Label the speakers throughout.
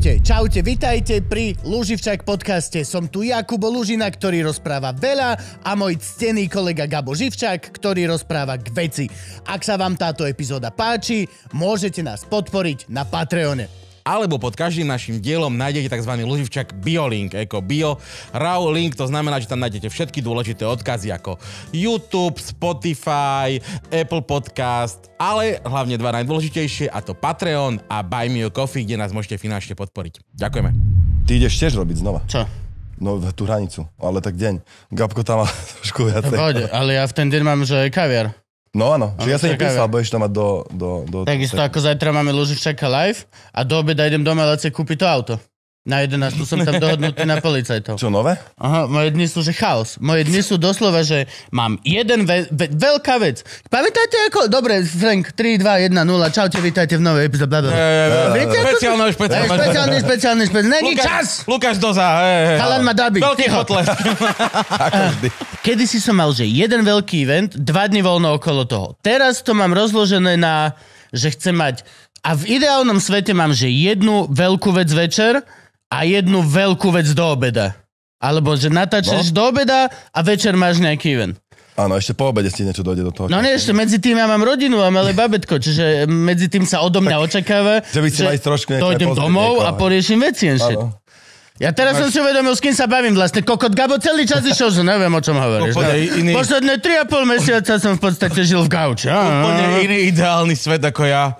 Speaker 1: Ahojte, čaute, vitajte pri Luživčak podcaste. Som tu Jakubo Lužina, ktorý rozpráva veľa a môj ctený kolega Gabo Živčak, ktorý rozpráva k veci. Ak sa vám táto epizóda páči, môžete nás podporiť na Patreone
Speaker 2: alebo pod každým našim dielom nájdete tzv. loživčak BioLink, ako Bio Raw Link, to znamená, že tam nájdete všetky dôležité odkazy ako YouTube, Spotify, Apple Podcast, ale hlavne dva najdôležitejšie a to Patreon a Buy Me a Coffee, kde nás
Speaker 3: môžete finančne podporiť. Ďakujeme. Ty ideš tiež robiť znova. Čo? No, tú hranicu, ale tak deň. Gabko tam má trošku viacej.
Speaker 1: ale ja v ten deň mám, že kaviar.
Speaker 3: No áno, že ja som im písal, budeš tam mať do... do, do Takisto ako
Speaker 1: zajtra máme Lužičaka live a do obeda idem do Malece kúpiť to auto. Na 11 tu som tam dohodnutý
Speaker 3: na policajtov. Čo, nové? Aha, moje
Speaker 1: dni sú, že chaos. Moje dni sú doslova, že mám jeden ve- ve- veľká vec. Pamätáte ako... Dobre, Frank, 3, 2, 1, 0. Čaute, vítajte v novej epizóde. Bla, bla, bla. Viete, ako špeciálne, Špeciálne, špeciálne. špeciálne. špeciálne, špeciálny, špeciálny. Není čas! Lukáš Doza. hej, hej. Chalan ma dabí. Veľký Ticho. Eh, kedy si som mal, že jeden veľký event, dva dni voľno okolo toho. Teraz to mám rozložené na, že chcem mať... A v ideálnom svete mám, že jednu veľkú vec večer a jednu veľkú vec do obeda. Alebo že natáčaš no?
Speaker 3: do obeda a večer máš nejaký event. Áno, ešte po obede si niečo dojde do toho.
Speaker 1: No nie, ešte medzi tým ja mám rodinu a malé babetko, čiže medzi tým sa odo mňa tak, očakáva, že, by si že trošku dojdem domov niekoho, a poriešim veci ja teraz Máš... som si uvedomil, s kým sa bavím vlastne. Kokot Gabo celý čas išiel, že neviem, o čom hovoríš. No, iný... Posledné 3,5 mesiaca som v podstate žil v gauči. Úplne
Speaker 2: iný ideálny svet ako ja.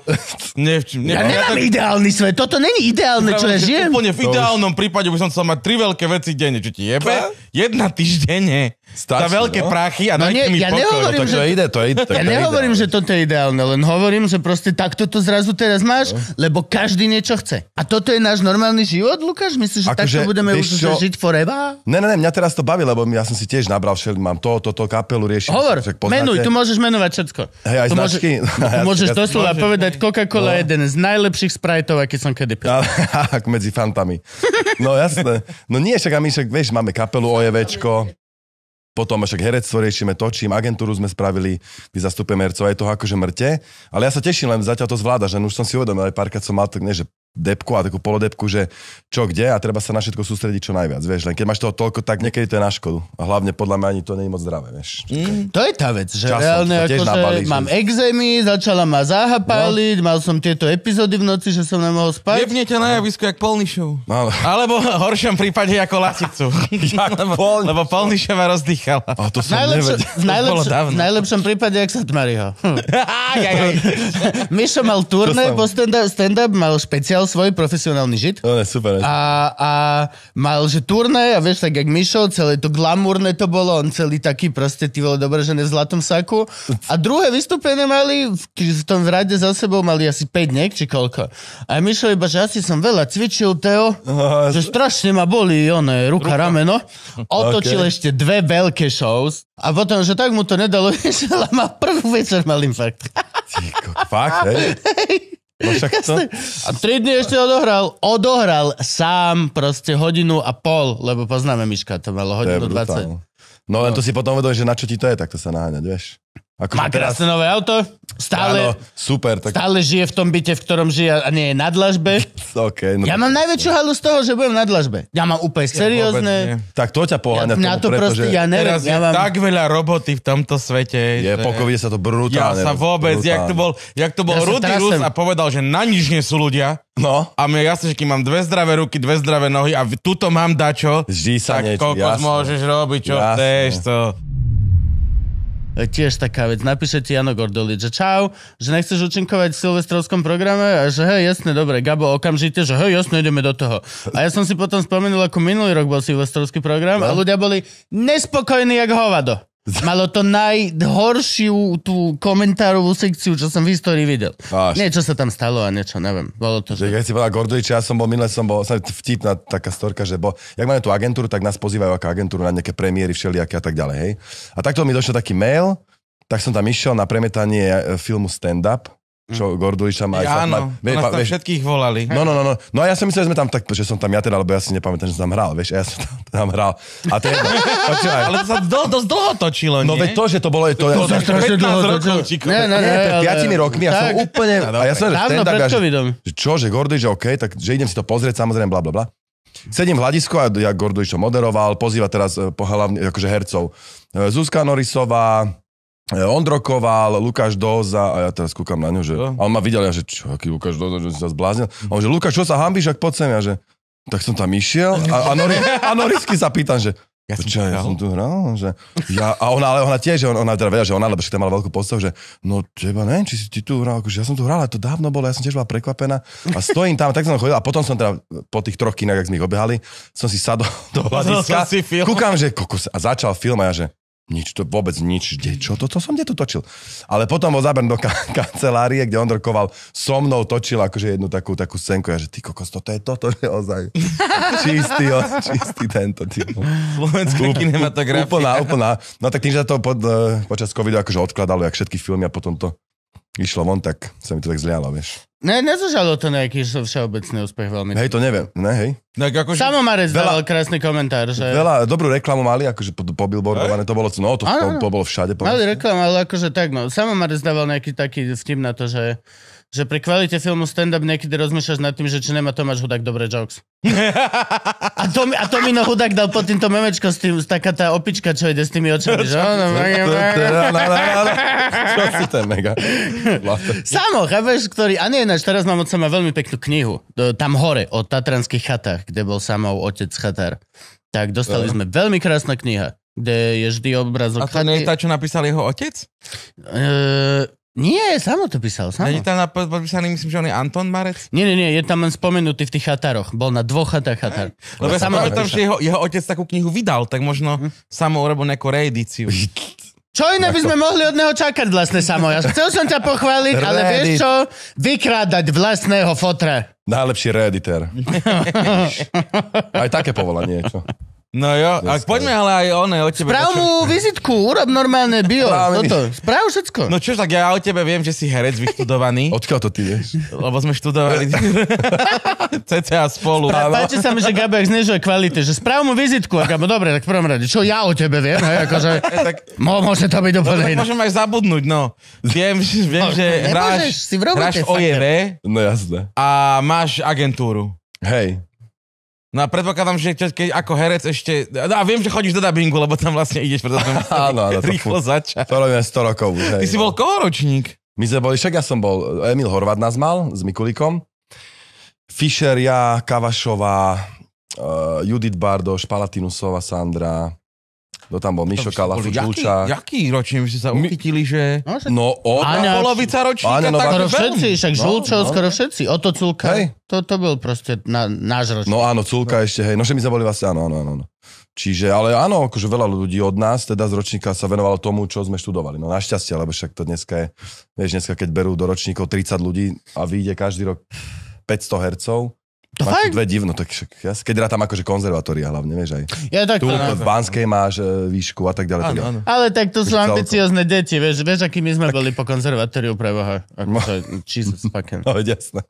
Speaker 2: Ne, ne, ja, ja nemám tak...
Speaker 1: ideálny svet, toto není ideálne, čo ja žijem. Úplne v ideálnom
Speaker 2: prípade by som chcel mať tri veľké veci denne, čo ti jebe? Jedna týždenne. Strašne, za veľké no? prachy a no nie, mi ja pokoj, no, nehovorím, no, že to, ide, to ide, to ja to nehovorím,
Speaker 1: ideálne. No. že toto je ideálne, len hovorím, že proste takto to zrazu teraz máš, no. lebo každý niečo chce. A toto je náš normálny život, Lukáš? Myslíš, že Ako takto akože, že, budeme už čo? žiť
Speaker 3: forever? Ne, ne, ne, mňa teraz to baví, lebo ja som si tiež nabral všel, mám to, toto, to, kapelu riešim. Hovor, však poznáte. menuj, tu môžeš
Speaker 1: menovať všetko. Hej, aj tu značky. Môže, môžeš doslova povedať
Speaker 3: no. Coca-Cola je jeden z najlepších sprajtov, aký som kedy pil. Medzi fantami. No jasné. No nie, však a my však, vieš, máme kapelu Ojevečko. Potom však herectvo riešime, točím, agentúru sme spravili, my zastupujeme hercov, aj toho akože mŕte. Ale ja sa teším, len zatiaľ to zvláda, že no už som si uvedomil, aj párkrát som mal tak, nie, že depku a takú polodepku, že čo kde a treba sa na všetko sústrediť čo najviac, vieš, len keď máš toho toľko, tak niekedy to je na škodu. A hlavne podľa mňa ani to nie je moc zdravé, vieš.
Speaker 1: Mm, to je
Speaker 3: tá vec, že Časom, reálne ako, nabali, mám že...
Speaker 1: exémy, začala ma zahapáliť, no. mal som tieto epizódy v noci, že som nemohol spať. Jebne
Speaker 2: ťa na javisku jak polnišov. No, ale... Alebo v horšom prípade ako lasicu. lebo,
Speaker 1: polnišov. lebo ma rozdýchala. A to som Najlepšo, v, najlepšom, v najlepšom prípade, jak sa Hm. Mišo mal turné po stand-up, stand-up mal špeciál hral svoj profesionálny žit. No, ne, super. A, a mal, že turné a vieš, tak jak Mišo, celé to glamúrne to bolo, on celý taký proste ty vole, dobré dobržené v zlatom saku. A druhé vystúpenie mali, v, v tom rade za sebou mali asi 5 dní, či koľko. A Mišo iba, že asi som veľa cvičil, Teo, Aha, no, že strašne ma boli one, ruka, ruka, rameno. Otočil okay. ešte dve veľké shows a potom, že tak mu to nedalo, že ma prvú večer mal infarkt. Ty,
Speaker 4: fakt, hej?
Speaker 1: hej. No však to... A tri dny ešte odohral. Odohral sám proste hodinu a pol, lebo poznáme Miška, to malo hodinu to 20.
Speaker 3: No len to si potom uvedomíš, že na čo ti to je, tak to sa naháňať, vieš. Ako Má teraz... krásne nové
Speaker 1: auto, stále, Áno,
Speaker 3: super, tak...
Speaker 1: stále žije v tom byte, v ktorom žije a nie je na dlažbe.
Speaker 3: okay, no... Ja mám
Speaker 1: najväčšiu halu z toho, že budem na dlažbe. Ja mám úplne ja seriózne.
Speaker 3: tak to ťa poháňa ja, tomu,
Speaker 1: na to proste, ja neviem, teraz ja mám... tak
Speaker 2: veľa roboty v tomto svete. Je, že... pokovide sa to brutálne. Ja sa vôbec, brutálne. jak to bol, jak to bol ja Rudy Rus a povedal, že na nič nie sú ľudia. No. A mne jasne, že keď mám dve zdravé ruky, dve zdravé nohy a tuto mám dačo, Vždy sa tak niečo, kokos jasne. môžeš
Speaker 4: robiť, čo chceš, to...
Speaker 1: E, tiež taká vec. Napíše ti Jano Gordolič, že čau, že nechceš účinkovať v silvestrovskom programe a že hej, jasne, dobre, Gabo okamžite, že hej, jasne, ideme do toho. A ja som si potom spomenul, ako minulý rok bol silvestrovský program no. a ľudia boli nespokojní jak hovado. Malo to najhoršiu tú komentárovú
Speaker 3: sekciu, čo som v histórii videl. Nie, Niečo sa tam stalo a niečo, neviem. Bolo to, že... Keď si povedal Gordovič, ja som bol, minule som bol, sa vtipná taká storka, že bo, jak máme tú agentúru, tak nás pozývajú ako agentúru na nejaké premiéry všelijaké a tak ďalej, hej. A takto mi došiel taký mail, tak som tam išiel na premetanie eh, filmu stand-up, čo mhm. Gorduliša má. Ja, áno, ma, vie, nás tam vieš,
Speaker 2: všetkých volali. No, no, no, no.
Speaker 3: No a ja som myslel, že sme tam tak, že som tam ja teda, lebo ja si nepamätám, že som tam hral, vieš, ja som tam, tam hral. A to je počúvaj. Ale to sa do, dosť dlho točilo, no, nie? No veď to, že to bolo, to, to, to ja, strašne dlho rokov, Ne, ne, ne, pred piatimi rokmi, ja som úplne, a ja som stand up, že čo, že Gordulič, OK, tak že idem si to pozrieť, samozrejme, bla, bla, bla. Sedím v hľadisku a ja Gordulič moderoval, pozýva teraz eh, po hlavne, akože hercov. Eh, Zuzka Norisová, E, Ondrokoval, Lukáš Doza a ja teraz kúkam na ňu, že... A on ma videl, ja, že čo, aký Lukáš Doza, že si sa zbláznil. A on, že Lukáš, čo sa hambíš, ak poď sem, ja, že... Tak som tam išiel a, a, Nori, a Norisky sa pýtam, že... Ja som, čo, ja som tu hral, že ja, a ona, ale ona tiež, ona, ona teda vedela, že ona, lebo všetko mala veľkú postavu, že no teba neviem, či si ty tu hral, akože ja som tu hral, ale to dávno bolo, ja som tiež bola prekvapená a stojím tam, tak som chodil a potom som teda po tých troch kinách, ak sme ich obehali, som si sadol do hľadiska, kúkam, že kokos, a začal film a ja, že nič, to vôbec nič. Kde, čo toto? Som kde to točil? Ale potom ho zabrn do ka- kancelárie, kde Ondrkoval so mnou točil akože jednu takú, takú senku. Ja že ty kokos, toto je toto, že ozaj.
Speaker 4: čistý, o, čistý
Speaker 3: tento. Slovenská kinematografia. Úplná, úplná. No tak tým, že to pod, uh, počas covidu akože odkladalo, jak všetky filmy a potom to išlo von, tak sa mi to tak zlialo, vieš.
Speaker 1: Ne, nezažalo to nejaký všeobecný úspech
Speaker 3: veľmi. Hej, to neviem, ne, hej.
Speaker 1: Tak akože... Samo Marec veľa, dal krásny komentár, že...
Speaker 3: Veľa, dobrú reklamu mali, akože po, pobillboardované, to bolo, no to, ano, to, to bolo všade. Mali
Speaker 1: reklamu, ale akože tak, no. Samo Marec dával nejaký taký vtip na to, že že pri kvalite filmu stand-up niekedy rozmýšľaš nad tým, že či nemá Tomáš Hudák dobré jokes. a, to, a no Hudák dal pod týmto memečko s tým, taká tá opička, čo ide s tými očami, že? Čo si to je mega. Samo, chápeš, ktorý, a nie ináč, teraz mám od sama veľmi peknú knihu, tam hore, o tatranských chatách, kde bol samou otec chatár. Tak dostali sme veľmi krásna kniha kde je vždy obrazok. A to nie je tá, čo napísal jeho otec? E, nie, samo to písal. Samo. Je tam na podpísaný, myslím, že on je Anton Marec? Nie, nie, nie, je tam len spomenutý v tých chatároch. Bol
Speaker 2: na dvoch chatách chatár. lebo ja samo že jeho, jeho otec takú knihu vydal, tak možno hm? samo urobil nejakú reedíciu.
Speaker 1: Čo iné by sme mohli od neho čakať vlastne samo? Ja chcel som ťa pochváliť, ale vieš čo? Vykrádať vlastného fotra.
Speaker 3: Najlepší reediter. Aj také povolanie, čo?
Speaker 2: No jo, a poďme ale aj one o tebe. Sprav mu
Speaker 1: vizitku, urob normálne bio, toto, sprav všetko.
Speaker 2: No čo, tak ja o tebe viem, že si herec vyštudovaný, Odkiaľ to ty vieš? lebo sme študovali CCA spolu. páči
Speaker 1: sa mi, že Gabi, ak znižuje kvalitu, že sprav mu vizitku a Gabo, dobre, tak v prvom rade, čo ja o tebe viem, hej, akože, tak- mo, môže to byť No, úplne iné. môžem aj zabudnúť, no. Viem,
Speaker 2: že- viem no, že hráš, si hráš OJV No a máš agentúru. Hej. No a predpokladám, že keď, keď ako herec ešte... No a viem, že chodíš do dubbingu, lebo tam vlastne ideš, preto sme áno, áno, rýchlo to,
Speaker 3: začať. To robíme 100 rokov. Hej, Ty si no. bol kohoročník. My sme boli, však ja som bol, Emil Horvat nás mal s Mikulikom. Fischer, ja, Kavašová, uh, Judith Bardoš, Palatinusová, Sandra, No tam bol? Mišo Kala, Čulčák.
Speaker 1: Jaký ročník? Vy ste sa uchytili, že... No, no Aňa, polovica ročníka. no, tak skoro všetci, však no, Žulčo, no. skoro
Speaker 3: všetci. Oto Culka. Hej. To, to bol proste na, náš ročník. No áno, Culka no. ešte, hej. No, že my sme boli vlastne, áno, áno, áno. Čiže, ale áno, akože veľa ľudí od nás, teda z ročníka sa venovalo tomu, čo sme študovali. No našťastie, lebo však to dneska je, vieš, dneska keď berú do ročníkov 30 ľudí a vyjde každý rok 500 hercov, Máš dve divno, tak však, ja, keď tam akože konzervatória hlavne, vieš aj. Ja tak, tu v Banskej máš e, výšku a tak ďalej. Áno, áno. Ale
Speaker 1: tak to sú ambiciozne deti, vieš, vieš, aký my sme tak... boli po konzervatóriu pre Boha.
Speaker 3: Ako no. to, Jesus fucking. No, jasné.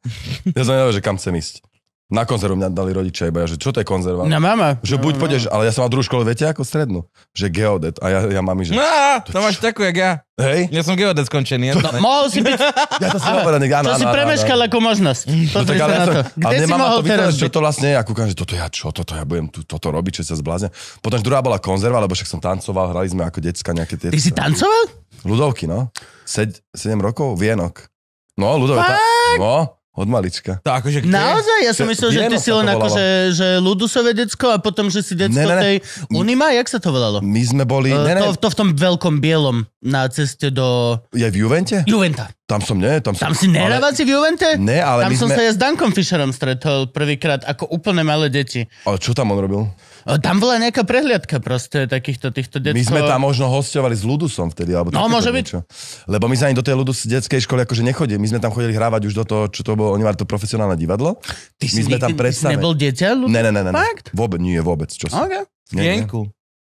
Speaker 3: Ja som nevedal, že kam chcem ísť. Na konzervu mňa dali rodičia iba, ja, že čo to je konzerva? Na no, mama. Že buď no, pôjdeš, no. ale ja som mal druhú školu, viete ako strednú? Že geodet. A ja, ja mami, že... No,
Speaker 1: to, to máš takú, jak ja.
Speaker 2: Hej? Ja som geodet skončený. Ja no, ne... mohol si byť...
Speaker 1: Ja to si povedal, áno, To si premeškal ako možnosť. No, Pozri no, sa na to. Kde ale si mohol to teraz byť? čo to
Speaker 3: vlastne je. Ja kúkam, že toto ja čo, toto ja budem tu, toto robiť, čo sa zblázne. Potom že druhá bola konzerva, lebo však som tancoval, hrali sme ako decka nejaké tie... Ty si tancoval? Ľudovky, no. 7 rokov, vienok. No, ľudovky. No, od malička. To akože kde? Naozaj? Ja som myslel, že ty si len akože
Speaker 1: že ľudusové decko a potom, že si decko ne, ne, ne. tej Unima, jak sa to volalo? My sme boli... E, ne, ne. To, to v tom veľkom bielom na ceste do... Je v Juvente? Juventa. Tam som nie, tam som... Tam si nerával si v Juvente? Ne, ale Tam som sme... sa ja s Dankom Fisherom stretol prvýkrát ako úplne malé deti. Ale čo tam on robil? E, tam bola nejaká prehliadka proste takýchto týchto detkov. My sme tam
Speaker 3: možno hostovali s Ludusom vtedy. Alebo no, môže byť. Niečo. Lebo my sa ani do tej Ludus detskej školy akože nechodí. My sme tam chodili hrávať už do toho, čo to bolo, oni mali to profesionálne divadlo. Ty my si sme nikdy, tam predstavili. nebol dieťa, Ludus? Ne, ne, ne, ne, ne. Fakt? Vôbec, nie, vôbec. Čo si? Okay. Nie, nie.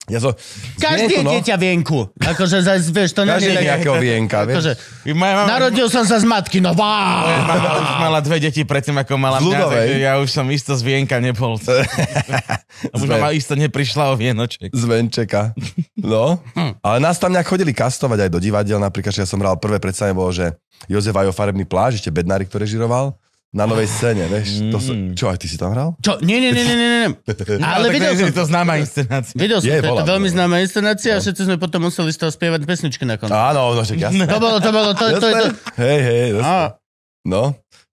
Speaker 3: Ja
Speaker 1: so, Každý je no? dieťa vienku. Akože, zás, vieš, to Každý je nejakého vienka, Akože, mama... Narodil som sa z matky, no vá!
Speaker 2: mama už mala dve deti predtým, ako mala mňa, ja už som isto z vienka nebol. Z... Už mama isto neprišla o vienoček. Z venčeka.
Speaker 3: No, hm. ale nás tam nejak chodili kastovať aj do divadiel, napríklad, že ja som hral prvé predstavenie, bolo, že Jozef Ajo Farebný pláž, ešte Bednári, ktorý žiroval na novej scéne, vieš. Mm. To sú, mm. čo, aj ty si tam hral? Čo? Nie, nie, nie, nie, nie. nie. Ale, ale videl som... to známa inscenácia. Videl som, je, to, je to veľmi
Speaker 1: známa inscenácia no. a všetci sme potom museli z toho spievať pesničky na konci. Áno, no však jasné. To bolo, to bolo, to, to, je to,
Speaker 3: Hej, hej, jasné. No, no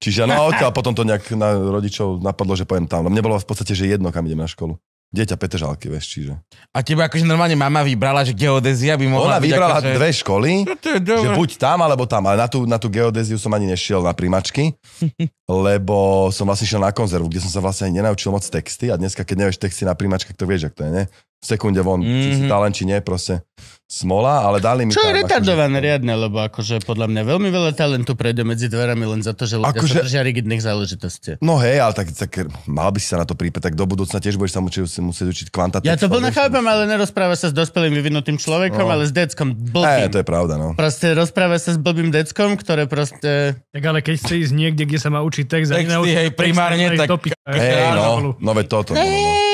Speaker 3: čiže no, a potom to nejak na rodičov napadlo, že pojem tam. No mne bolo v podstate, že jedno, kam idem na školu. Dieťa Petržalky, vieš, čiže.
Speaker 2: A teba akože normálne mama vybrala, že geodézia by mohla Ona byť vybrala akože... dve
Speaker 3: školy, no že buď tam, alebo tam. Ale na tú, na tú geodeziu som ani nešiel na primačky, lebo som vlastne šiel na konzervu, kde som sa vlastne ani nenaučil moc texty a dneska, keď nevieš texty na príjmačkách, to vieš, ak to je, ne? V sekunde von, mm-hmm. či si mhm. talent, či nie, proste smola, ale dali mi Čo tam, je
Speaker 1: retardované akože... riadne, lebo akože podľa mňa veľmi veľa talentu prejde medzi dverami len za to, že ľudia akože... sa držia rigidných záležitostí.
Speaker 3: No hej, ale tak, tak mal by si sa na to prípad, tak do budúcna tiež budeš sa musieť, učiť kvantitatívne. Ja to plne chápem, ale nerozpráva
Speaker 1: sa s dospelým vyvinutým človekom, no. ale s
Speaker 3: deckom blbým. Hey, to je pravda, no.
Speaker 1: Proste rozpráva sa s blbým deckom,
Speaker 5: ktoré proste... Tak ale keď chce ísť niekde, kde sa má učiť text, texty, hej, primárne, tak... tak... Hej, no,
Speaker 3: no veď toto. Hey. No, no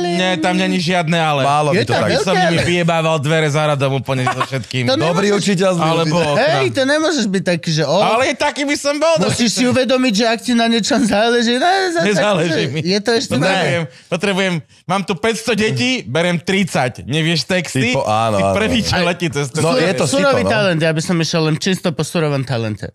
Speaker 3: ale... Nie,
Speaker 1: tam není žiadne ale. Málo je by to tak. Veľké, som nimi
Speaker 2: vyjebával dvere za radom úplne so všetkým. To nemôžeš... Dobrý učiteľ. Alebo Hej, to
Speaker 1: nemôžeš byť taký, že... Oh, ale taký by som bol. Musíš si uvedomiť, že ak ti na niečom záleží... Ne, za Nezáleží mi. Je to ešte... Potrebujem,
Speaker 2: potrebujem, mám tu 500 detí, berem 30. Nevieš texty? Typo, áno, ty prvý, čo letí cez No, je to Surový no. talent,
Speaker 1: ja by som išiel len čisto po surovom talente.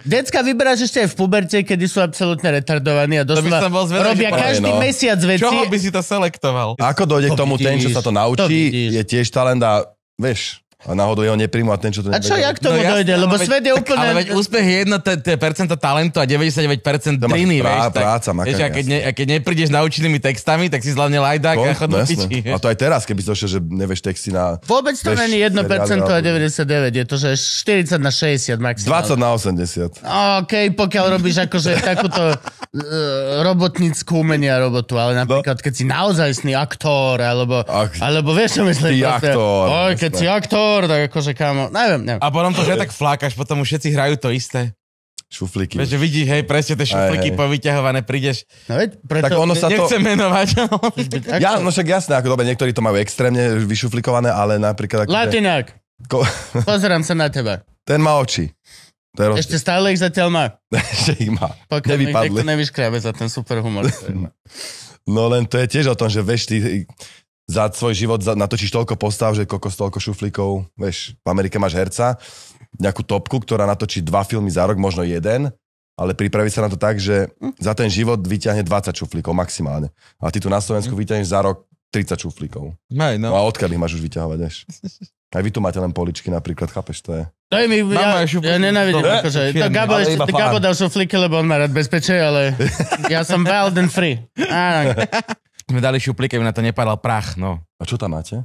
Speaker 1: Decka vyberáš ešte aj v puberte, kedy sú absolútne retardovaní a doslova robia každý no. mesiac veci. Čoho
Speaker 3: by si to selektor? vyštartoval. Ako dojde to k tomu vidíš, ten, čo sa to naučí, to je tiež talent a vieš, a náhodou jeho nepríjmu a ten, čo to A čo, jak tomu no, dojde? Jasná, lebo veď, svet
Speaker 1: je
Speaker 2: úplne... Ale veď úspech je 1% talentu a 99% driny, prá, vieš. Práca, tak, vieš, a, keď ne, a keď neprídeš naučenými textami, tak si zľadne lajdák a chod no, piči. A
Speaker 3: to aj teraz, keby to šiel, že nevieš texty na...
Speaker 1: Vôbec to není 1% a 99, je to, že 40 na 60 maximálne. 20 na 80. OK, pokiaľ robíš akože takúto uh, umenie umenia robotu, ale no. napríklad, keď si naozajstný aktor, alebo, alebo vieš, čo myslím? Ty aktor. Oj, keď si aktor, skôr, tak akože kámo, neviem, neviem. A potom to, že tak flákaš, potom už
Speaker 2: všetci hrajú to isté. Šuflíky. Veď, že vidíš, hej, presne tie šuflíky aj, aj. povyťahované, prídeš. No
Speaker 3: veď, preto... Tak ono sa to... Nechcem menovať. Ale... Ja, no však jasné, ako dobe, niektorí to majú extrémne vyšuflikované, ale napríklad... Ako Latinák, Ko... pozerám sa na teba. Ten má oči. To je
Speaker 1: rozdiel. Ešte stále ich
Speaker 3: zatiaľ má. Ešte ich má. Pokiaľ Nevypadli. niekto nevyškrábe za ten super humor. no len to je tiež o tom, že veš, ty, za svoj život za, natočíš toľko postav, že koľko toľko šuflíkov, vieš, v Amerike máš herca, nejakú topku, ktorá natočí dva filmy za rok, možno jeden, ale pripraví sa na to tak, že hm, za ten život vyťahne 20 šuflíkov maximálne. A ty tu na Slovensku mhm. vyťahneš za rok 30 šuflíkov. Hey, no. no a odkiaľ ich máš už vyťahovať, vieš? Aj vy tu máte len poličky napríklad, chápeš, to je...
Speaker 1: To je mi, ja, ja nenávidím, to, akože, to Gabo, ešte, Gabo dal šuflíky, lebo on má rád bezpečie, ale ja som wild and free.
Speaker 2: sme dali šuplík, aby na to nepadal prach, no. A čo tam máte?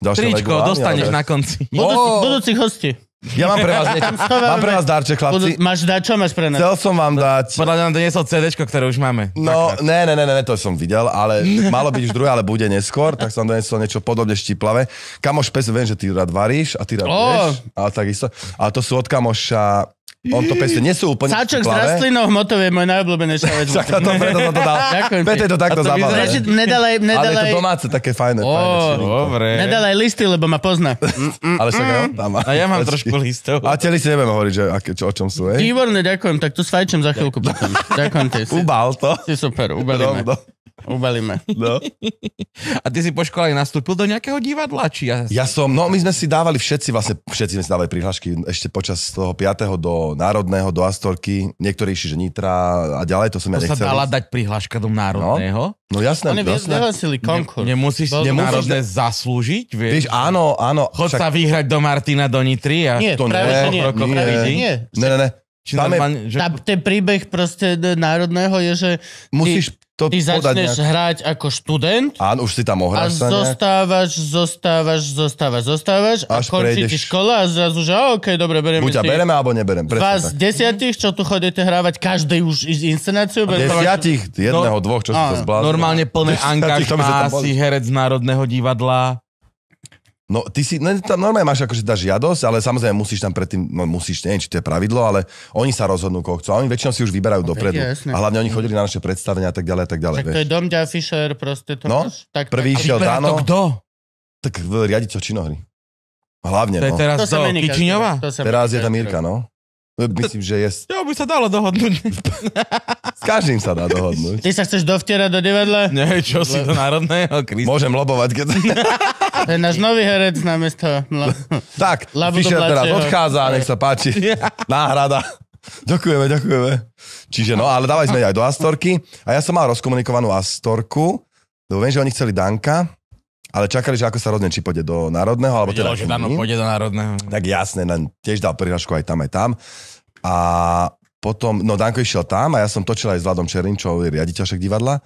Speaker 2: Ďalšie Tričko, regulámy, dostaneš ale... na konci. oh!
Speaker 1: Budúci hosti. Ja mám pre vás, mám pre vás darček,
Speaker 2: chlapci. Budu, máš dať, čo máš pre nás? Chcel som vám dať... Podľa mňa doniesol CD, ktoré už máme.
Speaker 3: No, ne, ne, ne, ne, to som videl, ale malo byť už druhé, ale bude neskôr, tak som doniesol niečo podobne štiplavé. Kamoš Pes, viem, že ty rád varíš a ty rád oh. vieš, ale takisto. Ale to sú od kamoša on to peste nesú úplne Sáčok s rastlinou
Speaker 1: hmotou je môj najobľúbené šalec. Tak to, preto to dal. Ďakujem Preto je to takto zabavné. Nedalej, nedalej. Ale je to domáce,
Speaker 3: také fajné. Ó, dobre. Nedalej
Speaker 1: listy, lebo ma pozná. Mm, mm, Ale však mm. tam má. A ja mám trošku
Speaker 3: listov. A tie listy nebudem hovoriť, že aké, čo, o čom sú. Ej?
Speaker 1: Výborné, ďakujem. Tak tu s fajčem za chvíľku potom. Ďakujem ti. Ubal to. Si super, ubalíme. Ubalíme. No. A ty si po škole nastúpil do nejakého
Speaker 2: divadla? Či ja...
Speaker 3: ja som, no my sme si dávali všetci, vlastne všetci sme si dávali prihlášky ešte počas toho 5. do Národného, do Astorky, niektorí išli, že Nitra a ďalej, to som to ja nechcel. To sa dala
Speaker 2: dať prihláška do Národného? No, no jasné, Oni jasné. vyhlásili konkurs. Ne, nemusíš to Národné ne... zaslúžiť, vieš? Víš, áno, áno. Chod však... sa vyhrať do Martina, do Nitry a... Nie, to nie, nie, nie, rokov, nie, nie, nie,
Speaker 1: ne, ne, ne.
Speaker 3: Či tam že...
Speaker 1: ten príbeh proste národného je, že... Musíš,
Speaker 3: to Ty začneš nejak... hrať ako študent. Áno, už si tam ohráš a sa
Speaker 1: zostávaš, nejak. zostávaš, zostávaš, zostávaš a končí prejdeš... ti škola a zrazu, že OK, dobre, bereme Buď si... bereme, alebo
Speaker 3: neberem. Presne vás tak.
Speaker 1: desiatich, čo tu chodíte hrávať, každý už inscenáciu. Bez... Desiatich, no. jedného,
Speaker 2: no, dvoch, čo no, si to zbláznil. Normálne plné angažmá si herec Národného divadla.
Speaker 3: No, ty si, no, tam normálne máš akože tá žiadosť, ale samozrejme musíš tam predtým, no musíš, neviem, či to je pravidlo, ale oni sa rozhodnú, koho chcú. A oni väčšinou si už vyberajú okay, dopredu. Jasné. A hlavne oni chodili na naše predstavenia a tak ďalej a tak ďalej. Tak to
Speaker 1: je dom Fischer, proste to no, máš, tak, prvý tak, išiel Dano. To kto?
Speaker 3: Tak riaditeľ činohry. Hlavne, to je no. teraz to do Teraz je tam Mirka, no. no. Myslím, že je...
Speaker 1: Jo, by sa dalo dohodnúť.
Speaker 3: S každým sa dá dohodnúť. Ty
Speaker 1: sa chceš dovtierať do divadla? Nie, čo si do
Speaker 3: národného Môžem lobovať, keď...
Speaker 1: To je náš nový herec na mesto. Mla...
Speaker 3: Tak, Fischer teraz odchádza, nech sa páči. Náhrada. Ďakujeme, ďakujeme. Čiže no, ale dávaj sme aj do Astorky. A ja som mal rozkomunikovanú Astorku, lebo viem, že oni chceli Danka, ale čakali, že ako sa rozhodne, či pôjde do Národného, alebo Vedelo, teda... že Dano pôjde do Národného. Tak jasné, len tiež dal prihlášku aj tam, aj tam. A potom, no Danko išiel tam a ja som točil aj s Vladom je riaditeľšek divadla.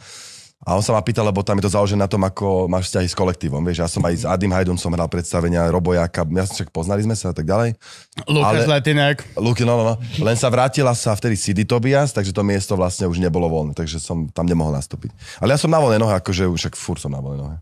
Speaker 3: A on sa ma pýtal, lebo tam je to založené na tom, ako máš vzťahy s kolektívom. Vieš, ja som aj s Adim Hajdom som hral predstavenia, Robojaka, ja som však poznali sme sa a tak ďalej. Lukas Latinek. Luky, no, no, no. Len sa vrátila sa vtedy CD Tobias, takže to miesto vlastne už nebolo voľné, takže som tam nemohol nastúpiť. Ale ja som na voľné nohe, akože už však fur som na voľné nohe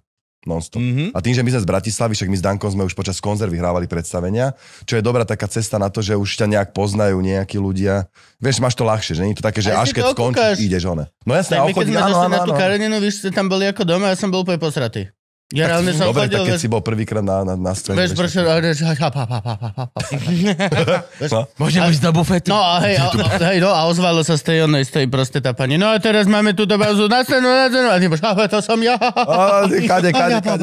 Speaker 3: nonstop. Mm-hmm. A tým, že my sme z Bratislavy, však my s Dankom sme už počas konzervy hrávali predstavenia, čo je dobrá taká cesta na to, že už ťa nejak poznajú nejakí ľudia. Vieš, máš to ľahšie, že nie je to také, že až keď skončíš, ideš one. No jasné, a áno, áno. Na tú
Speaker 1: Kareninu, vy ste tam boli ako doma, ja som bol úplne posratý.
Speaker 3: Ja reálne som Dobre, chodil, tak keď ve... si bol prvýkrát na, na, na scéne. Vieš, prečo, no. Môžem
Speaker 1: ísť do bufetu. No a hej, a, hej, no, a ozvalo sa z tej onej, z tej proste tá pani. No a teraz máme túto bazu na scénu, na scénu. A ty bož, to som ja. kade, kade, kade.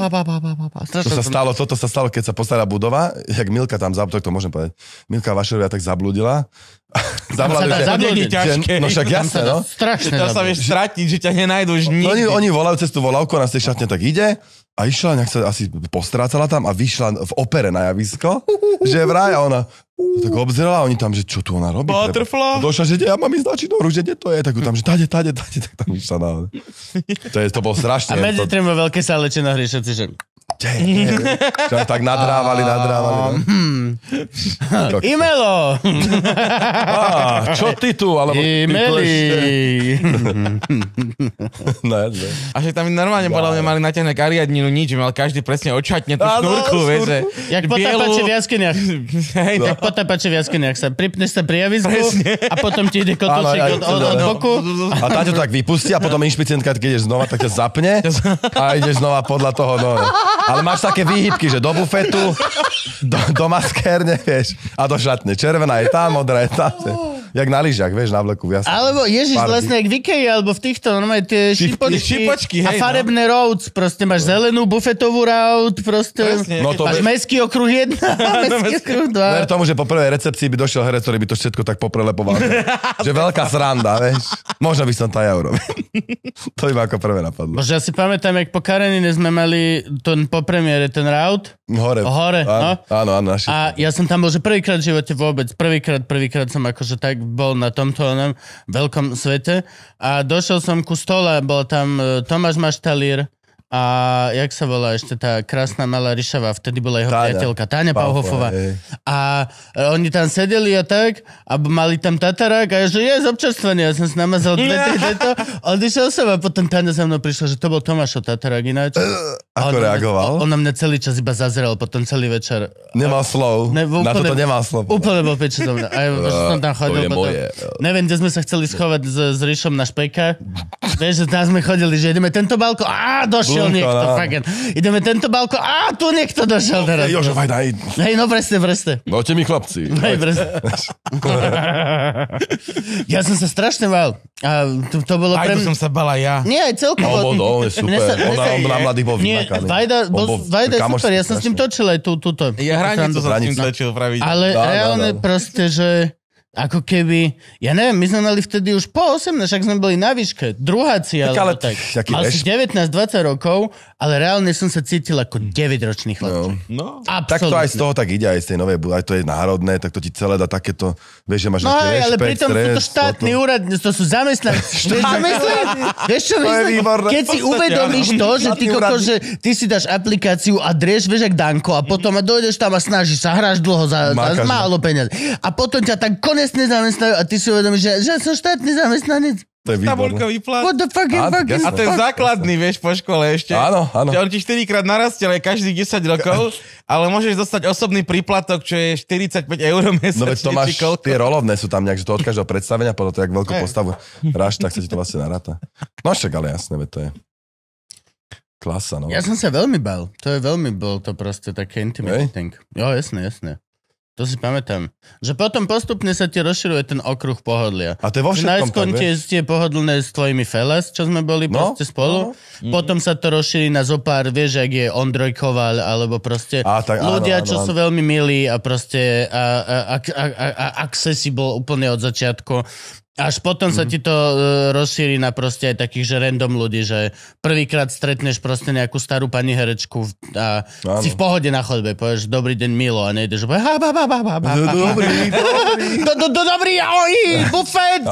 Speaker 4: To sa
Speaker 3: stalo, toto sa stalo, keď sa postará budova, jak Milka tam, to, to môžem povedať, Milka Vašerovia tak zabludila Zavládli, že, zabiegi ťažké. No však jasné, no. Strašne. Tam sa vieš stratiť, že ťa nenajdú už nikdy. No, oni, oni volajú cez tú volavku, ona z tej šatne tak ide a išla, nejak sa asi postrácala tam a vyšla v opere na javisko, že vraj a ona to tak obzerala oni tam, že čo tu ona robí. Butterfly. Došla, že ja mám ísť do činoru, že kde to je, tak tam, že tade, tade, tade, tak tam išla na...
Speaker 1: To, je, to bol strašne. A medzi to... veľké sa leče na hriešaci, že čo
Speaker 3: tak nadrávali, nadrávali. Um,
Speaker 1: hmm. Imelo!
Speaker 4: Á,
Speaker 3: čo ty tu? Alebo Imeli!
Speaker 2: ne, ne. A že tam normálne podľa mňa mali natiahnuť kariadninu nič, mal každý presne očatne tú šnúrku, vieš. Jak potápače v
Speaker 1: jaskyniach. Hej, no. tak potápači v jaskyniach. sa pripneš sa pri javizku a potom ti ide kotočík od, od, no, no. boku. A tá
Speaker 3: to tak vypustí a potom inšpicientka, keď ideš znova, tak ťa zapne a ideš znova podľa toho. No. Ale máš také výhybky, že do bufetu, do, do maskérne, vieš, a do šatne. Červená je tam, modrá je tam. Vieš jak na lyžiach, vieš, na vleku viac. Alebo Ježiš, farby. Vlastne
Speaker 1: jak v Ikei, alebo v týchto, normálne tie šipočky, šipočky hej, a no. farebné no. roads, proste máš no. zelenú bufetovú route, proste Presne. no to máš vieš. mestský okruh 1 no, mestský okruh 2. Ver
Speaker 3: tomu, že po prvej recepcii by došiel herec, ktorý by to všetko tak poprelepoval. že veľká sranda, vieš. Možno by som to aj urobil. to by ma ako prvé napadlo.
Speaker 1: Možno ja si pamätám, jak po Karenine sme mali ten po premiére ten route.
Speaker 3: Hore. Hore, áno, no. Áno, áno,
Speaker 1: A ja som tam bol, že prvýkrát v živote vôbec, prvýkrát, prvýkrát som akože tak bol na tomto veľkom svete. A došiel som ku stole, bol tam e, Tomáš Maštalír, a jak sa volá ešte tá krásna malá Ryšava, vtedy bola jeho Táňa. priateľka Táňa Pauhofová. A e, oni tam sedeli a tak a mali tam tatarák a ja že je z občerstvenia, ja som si namazal dve yeah. tieto, odišiel som a potom Táňa za mnou prišla, že to bol Tomášo tatarák ináč. Uh, ako on, reagoval? On, on na mňa celý čas iba zazrel, potom celý večer.
Speaker 3: Nemal slov, ne, úplne, na toto nemal slov.
Speaker 1: Úplne bol peče do mňa. A ja, uh, som tam chodil. To je potom, moje. Neviem, kde sme sa chceli schovať s, s Ríšom na špeka. Vieš, že tam sme chodili, že ideme tento balko, a došiel došiel niekto, No. fakt. Ideme tento balkón, a tu niekto došiel no, teraz. Jožo, vaj, daj. Hej,
Speaker 3: no preste, presne. Note mi chlapci. Hej, presne.
Speaker 1: ja som sa strašne bál. A to, to bolo Vajdu pre mňa... som sa bala ja. Nie, aj celkovo. No, no, on je super. sa, on, on na mladých bol vymakaný. Vajda, bol, super, ja som s ním točil aj túto. Ja hranicu som s ním točil pravidelne. Ale reálne proste, že ako keby, ja neviem, my sme mali vtedy už po 18, však sme boli na výške, druhá cieľ. ale no tak. Mal si 19-20 rokov ale reálne som sa cítil ako 9-ročný no.
Speaker 3: chlapček. No. no. Tak to aj z toho tak ide, aj z tej novej, aj to je národné, tak to ti celé dá takéto, vieš, že máš no, aj, ale pritom stres, sú to štátni toto...
Speaker 1: úrad, to sú zamestnanci. zamestnanci. vieš čo Keď si uvedomíš to, že ty, koko, že ty si dáš aplikáciu a drieš, vieš, jak Danko, a potom a dojdeš tam a snažíš sa, hráš dlho za, za málo no. peniaz. A potom ťa tak konečne zamestnajú a ty si uvedomíš, že, že som štátny zamestnanec. To je tabulkový výplat. What the fuck, a, fucking a ten
Speaker 2: základný, vieš, po škole ešte. Áno, áno. Že on ti 4 krát narastie, ale každých 10 rokov, ale môžeš dostať osobný príplatok, čo je
Speaker 3: 45 eur mesačne. No veď to máš, tie rolovné sú tam nejak, že to od každého predstavenia, podľa toho, jak veľkú hey. postavu hráš, tak sa ti to vlastne naráta. No však, ale jasné, veď to je. Klasa, no. Ja som sa veľmi bal. To je veľmi, bol to
Speaker 1: proste také intimidating. Jo, jasné, jasné. To si pamätám. Že potom postupne sa ti rozširuje ten okruh pohodlia. A to je vo všetkom Najskôr tie, tie pohodlné s tvojimi felas, čo sme boli no, proste spolu. No. Potom sa to rozširí na zopár, vieš, ak je Ondroj Koval, alebo proste a, tak, ľudia, áno, áno, čo áno. sú veľmi milí a proste a, a, a, a, a, a accessible úplne od začiatku. Až potom mm-hmm. sa mhm. ti to uh, rozšíri na proste aj takých, že random ľudí, že prvýkrát stretneš proste nejakú starú pani herečku a Áno. si v pohode na chodbe, povieš dobrý deň Milo a nejdeš ha, ba, ba, ba, ba, ba, Dobrý,
Speaker 4: dobrý.
Speaker 1: do, dobrý, oj, bufet.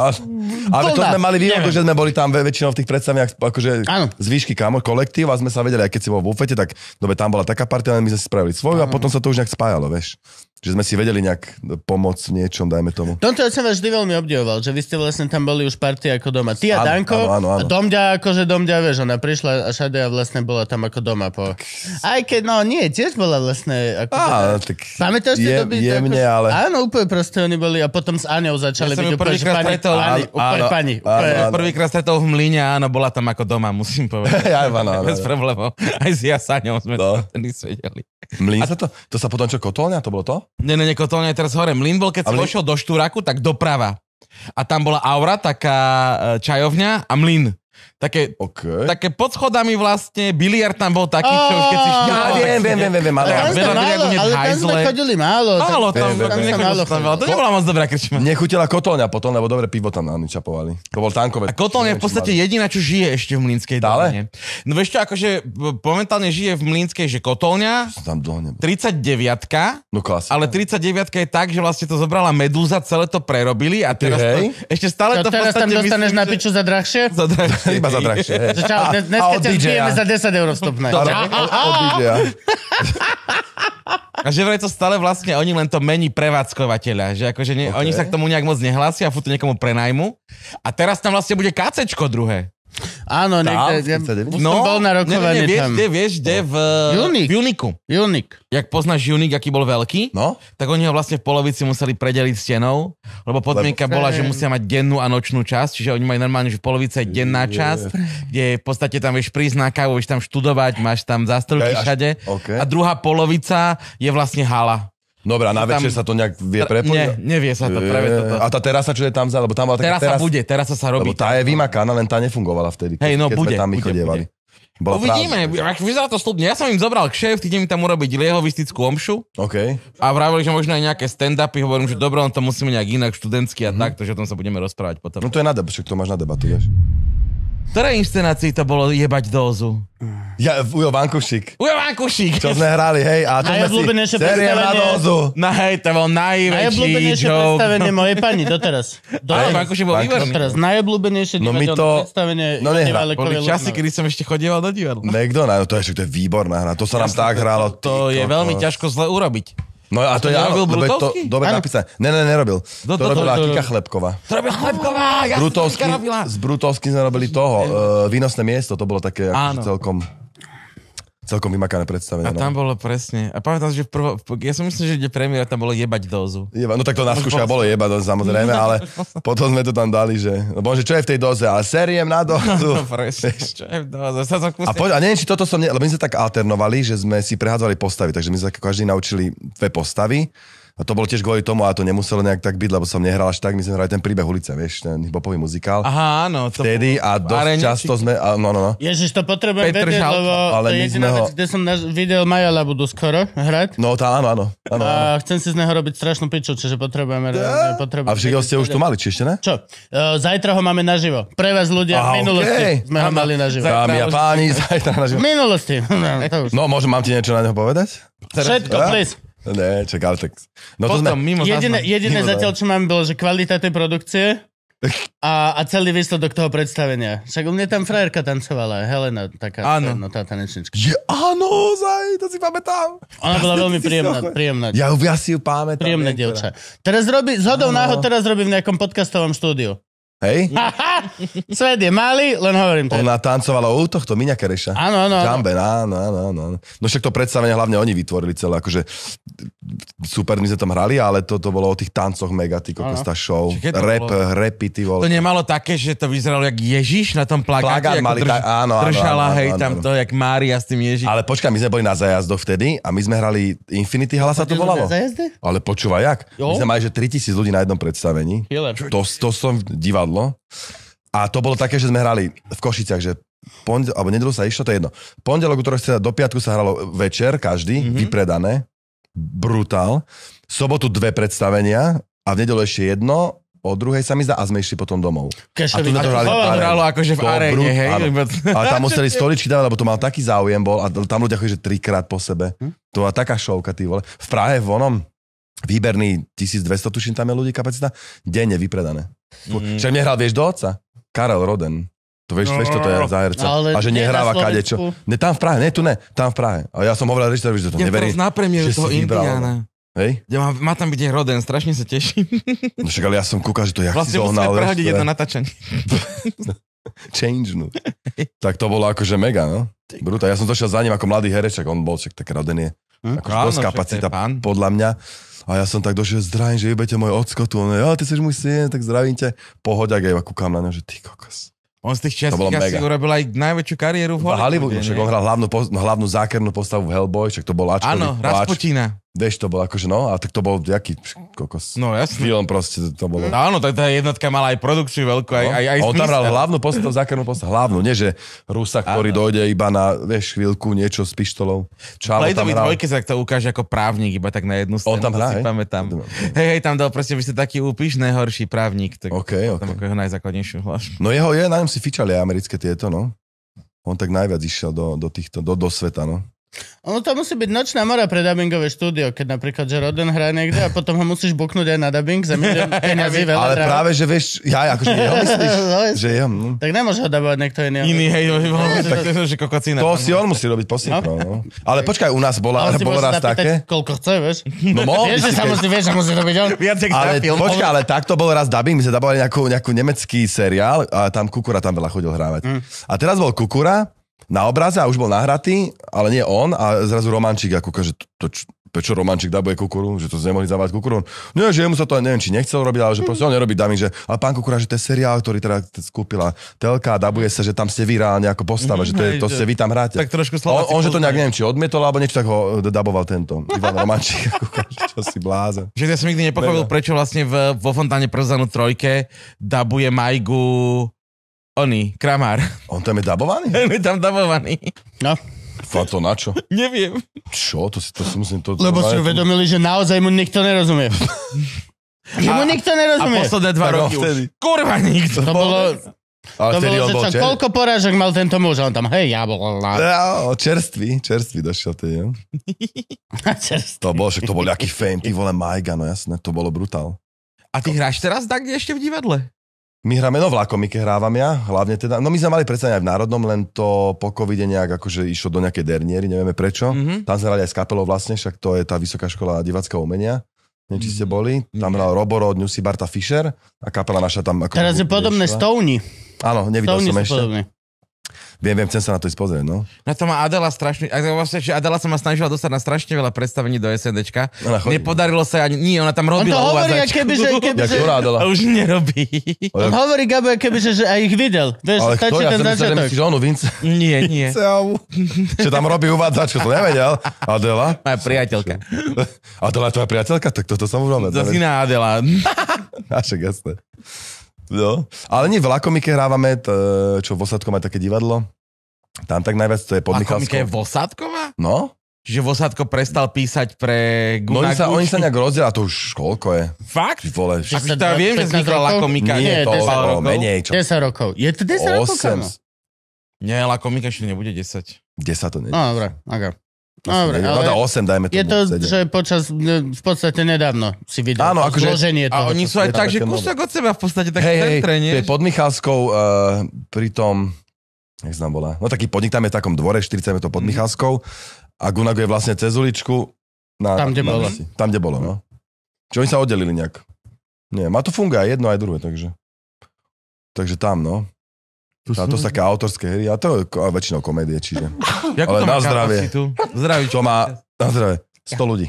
Speaker 3: Ale to sme mali výhodu, že sme boli tam väčšinou v tých predstaviach akože z výšky kamo, kolektív a sme sa vedeli, aj keď si bol v bufete, tak dobe tam bola taká partia, my sme si spravili svoju a potom sa to už nejak spájalo, vieš že sme si vedeli nejak pomôcť niečom, dajme tomu.
Speaker 1: Tomto no ja som vás vždy veľmi obdivoval, že vy ste vlastne tam boli už party ako doma. Ty a áno, Danko, áno, áno, áno. a Domďa, akože Domďa, vieš, ona prišla a Šadia vlastne bola tam ako doma po... Aj keď, no nie, tiež bola vlastne... Ako Á, tak Pamätáš je, doby, jemne, ako... ale... Áno, úplne proste oni boli a potom s Aňou začali ja byť úplne, že pani, stretol, pani, áno, úplne áno, pani. Úplne. Áno, áno.
Speaker 2: Prvýkrát stretol v Mlíne áno, bola tam ako doma, musím
Speaker 3: povedať. ja, áno, áno, Bez problémov. Aj s ja s Aňou sme to no. nesvedeli. Mlín sa to? To sa potom čo, kotolňa? To bolo to?
Speaker 2: Nie, nie, nie, Kotolňa je teraz hore. Mlin bol, keď Ale... si vošiel do Štúraku, tak doprava. A tam bola aura, taká e, čajovňa a mlin. Také, okay. také pod schodami vlastne, biliard tam bol taký, čo už keď si šťal. Ja viem, viem, viem, viem,
Speaker 1: ale... Ale, tam sme chodili málo. Málo, tam, tam, To nebola
Speaker 3: moc dobrá krčma. Nechutila kotolňa potom, lebo dobre pivo tam načapovali. To bol tankové. A kotolňa je v podstate jediná, čo žije
Speaker 2: ešte v Mlinskej dole. No vieš čo, akože momentálne žije v Mlinskej, že kotolňa,
Speaker 3: 39 no klasika.
Speaker 2: ale 39 je tak, že vlastne to zobrala Medúza, celé to prerobili a teraz to, ešte stále to, v teraz tam dostaneš na piču
Speaker 1: za drahšie? Za drahšie. Iba za drahšie. Hej. dnes keď za 10 eur vstupné. To,
Speaker 2: a že vraj to stále vlastne oni len to mení prevádzkovateľa, že akože ne, okay. oni sa k tomu nejak moc nehlásia a fú to niekomu prenajmu. A teraz tam vlastne bude kácečko druhé.
Speaker 1: Áno, niekde, ja, no, bol na rokovanie ne, ne, vieš, tam. Kde,
Speaker 2: vieš, kde v, Junik. v Juniku. Junik. Jak poznáš Junik, aký bol veľký, no? tak oni ho vlastne v polovici museli predeliť stenou, lebo podmienka lebo... bola, že musia mať dennú a nočnú časť, čiže oni majú normálne, že v polovici je denná časť, kde v podstate tam vieš prísť na kávu, vieš tam študovať, máš tam zástrelky všade. Okay. A druhá
Speaker 3: polovica je vlastne hala Dobre, a na tam... večer sa to nejak vie prepojiť? Nie, nevie sa to. Práve e, toto. A tá terasa, čo je tam za? Lebo tam bola taká terasa, terasa bude, terasa sa robí. Lebo tá je no. vymakaná, len tá nefungovala vtedy, hey, no, keď bude, sme tam my bude, chodievali. Uvidíme,
Speaker 2: no, ak vyzerá to slubne. Ja som im zobral kšeft, idem tam urobiť liehovistickú omšu. OK. A vravili, že možno aj nejaké stand-upy, hovorím, že dobre, on no to musíme nejak inak študentsky a mm-hmm. tak, takže o tom sa budeme rozprávať potom. No to je na debatu, to máš na debatu, vieš ktorej inscenácii to bolo jebať dózu? Ja, Ujo Vankušik. Ujo Vankušik. Čo sme hrali, hej,
Speaker 4: a čo sme si... Série na dózu. No
Speaker 1: hej, to bol najväčší joke. predstavenie no. mojej pani doteraz. Do Ujo Vankušik bol výborný. Doteraz, najobľúbenejšie no my to... predstavenie no nie, nehra. Boli časy, kedy
Speaker 3: som ešte chodieval do divadla. Niekto, no to je, to je výborná hra, to sa nám tak hralo. To, je veľmi ťažko zle urobiť. No a to, to ja robil Brutovský? To, dobre ano. napísané. Ne, ne, nerobil. Do, no to, to, to robila to, to, to, Kika Chlebková. To
Speaker 4: robila Chlebková, ja Brutovský, robila.
Speaker 3: S Brutovským sme robili toho, uh, výnosné miesto, to bolo také ako, celkom celkom vymakané predstavenie. A no. tam
Speaker 2: no. bolo presne. A pamätám si, že v prvo, ja som myslím, že kde premiéra tam bolo jebať dozu. Jeba, no tak to nás bolo jebať dozu samozrejme, ale
Speaker 3: potom sme to tam dali, že... No bože, čo je v tej doze, ale seriem na no, dozu. No,
Speaker 2: presne, čo je v doze. Sa som a, poď, a
Speaker 3: neviem, či toto som... Ne, lebo my sme tak alternovali, že sme si prehádzali postavy, takže my sme sa každý naučili dve postavy a to bolo tiež kvôli tomu, a to nemuselo nejak tak byť, lebo som nehral až tak, my sme hrali ten príbeh ulice, vieš, ten hipopový muzikál. Aha, áno. To Vtedy a dosť areniči. často sme, a, no, no, no.
Speaker 1: Ježiš, to potrebujem Petr vedieť, lebo ale to je jediná ho... vec, kde som naž- videl Maja Labudu skoro hrať. No,
Speaker 3: tá, áno, áno. áno, a
Speaker 1: áno. chcem si z neho robiť strašnú piču, čiže potrebujeme... Da. Potrebujem a všetko ste už tu mali,
Speaker 3: či ešte ne? Čo?
Speaker 1: Uh, zajtra ho máme naživo. Pre vás ľudia, v minulosti okay. sme ho mali naživo. Dámy a páni, zajtra naživo. V
Speaker 3: minulosti. No, môžem, mám ti niečo na neho povedať? Všetko, please. Ne, čak, ale tak... No to sme... mimo jediné, zásma, jediné mimo zatiaľ,
Speaker 1: čo mám, bolo, že kvalita tej produkcie a, a celý výsledok toho predstavenia. Však u mňa tam frajerka tancovala, Helena, taká áno. No, tá tanečnička. Je,
Speaker 3: áno, zaj, to si pamätám. Ona bola veľmi príjemná,
Speaker 1: príjemná. Ja, ja si ju pamätám. Príjemné dievča. Teraz robí, zhodou náhod teraz robí v nejakom podcastovom štúdiu.
Speaker 3: Hej? Svet je malý, len hovorím to. Ona tancovala u tohto Miňa Kereša. Áno, áno. Jamben, áno, áno, áno. No však to predstavenie hlavne oni vytvorili celé, akože super, my sme tam hrali, ale to, to bolo o tých tancoch mega, ty kokos, tá show. Rap, bolo... rapy, ty vole.
Speaker 2: To nemalo také, že to vyzeralo jak Ježiš na tom plagáte, Plagát mali, drž, tá, áno, držala, áno, áno, hej, áno, tam
Speaker 3: áno. to, jak Mária s tým Ježiš. Ale počkaj, my sme boli na zajazdoch vtedy a my sme hrali Infinity Hala sa to volalo. Ale počúvaj, jak? Jo? My sme mali, že 3000 ľudí na jednom predstavení. To, to som divadlo. A to bolo také, že sme hrali v Košiciach, že pondel, alebo nedelu sa išlo, to je jedno. Pondelok, ktorý sa do piatku sa hralo večer, každý, mm-hmm. vypredané brutál. sobotu dve predstavenia a v nedelu ešte jedno o druhej sa mi zdá a sme išli potom domov. Kešovi, a tu to hrali, hralo akože v aréne, hej? Áno. Ale tam museli stoličky dávať, lebo to mal taký záujem bol a tam ľudia chodili trikrát po sebe. Hm? To bola taká šovka, ty vole. V Prahe v onom výberný 1200, tuším, tam je ľudí kapacita, denne vypredané. Mm. Však mne hral, vieš, do oca? Karel Roden. To vieš, vieš, toto je no. zájerca. Ale a že nehráva kadečo. Ne, tam v Prahe, ne, tu ne, tam v Prahe. A ja som hovoril režisérovi, že to neverí. Na premiéru toho Indiana. Hej?
Speaker 2: Ja má, má tam byť Roden, strašne sa teším.
Speaker 3: No však, ale ja som kúkal, že to jak vlastne si zohnal. Vlastne prehodiť jedno natáčanie. Change, no. tak to bolo akože mega, no. Brutál. Ja som došiel za ním ako mladý hereček, on bol však tak Roden je. Hm? Akože dosť kapacita, podľa mňa. A ja som tak došiel, zdravím, že vybete môj ocko tu. On, ja, ty si môj syn, tak zdravím ťa. Pohoď, ak ja kúkam na ňa, že ty kokos on z tých českých asi mega.
Speaker 2: urobil aj najväčšiu kariéru v Hollywoode. No, v Hollywoode, však on hral
Speaker 3: hlavnú, hlavnú zákernú postavu v Hellboy, však to bol Ačkový. Áno, Rasputina. Vieš, to bol akože, no, a tak to bol jaký kokos. No jasne. Film proste to bolo.
Speaker 2: No, áno, tak tá jednotka mala aj produkciu veľkú, aj, no. aj, aj On tam hral hlavnú postavu, zákernú
Speaker 3: postavu. Hlavnú, nie že Rusa, ktorý áno. dojde iba na, vieš, chvíľku, niečo s pištolou. Čalo tam hral. dvojke
Speaker 2: sa to ukáže ako právnik, iba tak na jednu scénu. On tam hrá, hej? pamätám. Hej, hej, tam dal proste, by ste taký úpiš, nehorší právnik. Tak ok, okay. Tam ako jeho najzákladnejšiu hlasu.
Speaker 3: No jeho je, na ňom si fičali americké tieto, no. On tak najviac išiel do, do týchto, do, do sveta, no.
Speaker 1: Ono to musí byť nočná mora pre dubbingové štúdio, keď napríklad, že Roden hrá niekde a potom ho musíš buknúť aj na dubbing za milión peniazí veľa Ale drám. práve,
Speaker 3: že vieš, ja akože jeho myslíš, no, že jeho. No.
Speaker 1: Tak nemôže ho dubovať niekto iný. Iný, hej, no, no, no tak, to je že
Speaker 3: kokocina. To si on musí robiť posím, no. no. Ale počkaj, u nás bola, ale bola raz také.
Speaker 1: Koľko chce, vieš? No mohol vieš, že sa musí, vieš, že musí robiť on. Viac, ale počkaj, ale
Speaker 3: takto bol raz dubbing, my sme dubovali nejakú, nejakú nemecký seriál a tam Kukura tam veľa chodil hrávať. Mm. A teraz bol Kukura na obraze a už bol nahratý, ale nie on a zrazu Romančík ako že to, to, prečo Romančík dabuje Kukuru, že to nemohli zavať Kukuru. Nie, že mu sa to, neviem, či nechcel robiť, ale že mhm. proste on nerobí dubbing, že ale pán Kukura, že to je seriál, ktorý teda skúpila telka a dabuje sa, že tam ste vy reálne ako postava, mm, že to, je, to ste vy tam hráte. Tak trošku on, on, že to nejak neviem, či odmietol, alebo niečo tak ho e, daboval tento Ivan Romančík, čo si bláze. Že
Speaker 2: ja som nikdy nepochopil, prečo vlastne v, vo Fontáne Przanu trojke dabuje Majgu Oný, Kramár. On tam je
Speaker 3: dabovaný? On je tam dabovaný. No. A to na čo? Neviem. Čo? To si, to si musím... To, Lebo si uvedomili,
Speaker 1: že naozaj mu nikto nerozumie. mu nikto nerozumie. A posledné
Speaker 4: dva roky vtedy. už. Kurva nikto. To bolo...
Speaker 3: Ale to bolo, bol čo, koľko
Speaker 1: porážok mal tento muž? On tam, hej, ja bol... Na...
Speaker 3: Ja, no, čerstvý, čerstvý došiel tedy. Ja. No. čerstvý. To bol, že to bol nejaký fame, ty vole Majga, no jasné, to bolo brutál. A ty hráš teraz tak ešte v divadle? My hráme, no my keď hrávam ja, hlavne teda. No my sme mali predstavenie aj v Národnom, len to po covide nejak akože išlo do nejakej derniery, nevieme prečo. Mm-hmm. Tam sme hrali aj s kapelou vlastne, však to je tá Vysoká škola divackého umenia. Neviem, či ste mhm. boli. Tam mhm. hral Roboro, Newsy Barta Fischer a kapela naša tam... Ako Teraz je podobné Stony. Áno, nevidel Stovni som ešte. Podobné. Viem, viem, chcem sa na to ísť pozrieť, no.
Speaker 2: Na to má Adela strašne, vlastne, že Adela sa ma snažila dostať na strašne veľa predstavení do SNDčka. Chodí, Nepodarilo no. sa ani, nie, ona tam robila On to hovorí, uvádzačku. keby, že, keby, že, Adela?
Speaker 3: už nerobí. On
Speaker 1: hovorí, Gabo, keby, že, že aj ich videl. Vieš, Ale kto, ja ten som myslel, že myslíš
Speaker 3: onu, Vince. Nie, nie.
Speaker 4: Čo tam robí uvádzačku, to nevedel.
Speaker 3: Adela? Moja priateľka. Adela je tvoja priateľka? Tak toto sa mu Zas Zasína Adela. Naše jasné. No, ale nie, v Lakomike hrávame, t, čo v Osadko má také divadlo. Tam tak najviac to je pod Lakomike je
Speaker 2: Osadkova? No. Čiže Vosadko prestal
Speaker 3: písať pre Gunagu. No, oni sa, oni sa nejak rozdiela, to už koľko je? Fakt? Vole, š... Ak to viem, že vznikla Lakomika. Nie, to, 10 rokov. Menej, čo? 10 rokov. Je to 10 8... rokov, kámo?
Speaker 2: Nie, Lakomika ešte nebude 10. 10 to nie. No, dobre, okay.
Speaker 1: To Dobre, ale rada no 8, dajme tomu. Je to, 7. že počas, v podstate nedávno si videl Áno, akože, zloženie toho. A oni sú aj tak, že kúsok
Speaker 3: od seba v podstate tak hey, centre, hey, pod Michalskou uh, pri tom, jak znam tam bola, no taký podnik tam je v takom dvore, 40 metrov pod mhm. Michalskou a Gunago je vlastne cez uličku. Na, tam, kde na bolo. Visi. Tam, kde bolo, no. Čo oni sa oddelili nejak. Nie, má to funga aj jedno, aj druhé, takže. Takže tam, no. A to sú také autorské hry, a to je väčšinou komédie, čiže... Jako Ale na zdravie. Zdraví, to má na zdravie 100 ľudí.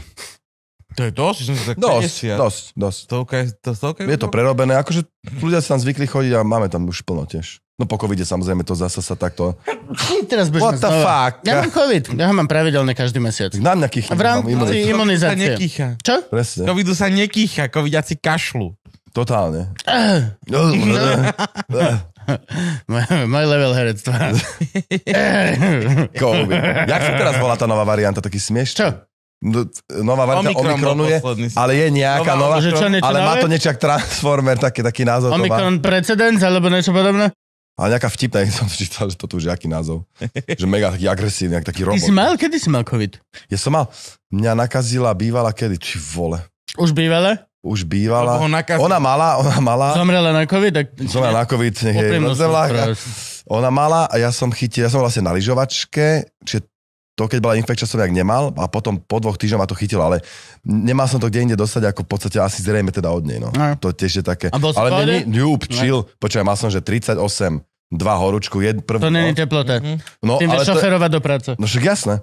Speaker 3: To je
Speaker 2: dosť, som tak dosť, kedesia. dosť, dosť. okay, to, okay, je to
Speaker 3: prerobené, akože ľudia sa tam zvykli chodiť a máme tam už plno tiež. No po covide samozrejme to zase sa takto...
Speaker 1: Teraz What the znova. fuck? Ja mám covid, ja ho mám pravidelne každý mesiac. Na mňa kýcha. V rámci imunizácie. Sa nekýcha. Čo? Presne. Covidu sa nekýcha, covidiaci kašlu.
Speaker 2: Totálne.
Speaker 3: My level herectva. Jak sa teraz volá tá nová varianta? Taký smieš? Čo? No, nová varianta Omikron Omikronu je, ale je nejaká nová, nová čo, ale má to niečo Transformer, taký, taký názov Omikron to precedens, alebo niečo podobné? Ale nejaká vtipná, ja som čítal, že toto už je aký názov. Že mega taký agresívny, taký robot. Ty si mal, kedy si mal COVID? Ja som mal, mňa nakazila bývala kedy, či vole. Už bývala? už bývala. Ona mala, ona mala. Zomrela na COVID? Tak... Zomrela na COVID, nech jej Ona mala a ja som chytil, ja som vlastne na lyžovačke, čiže to, keď bola infekčia, som nemal a potom po dvoch týždňoch ma to chytilo, ale nemal som to kde inde dostať, ako v podstate asi zrejme teda od nej. No. no. To tiež je také. A bol ale není, ňup, chill, no. počkaj, mal som, že 38 dva horúčku, jed, prvú. To není no. teplota. Mhm. No, Tým ale šoferovať to... do práce. No však jasné.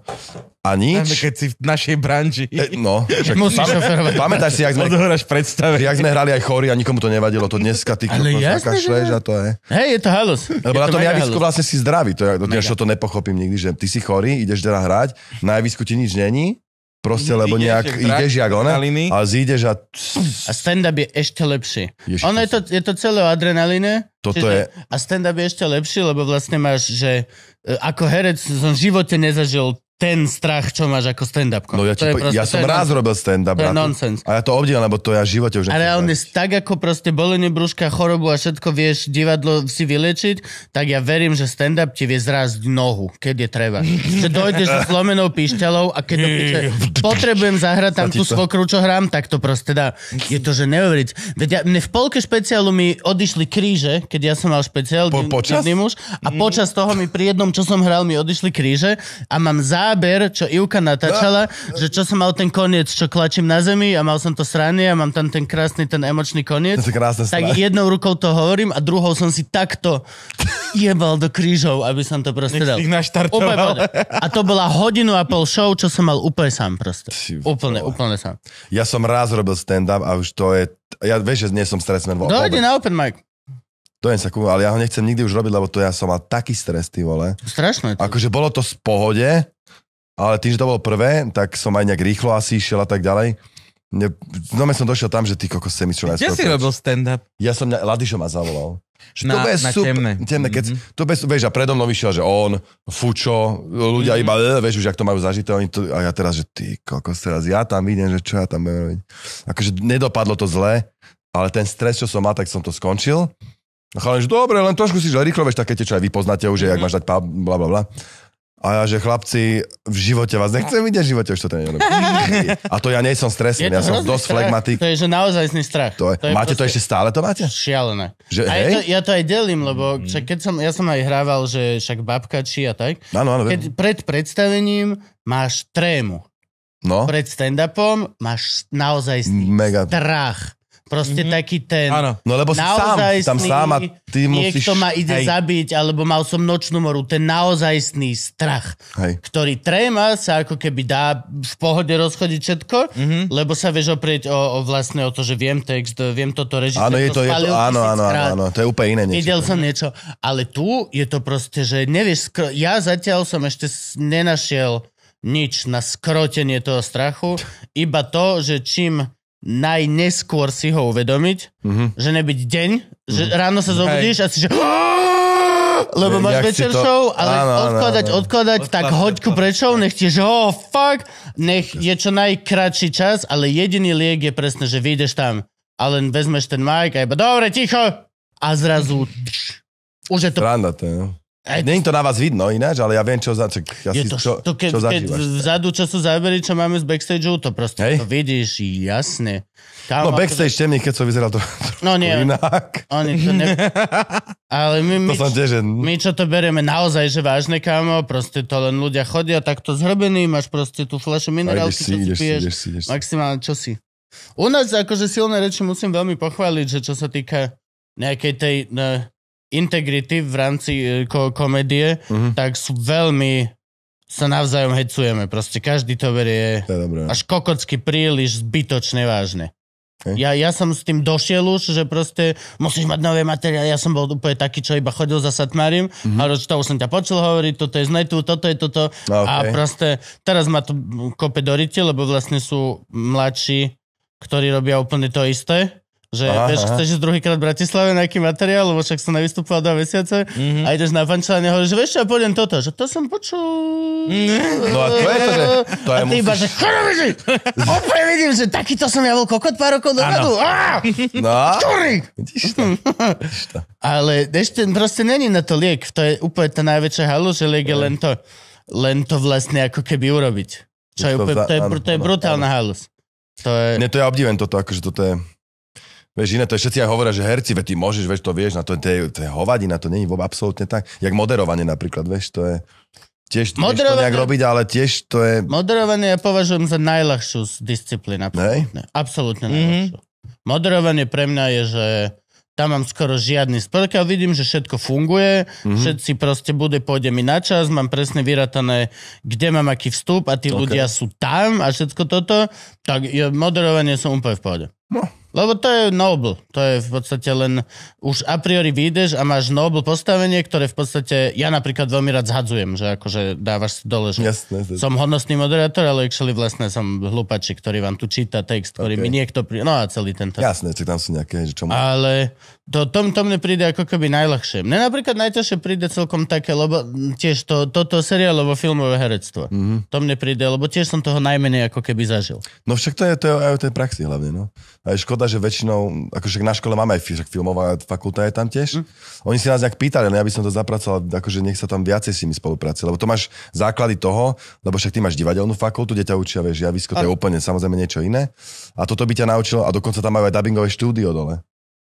Speaker 3: A nič. Ajme, keď si v našej branži. E, no. Však, Musíš pamä, šoferovať. Pamätáš si, jak sme, Odohráš predstave. jak sme hrali aj chory a nikomu to nevadilo. To dneska ty ale jasné, šleš, a to je.
Speaker 1: Hej, je to halus. Lebo je na to tom javisku vlastne
Speaker 3: si zdravý. To, ja, to, to nepochopím nikdy, že ty si chorý, ideš teda hrať, na javisku ti nič není Proste, lebo nejak ideš jak ona a zídeš a...
Speaker 1: A stand-up je ešte lepší. Ježiš, ono je to, je to celé o adrenaline. Toto čiže, je... A stand-up je ešte lepší, lebo vlastne máš, že e, ako herec som v živote nezažil ten strach, čo máš ako stand-up. No ja, ti, po, proste, ja som raz nonsense. robil
Speaker 3: stand-up. To je nonsense. A ja to obdielam, lebo to ja v živote už A
Speaker 1: reálne, tak ako proste bolenie brúška, chorobu a všetko vieš divadlo si vylečiť, tak ja verím, že stand-up ti vie zrásť nohu, keď je treba. že dojdeš s zlomenou píšťalou a keď to potrebujem zahrať tam tú svokru, čo hrám, tak to proste dá. Je to, že neuveriť. Veď ja, mne v polke špeciálu mi odišli kríže, keď ja som mal špeciál, po, počas? muž, a počas toho mi pri jednom, čo som hral, mi odišli kríže a mám záujem záber, čo Ivka natáčala, no. že čo som mal ten koniec, čo klačím na zemi a mal som to sranie a mám tam ten krásny, ten emočný koniec. To krásne tak jednou rukou to hovorím a druhou som si takto jebal do krížov, aby som
Speaker 3: to proste dal. a to bola hodinu a pol show, čo
Speaker 1: som mal úplne sám proste.
Speaker 3: úplne, úplne sám. Ja som raz robil stand-up a už to je... Ja vieš, že nie som stresmen. Dojde na open mic. je sa kúma, ale ja ho nechcem nikdy už robiť, lebo to ja som mal taký stres, ty vole. Strašné. Akože bolo to z pohode, ale tým, že to bolo prvé, tak som aj nejak rýchlo asi išiel a tak ďalej. Ne, no som došiel tam, že ty kokos sem čo najskôr. Kde si robil stand-up? Ja som, mňa, Ladišo ma zavolal. Že na, to bude na super, temné. temné keď, mm-hmm. to bez, vieš, a predo mnou vyšiel, že on, fučo, ľudia mm-hmm. iba, vieš, už ak to majú zažité, oni to, a ja teraz, že ty kokos, teraz ja tam vidím, že čo ja tam budem robiť. Akože nedopadlo to zle, ale ten stres, čo som mal, tak som to skončil. A no, Chalen, že dobre, len trošku si že rýchlo, vieš, také tie, čo aj vy poznáte už, mm-hmm. jak mhm. máš dať bla, bla, bla. A ja, že chlapci, v živote vás nechcem no. vidieť, v živote už to ten A to ja nie som stresný, ja som dosť flegmatik. To je, že naozaj sný strach. To je, to je máte to ešte stále, to máte? Šialené. Že, a hej? Ja, to,
Speaker 1: ja to aj delím, lebo mm. však keď som, ja som aj hrával, že však či a tak. Áno, áno. Keď viem. pred predstavením máš trému. No. Pred stand-upom máš naozaj Mega. strach. Proste mm-hmm. taký ten... Áno. No lebo si sám, tam sám a ty musíš... Niekto ma ide hej. zabiť, alebo mal som nočnú moru. Ten naozajstný strach, hej. ktorý tréma sa ako keby dá v pohode rozchodiť všetko, mm-hmm. lebo sa vieš oprieť o, o vlastne o to, že viem text, viem toto režisér. Áno, je to, je to áno, áno, áno, áno, to
Speaker 3: je úplne iné niečo. Videl
Speaker 1: som niečo, ale tu je to proste, že nevieš... Skr- ja zatiaľ som ešte nenašiel nič na skrotenie toho strachu, iba to, že čím najneskôr si ho uvedomiť, mm-hmm. že nebyť deň, že mm-hmm. ráno sa zobudíš a si že...
Speaker 4: Lebo máš večer to... show,
Speaker 1: ale áno, odkladať, áno, odkladať, áno. tak hoďku prečo, nech ti, že oh, fuck, nech je čo najkračší čas, ale jediný liek je presne, že vyjdeš tam a len vezmeš ten mic a iba,
Speaker 3: dobre, ticho, a zrazu, už je to... Randa to, no. Aj, Není to na vás vidno ináč, ale ja viem, čo, za, ja je si, to, čo, to, ke, čo zažívaš. Keď
Speaker 1: vzadu, čo sú zábery, čo máme z backstage to proste Hej? to vidíš, jasne. Tam, no backstage to...
Speaker 3: temný, keď som vyzeral to,
Speaker 1: to no, nie, inak. Oni to ne... ale my, my, to som tiež, my, čo to berieme naozaj, že vážne, kámo, proste to len ľudia chodia takto zhrbený, máš proste tú fľašu no, minerálky, čo si, ideš, piješ, ideš, ideš, maximálne čo si. U nás akože silné reči musím veľmi pochváliť, že čo sa týka nejakej tej... Ne, integrity v rámci e, ko- komédie, uh-huh. tak sú veľmi sa navzájom hecujeme. Proste každý to verie to dobré. až kokocky príliš zbytočne vážne. Okay. Ja, ja som s tým došiel už, že proste musíš mať nové materiály. Ja som bol úplne taký, čo iba chodil za Satmarim mm-hmm. roč, to už som ťa počul hovoriť, toto je znetu, toto je toto. Okay. No, a proste teraz ma to kope do rite, lebo vlastne sú mladší, ktorí robia úplne to isté. Že aha, vieš, aha. chceš ísť druhýkrát v Bratislave na nejaký materiál, lebo však som nevystupoval dva mesiace mm-hmm. a ideš na punchline a hovoríš, že vieš, čo, ja pôjdem toto, že to som počul.
Speaker 4: No a to je to, že... To a ty musíš... iba, že choroviži,
Speaker 1: opäť vidím, že takýto som ja bol kokot pár rokov dozadu. No. Čurý! Vidíš to? Vidíš to. Ale ešte proste není na to liek. To je úplne tá najväčšia halu, že liek je len to, len to vlastne ako keby urobiť. Čo je, to, úplne, to, je, to je brutálna
Speaker 3: halus. To je... Ne, to ja obdivujem toto, akože toto je... Vieš, iné to je, všetci aj hovoria, že herci, veď ty môžeš, veď to vieš, na to, to, je, to je hovadina, to není vôbec absolútne tak. Jak moderovanie napríklad, vieš, to je... Tiež to nejak robiť, ale tiež to je... Moderovanie ja považujem za najľahšiu
Speaker 1: z disciplín, absolútne. Absolútne mhm. najľahšiu. Mm-hmm. Moderovanie pre mňa je, že tam mám skoro žiadny spolek, vidím, že všetko funguje, mm-hmm. všetci proste bude, pôjde mi na čas, mám presne vyratané, kde mám aký vstup a tí okay. ľudia sú tam a všetko toto, tak je, moderovanie som úplne v pohode. No. Lebo to je Nobel. To je v podstate len... Už a priori vyjdeš a máš Nobel postavenie, ktoré v podstate... Ja napríklad veľmi rád zhadzujem, že akože dávaš si dole, že Jasne, som hodnostný moderátor, ale actually vlastne som hlupači, ktorý vám tu číta text, ktorý okay. mi niekto... Pri... No a celý ten... Jasné, tak tam sú nejaké... Že čo má... Ale to, to, to mne príde ako keby najľahšie. Mne napríklad najťažšie príde celkom také, lebo tiež to, toto seriálovo filmové herectvo. Mm-hmm. To mne príde, lebo tiež som toho najmenej ako keby zažil.
Speaker 3: No však to je, to je aj o tej praxi hlavne, no. A je škoda, že väčšinou, ako však na škole máme aj však filmová fakulta je tam tiež. Mm. Oni si nás nejak pýtali, no ja by som to zapracoval, akože nech sa tam viacej s nimi spolupráce, lebo to máš základy toho, lebo však ty máš divadelnú fakultu, kde ťa učia, vieš, javisko, to je úplne samozrejme niečo iné. A toto by ťa naučilo, a dokonca tam majú aj dubbingové štúdio dole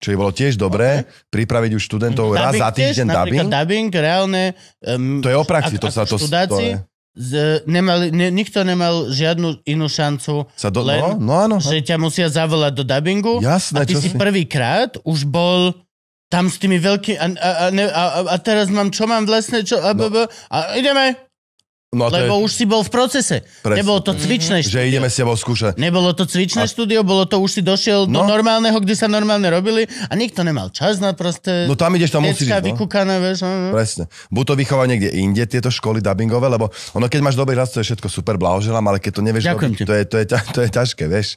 Speaker 3: čo je bolo tiež dobré, okay. pripraviť už študentov dubbing raz za týždeň dubbing.
Speaker 1: dubbing, reálne... Um,
Speaker 3: to je o praxi, ak, to sa to... Študáci, to
Speaker 1: Z, nemali, ne, nikto nemal žiadnu inú šancu,
Speaker 3: sa do, len, no, no,
Speaker 1: áno, že ťa musia zavolať do dubbingu Jasné, a ty čo si prvýkrát už bol tam s tými veľkými... A, a, a, a, a teraz mám, čo mám vlastne, čo... A, no. a, a ideme, No a Lebo je... už si bol v procese. Presne. Nebolo to mhm. cvičné mm-hmm.
Speaker 3: štúdio. Že ideme s tebou skúšať. Nebolo to cvičné
Speaker 1: a... štúdio, bolo to už si došiel no. do normálneho, kde sa normálne robili a nikto nemal čas na proste... No tam ideš, tam musíš ísť. No. vykúkané, vieš. No.
Speaker 3: no. Presne. Buď to vychová niekde inde, tieto školy dubbingové, lebo ono, keď máš dobrý hlas, to je všetko super, blahoželám, ale keď to nevieš Ďakujem robiť, to je, to, je, to, je, to je ťažké, vieš.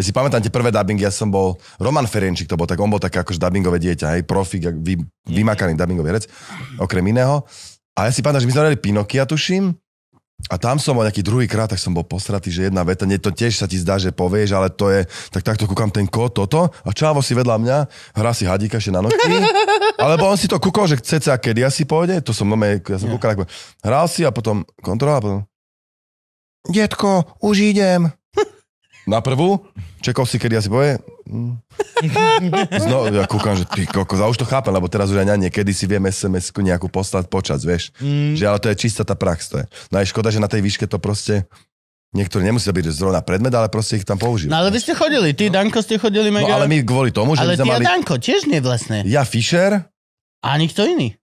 Speaker 3: Ja si pamätám tie prvé dubbingy, ja som bol... Roman Ferenčík to bol, tak on bol také akože dubbingové dieťa, hej, profik, vy, vymakaný dubbingový rec, okrem iného. A ja si pamätám, že my sme robili Pinokia, tuším, a tam som bol nejaký druhý krát, tak som bol posratý, že jedna veta, nie to tiež sa ti zdá, že povieš, ale to je, tak takto kúkam ten kód, toto a čávo si vedľa mňa, hrá si hadíka že na nožky, alebo on si to kúkol, že sa, kedy asi pôjde, to som nome, ja som kúkal, hral si a potom kontrola, a potom, detko, už idem, na prvú, čekal si, kedy asi povie. No, ja kúkam, že ty koko, už to chápem, lebo teraz už aj nie niekedy si viem sms nejakú poslať počas, vieš. Mm. Že ale to je čistá tá prax, to je. No aj škoda, že na tej výške to proste Niektorí nemusia byť zrovna predmet, ale proste ich tam používajú. No ale vy ste chodili, ty, no. Danko, ste chodili
Speaker 1: no, mega... No ale my kvôli
Speaker 3: tomu, že... Ale ty mali... a Danko, tiež nie vlastne. Ja Fischer. A nikto iný.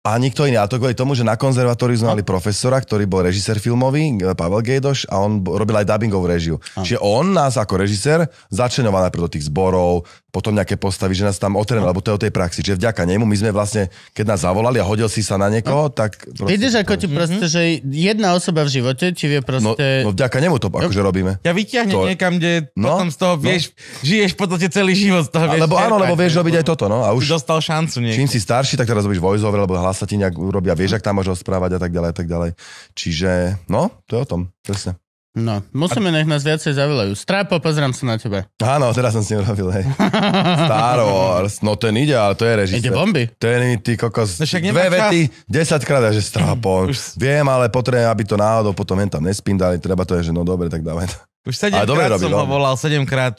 Speaker 3: A nikto iný. A to kvôli tomu, že na konzervatóriu sme no. mali profesora, ktorý bol režisér filmový, e, Pavel Gejdoš, a on robil aj dubbingovú režiu. A. Čiže on nás ako režisér začenoval najprv do tých zborov, potom nejaké postavy, že nás tam otrenoval, lebo to je o tej praxi. Čiže vďaka nemu my sme vlastne, keď nás zavolali a hodil si sa na niekoho, a. No. tak... Proste, Vidíš, ako ti proste, mhm. že jedna osoba v živote ti vie no, proste... No, no vďaka nemu to akože robíme.
Speaker 2: Ja vyťahnem to... niekam, kde no? potom z toho vieš, no? žiješ po podstate celý život z toho. Vieš, lebo áno, lebo vieš
Speaker 3: robiť aj toto, no. A už dostal šancu niekde. Čím si starší, tak teraz robíš voiceover, lebo hlas sa ti nejak urobia, vieš, ak tam môže rozprávať a tak ďalej a tak ďalej. Čiže, no, to je o tom, presne. No,
Speaker 1: musíme, a... nech nás viacej zavilajú. Strápo, pozrám sa na teba. Áno, teraz som s ním robil, hej.
Speaker 3: Star Wars, no ten ide, ale to je režisér. Ide bomby. Ten ty kokos, no, dve vety, desaťkrát, že Strápo. Už... Viem, ale potrebujem, aby to náhodou potom jen tam nespindali, treba to je, že no dobre, tak dávaj.
Speaker 2: Už sedemkrát som ho no. volal, sedemkrát.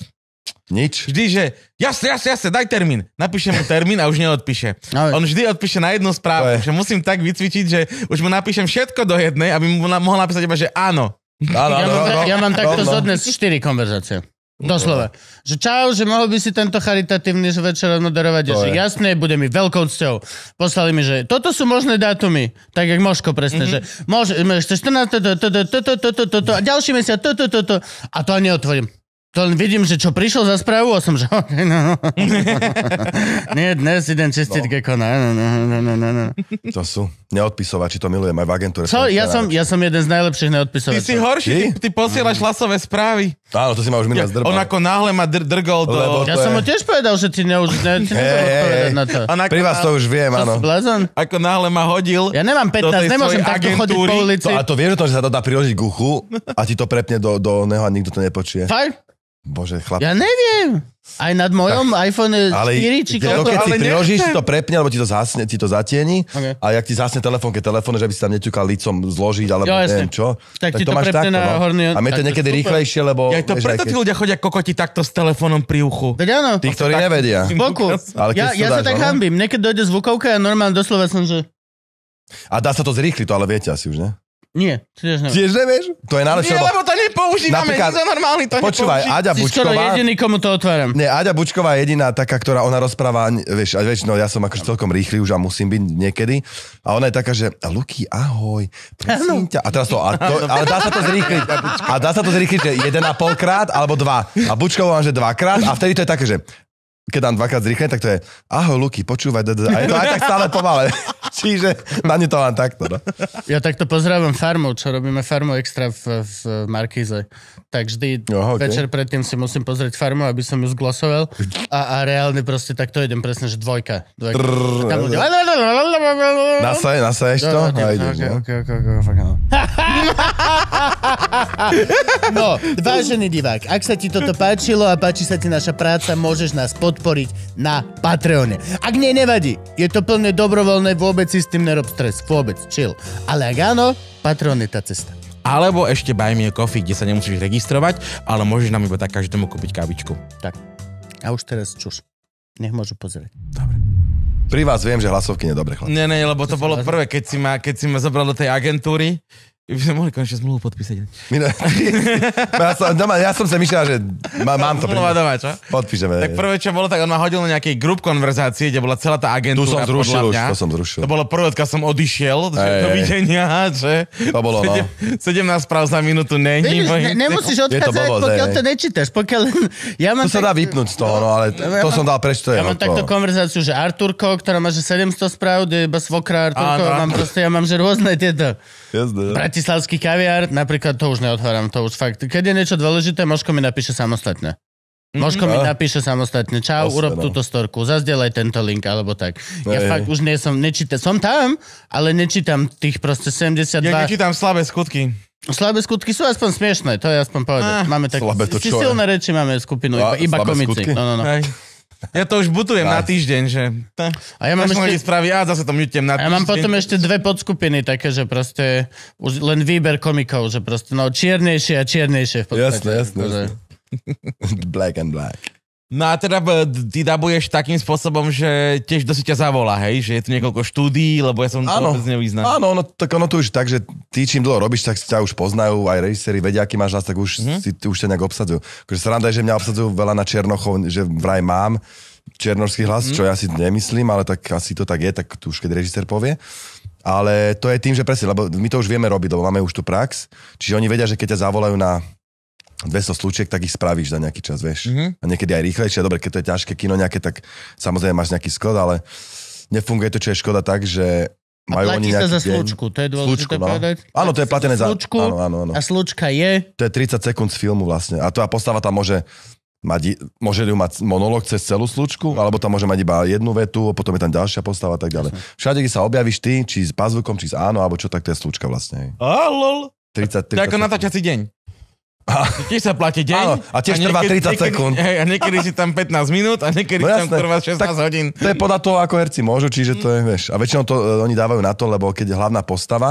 Speaker 2: Nič. Vždy, že jasne, jasne, jasne, daj termín. Napíšem mu termín a už neodpíše. Ale... On vždy odpíše na jednu správu, že musím tak vycvičiť, že už mu napíšem všetko do jednej, aby mu mohol napísať iba, že áno. áno ja, no, mám, no, ja mám takto no, no. 4
Speaker 1: konverzácie. Doslova. Že čau, že mohol by si tento charitatívny večer odmoderovať, že je. jasné, bude mi veľkou cťou. Poslali mi, že toto sú možné dátumy, tak jak Moško presne, mm-hmm. že môže, 14, toto, toto, toto, toto, toto, a toto, toto, toto, toto, toto, to ani toto to len vidím, že čo prišiel za správu a som, že... No, Nie, dnes idem čistiť no. gekona. No, no, no, no, no.
Speaker 3: To sú neodpisovači, to milujem aj v agentúre. Co? Ja som,
Speaker 1: ja som jeden z najlepších neodpisovačov. Ty si horší, ty, ty posielaš
Speaker 3: mm. hlasové správy. Áno, to si ma už minulé zdrbal. On ako
Speaker 1: náhle ma dr-
Speaker 3: drgol do... Lebo ja je... som mu
Speaker 1: tiež povedal, že ty neuž... Ne,
Speaker 3: ty hey, hey, na to. Pri vás to už viem, áno.
Speaker 1: Ako náhle ma hodil... Ja nemám 15,
Speaker 3: nemôžem takto chodiť po ulici. To, a to vieš to, že sa to dá priložiť k uchu a ti to prepne do, do neho a nikto to nepočuje. Fajn? Bože, chlap.
Speaker 1: Ja neviem. Aj nad mojom tak, iPhone 4, ale, či koľko. Keď si priložíš, si to
Speaker 3: prepne, alebo ti to, zasne, ti to zatieni. Okay. A jak ti zásne telefón, keď telefón, že by si tam neťukal licom zložiť, alebo jo, neviem čo. Tak, tak ti to, to máš takto, na no. horný... A mne to niekedy super. rýchlejšie, lebo... Ja to
Speaker 2: vieš, preto tí ľudia chodia kokoti takto s telefónom pri uchu. Tak áno. Tí, ktorí tak, nevedia. Boku.
Speaker 3: Ale ja, ja sa tak hambím.
Speaker 1: Niekedy dojde zvukovka a normálne doslova som, že...
Speaker 3: A dá sa to zrýchliť, to ale viete asi už, ne? Nie, tiež neviem. Tiež nevieš? To je najlepšie. Nie, lebo, lebo
Speaker 1: to nepoužívame, napríklad,
Speaker 3: to normálny, to Počúvaj, nepouží. Aďa Bučková... Si skoro jediný, komu to otváram. Nie, Aďa Bučková je jediná taká, ktorá ona rozpráva, vieš, a vieš, no ja som akože celkom rýchly už a musím byť niekedy. A ona je taká, že Luky, ahoj, prosím ťa. A teraz to, a to, ale dá sa to zrýchliť. A dá sa to zrýchliť, že jeden a pol krát, alebo dva. A Bučková mám, že dvakrát. A vtedy to je také, že keď dám dvakrát zrýchlenie, tak to je ahoj Luky, počúvaj, da, da. a je to aj tak stále pomalé. Čiže na ne to len takto. No.
Speaker 1: Ja takto pozdravím farmu, čo robíme farmu extra v, v Markize. Tak vždy Oho, no, okay. večer predtým si musím pozrieť farmu, aby som ju zglosoval. A, a reálne proste takto idem presne, že dvojka. dvojka. Trrr, Tam ľudia... nasaješ to? No, okay, a no, okay, no. okay, okay, okay, okay, okay. No. No, vážený divák, ak sa ti toto páčilo a páči sa ti naša práca, môžeš nás podporiť na Patreone. Ak nie, nevadí. Je to plne dobrovoľné, vôbec si s tým nerob stres. Vôbec, chill. Ale ak áno, Patreon je tá cesta.
Speaker 2: Alebo ešte Buy Me a Coffee, kde sa nemusíš registrovať,
Speaker 3: ale môžeš nám iba tak každému kúpiť kávičku. Tak. A už teraz čuš. Nech môžu pozrieť. Dobre. Pri vás viem, že hlasovky nedobre, chlap.
Speaker 2: Nie, nie, lebo to, to bolo prvé, keď si, ma, keď si ma zobral do tej agentúry, ja by sme mohli konečne zmluvu podpísať. ja, som,
Speaker 3: doma, ja som sa myšľal, že má, mám to. Zmluva doma, čo?
Speaker 2: Podpíšeme. Tak prvé, čo bolo, tak on ma hodil na nejakej grup konverzácie, kde bola celá tá agentúra. Tu som zrušil už, to som zrušil. To bolo prvé, keď som odišiel, že aj, Ej, dovidenia, že... To bolo, no. 17 správ za minútu není. Ne, ne, nemusíš odchádzať,
Speaker 1: pokiaľ to nečítaš. Pokiaľ,
Speaker 3: ja mám tu sa dá vypnúť z toho, no, ale to ja mám, to som dal preč, to je. Ja mám takto
Speaker 1: konverzáciu, že Arturko, ktorá má že 700 správ, kde je iba svokra Arturko, mám proste, ja mám že rôzne tieto. Jasne. Eh? Bratislavský kaviár, napríklad to už neotváram, to už fakt. Keď je niečo dôležité, Možko mi napíše samostatne. Mhm. Možko mm, mi napíše samostatne, čau, Jasne, urob no. túto storku, zazdelaj tento link, alebo tak. Ja Ej. fakt už nie som, nečítam, som tam, ale nečítam tých proste 72. Ja nečítam slabé skutky. Slabé skutky sú aspoň smiešné, to je aspoň povedať. Ah, máme tak, slabé to čo si silné reči máme skupinu, iba, iba komici. No, no, no. Ja to už butujem na týždeň, že... A ja mám ešte... Spraví, a zase to na týždeň. Ja mám potom ešte dve podskupiny také, že proste už len výber komikov, že proste no čiernejšie a čiernejšie v podstate. Jasné, jasné.
Speaker 3: black and black.
Speaker 1: No a teda eh, ty dabuješ takým
Speaker 2: spôsobom, že tiež dosť ťa zavolá, hej? Že je tu niekoľko štúdí, lebo ja som áno, to vôbec nevyznal.
Speaker 3: Áno, no, tak ono to už tak, že ty čím dlho robíš, tak ťa už poznajú, aj režiséri vedia, aký máš hlas, tak už, mm-hmm. si, už ťa nejak obsadzujú. Akože sranda je, že mňa obsadzujú veľa na Černochov, že vraj mám černorský hlas, mm-hmm. čo ja si nemyslím, ale tak asi to tak je, tak tu už keď režisér povie. Ale to je tým, že presne, lebo my to už vieme robiť, lebo máme už tu prax. Čiže oni vedia, že keď ťa zavolajú na 200 slučiek, tak ich spravíš za nejaký čas, vieš. Mm-hmm. A niekedy aj rýchlejšie. Dobre, keď to je ťažké kino nejaké, tak samozrejme máš nejaký sklad, ale nefunguje to, čo je škoda tak, že majú a platí oni sa za slučku, to je dôležité slučku, no. povedať. Áno, to je platené za... Slučku, áno, áno, áno. A slučka je... To je 30 sekúnd z filmu vlastne. A tá postava tam môže mať, môže ju mať monolog cez celú slučku, no. alebo tam môže mať iba jednu vetu, potom je tam ďalšia postava a tak ďalej. Všade, kde sa objavíš ty, či s pazvukom, či s áno, alebo čo, tak to je slučka vlastne.
Speaker 2: Alol.
Speaker 3: 30, 30 tak ako
Speaker 2: natáčací deň. A, no, tiež sa platí deň. Áno, a tiež a trvá 30 niekedy, sekúnd. Hej, a niekedy si tam 15 minút a niekedy no jasné, tam trvá 16 tak
Speaker 3: hodín. To je podľa toho, ako herci môžu, čiže to je, mm. vieš. A väčšinou to uh, oni dávajú na to, lebo keď je hlavná postava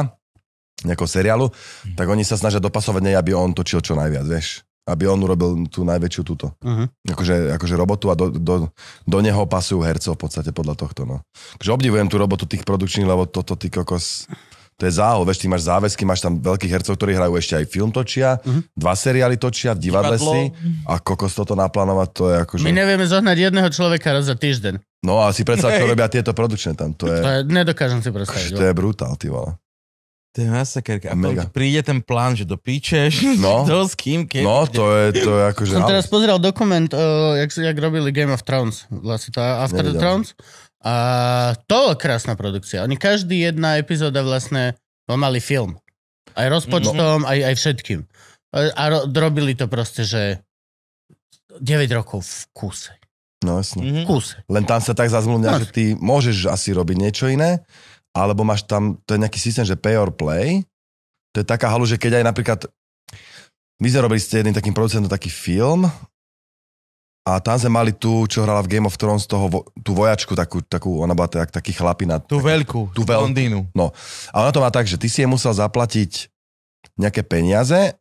Speaker 3: nejakého seriálu, mm. tak oni sa snažia dopasovať nej, aby on točil čo najviac, vieš aby on urobil tú najväčšiu túto. Uh-huh. Akože, akože robotu a do, do, do neho pasujú hercov v podstate podľa tohto. No. Takže obdivujem tú robotu tých produkčných, lebo toto ty kokos to je záho, veš, ty máš záväzky, máš tam veľkých hercov, ktorí hrajú ešte aj film točia, mm-hmm. dva seriály točia, v divadle Divadlo. si a kokos toto naplánovať, to je akože... My
Speaker 1: nevieme zohnať jedného človeka raz za týždeň.
Speaker 3: No a si predstav, čo robia tieto produkčné tam, to je... To
Speaker 1: je nedokážem si predstaviť. Akože to je
Speaker 3: brutál, ty vole.
Speaker 2: To je masakerka. A Mega. príde ten plán, že dopíčeš, no. to s kým, keď... No, to
Speaker 3: je, to je akože... Som teraz
Speaker 1: pozeral dokument, uh, jak, jak robili Game of Thrones, vlastne to After Nevidel. the Thrones. A to je krásna produkcia. Oni každý jedna epizóda vlastne mali film. Aj rozpočtom, no. aj, aj všetkým. A ro- robili to proste, že 9 rokov v kúse.
Speaker 3: No jasne. Mm-hmm. V kúse. Len tam sa tak zazmluňa, no. že ty môžeš asi robiť niečo iné, alebo máš tam, to je nejaký systém, že pay or play. To je taká halu, že keď aj napríklad my sme robili s jedným takým producentom taký film a tam sme mali tú, čo hrala v Game of Thrones, toho, tú vojačku, takú, takú ona bola tak, taký chlapina. Tú
Speaker 2: taký, veľkú, tú veľkú. Londýnu.
Speaker 3: No. A ona to má tak, že ty si jej musel zaplatiť nejaké peniaze,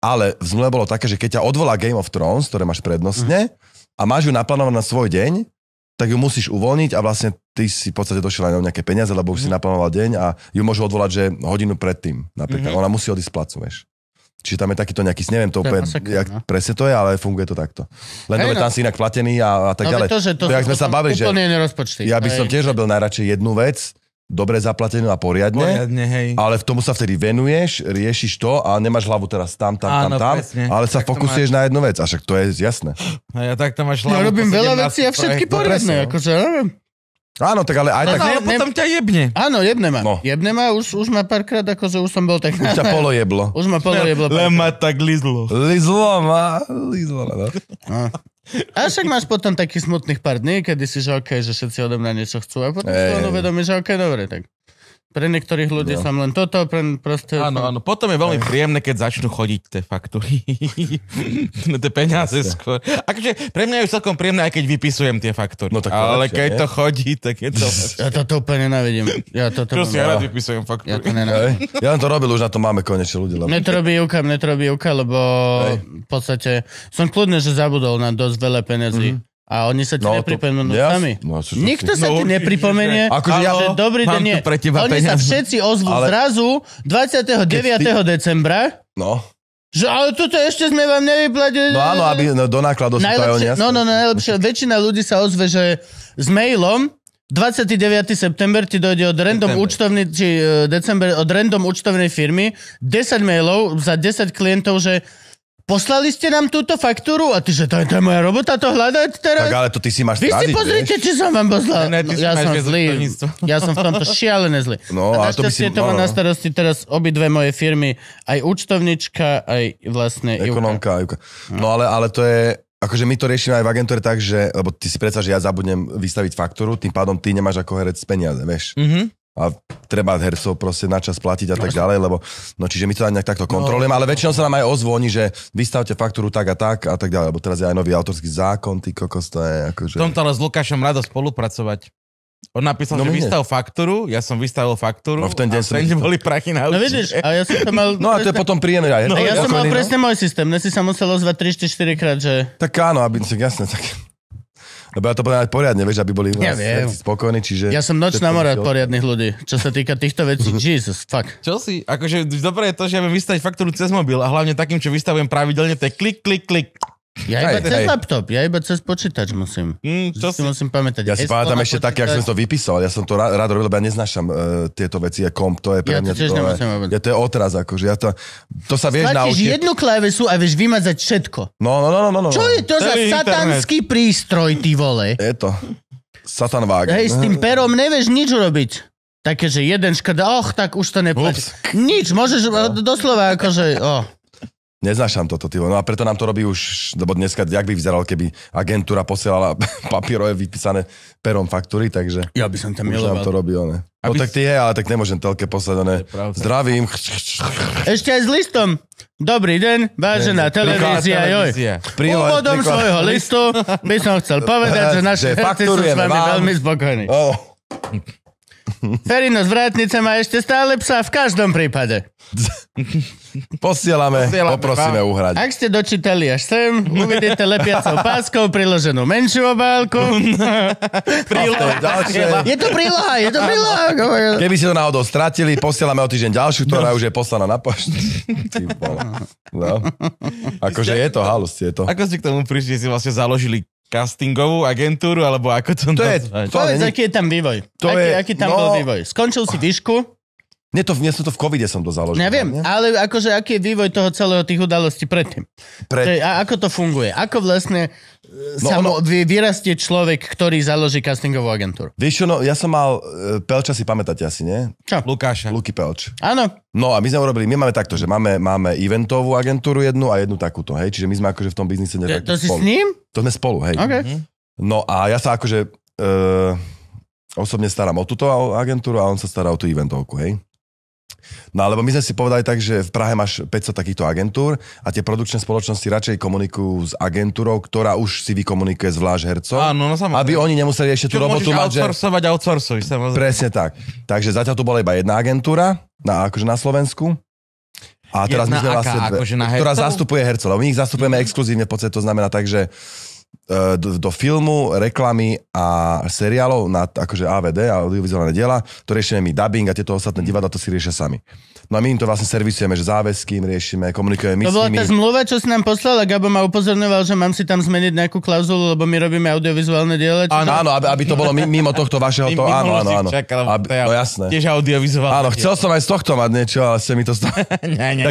Speaker 3: ale v zmluve bolo také, že keď ťa odvolá Game of Thrones, ktoré máš prednostne, mm. a máš ju naplánovať na svoj deň, tak ju musíš uvoľniť a vlastne ty si v podstate došiel aj o nejaké peniaze, lebo už mm. si mhm. naplánoval deň a ju môžu odvolať, že hodinu predtým napríklad. Mm-hmm. Ona musí odísť z placu, vieš. Čiže tam je takýto nejaký, neviem to úplne, jak, no. presne to je, ale funguje to takto. Len hey, dobre, no. tam si inak platený a, a tak no, ďalej. To, že to, to, jak sme sa bavili, že ja by hej. som tiež robil najradšej jednu vec, dobre zaplatenú a poriadne, poriadne hej. ale v tomu sa vtedy venuješ, riešiš to a nemáš hlavu teraz tam, tam, Áno, tam, tam, presne. ale sa fokusuješ máš... na jednu vec, a však to je jasné.
Speaker 1: A no ja tak to máš hlavu. Ja robím veľa vecí a všetky poriadne, no, no. akože, neviem. Áno, tak ale aj no, tak... No, ale ne, potom ne... ťa jebne. Áno, jebne ma. No. Jebne ma, už, už ma párkrát, akože už som bol tak... Už ťa polo jeblo. Už ma polo jeblo. Len ma
Speaker 3: tak lizlo. Lizlo
Speaker 1: ma, lizlo ma, no. no. A však máš potom takých smutných pár dní, kedy si že okay, že všetci odo mňa niečo chcú a potom hey. si uvedomí, že okay, dobre, tak pre niektorých ľudí no. som len toto, pre proste... Áno, som... áno. Potom
Speaker 2: je veľmi príjemné, keď začnú chodiť tie faktúry. tie peniaze Jasne. skôr. Akže pre mňa je celkom príjemné, aj keď vypisujem tie faktúry. No, tak Ale
Speaker 1: lepšie, keď je? to
Speaker 3: chodí, tak je to...
Speaker 1: Ja toto úplne nenavidím.
Speaker 3: Ja toto... Čo ja rád vypisujem faktúry. Ja to nenavidím. Ja len to robil, už na to máme konečne ľudí. Lebo... Netrobí
Speaker 1: Juka, netrobí Juka, lebo Aj. v podstate som kľudne, že zabudol na dosť veľa peniazy. Mm-hmm. A oni sa ti no, nepripomenú to... sami.
Speaker 3: No, čo, čo, Nikto sa no, ti nepripomenie, akože ja, že dobrý deň Pre teba oni peniaz. sa všetci ozvú ale... zrazu
Speaker 1: 29. Ty... decembra. No. Že, ale toto ešte sme vám nevyplatili. No áno, aby no, do nákladov sa to aj No, no, najlepšie. Väčšina ľudí sa ozve, že s mailom 29. september ti dojde od random účtovnej, či e, december, od random účtovnej firmy 10 mailov za 10 klientov, že poslali ste nám túto faktúru a ty, že to, je, to je moja robota to hľadať
Speaker 3: teraz. Tak ale to ty si máš Vy si pozrite,
Speaker 1: vieš? či som vám poslal. Ne, ne, no, ja som zlý. Ja som v tomto šialené zlý. No, a, to by si... to má no, no. na no. starosti teraz obidve moje firmy, aj účtovnička, aj vlastne Ekonomka, Juka.
Speaker 3: No ale, ale to je, akože my to riešime aj v agentúre tak, že, lebo ty si predsa, že ja zabudnem vystaviť faktúru, tým pádom ty nemáš ako herec peniaze, vieš. Mm-hmm a treba hercov proste načas platiť a tak ďalej, lebo no čiže my to aj nejak takto kontrolujeme, ale väčšinou sa nám aj ozvoní, že vystavte faktúru tak a tak a tak ďalej, lebo teraz je aj nový autorský zákon, ty kokos, to je akože... V
Speaker 2: tomto ale s Lukášom rado spolupracovať. On napísal, no, že vystav faktúru, ja som vystavil faktúru no, v ten deň a v ten deň boli
Speaker 1: prachy na účte. No vidíš, a ja som to mal... No a to je potom príjemné No, ja, ja som mal no. presne môj systém, ne si sa musel
Speaker 3: ozvať 3-4 krát, že... Tak áno, aby, jasne, tak... Lebo ja to povedať poriadne, vieš, aby boli ja vlastne viem. spokojní, čiže... Ja som nočná mora
Speaker 1: poriadnych ľudí, čo sa týka týchto vecí. Jesus,
Speaker 2: fuck. Čo si? Akože dobre je to, že ja viem vystaviť faktúru cez mobil a hlavne takým, čo vystavujem pravidelne, to je klik,
Speaker 1: klik, klik. Ja iba aj, cez aj. laptop, ja iba cez počítač musím. Mm, to si... musím pamätať. Ja si pamätám ešte počítač... také, som to
Speaker 3: vypísal. Ja som to rád, rád robil, lebo ja neznášam uh, tieto veci. Je komp, to je pre ja mňa... To, to, je, ja, to je otraz, akože. Ja to, to sa vieš naučiť. naučiť.
Speaker 1: jednu klávesu a vieš vymazať všetko.
Speaker 3: No, no, no, no. no, no. Čo je to Tej za internet. satanský prístroj, ty vole? Je to. Satan vág. Hej, s tým
Speaker 1: perom nevieš nič robiť. Také, že jeden škrt, och, tak už to neplatí. Nič, môžeš no. doslova akože, oh.
Speaker 3: Neznášam toto, ty No a preto nám to robí už, lebo dneska, jak by vyzeral, keby agentúra posielala papierové vypísané perom faktúry, takže... Ja by som tam miloval. nám to robí, ne. No Aby... tak ty je, ale tak nemôžem telke posledné. ne. Zdravím.
Speaker 1: Ešte aj s listom. Dobrý deň, vážená televízia, joj. Úvodom svojho listu by som chcel povedať, že naše herci sú s vami vám. veľmi spokojní. Oh. Ferino z vrátnice má ešte stále psa v každom prípade. Posielame, Posielame poprosíme vám. uhrať. Ak ste dočítali až sem, uvidíte lepiacou páskou priloženú menšiu obálku. No.
Speaker 4: Je to príloha, je to príloha. Keby
Speaker 3: ste to náhodou stratili, posielame o týždeň ďalšiu, ktorá no. už je poslaná na poštu. no. Akože je to halus, je to.
Speaker 2: Ako ste k tomu prišli, si vlastne založili castingovú agentúru, alebo ako to, to nazvať?
Speaker 1: Je, to je, aký je tam vývoj. To aký, je, aký tam no, bol vývoj. Skončil si výšku, nie to, nie som to v covide som to založil. Neviem, ne? ale akože aký je vývoj toho celého tých udalostí predtým? Pred... Je, a ako to funguje? Ako vlastne e, no sa ono... vyrastie človek, ktorý založí castingovú agentúru?
Speaker 3: Vieš no, ja som mal, e, Pelča si pamätáte asi, nie? Čo? Lukáša. Luky Pelč. Áno. No a my sme urobili, my máme takto, že máme, máme eventovú agentúru jednu a jednu takúto, hej? Čiže my sme akože v tom biznise... To, to si spolu. s ním? To sme spolu, hej. Okay. Mhm. No a ja sa akože... Uh, osobne starám o túto agentúru a on sa stará o tú eventovku, hej? No alebo my sme si povedali tak, že v Prahe máš 500 takýchto agentúr a tie produkčné spoločnosti radšej komunikujú s agentúrou, ktorá už si vykomunikuje zvlášť hercov. Áno, no samozrejme. Aby oni nemuseli ešte tú Čo robotu mať. outsourcovať, že... outsourcuj, samozrejme. Presne tak. Takže zatiaľ tu bola iba jedna agentúra, na, akože na Slovensku. A teraz jedna my sme aká, vlastne akože na ktorá zastupuje hercov, lebo my ich zastupujeme mhm. exkluzívne, v podstate to znamená tak, že E, do, do filmu, reklamy a seriálov na akože AVD a audiovizuálne diela, to riešime my, dubbing a tieto ostatné divadla, to si riešia sami. No a my im to vlastne servisujeme, že záväzky im riešime, komunikujeme. To bola tá
Speaker 1: zmluva, čo si nám a Gabo ma upozorňoval, že mám si tam zmeniť nejakú klauzulu, lebo my robíme audiovizuálne diele. Áno, áno, aby, aby, to bolo mimo tohto vašeho. To, áno,
Speaker 3: áno, áno. Aby, no jasné. Tiež audiovizuálne. Áno, chcel som aj z tohto mať niečo, ale sa mi to stalo.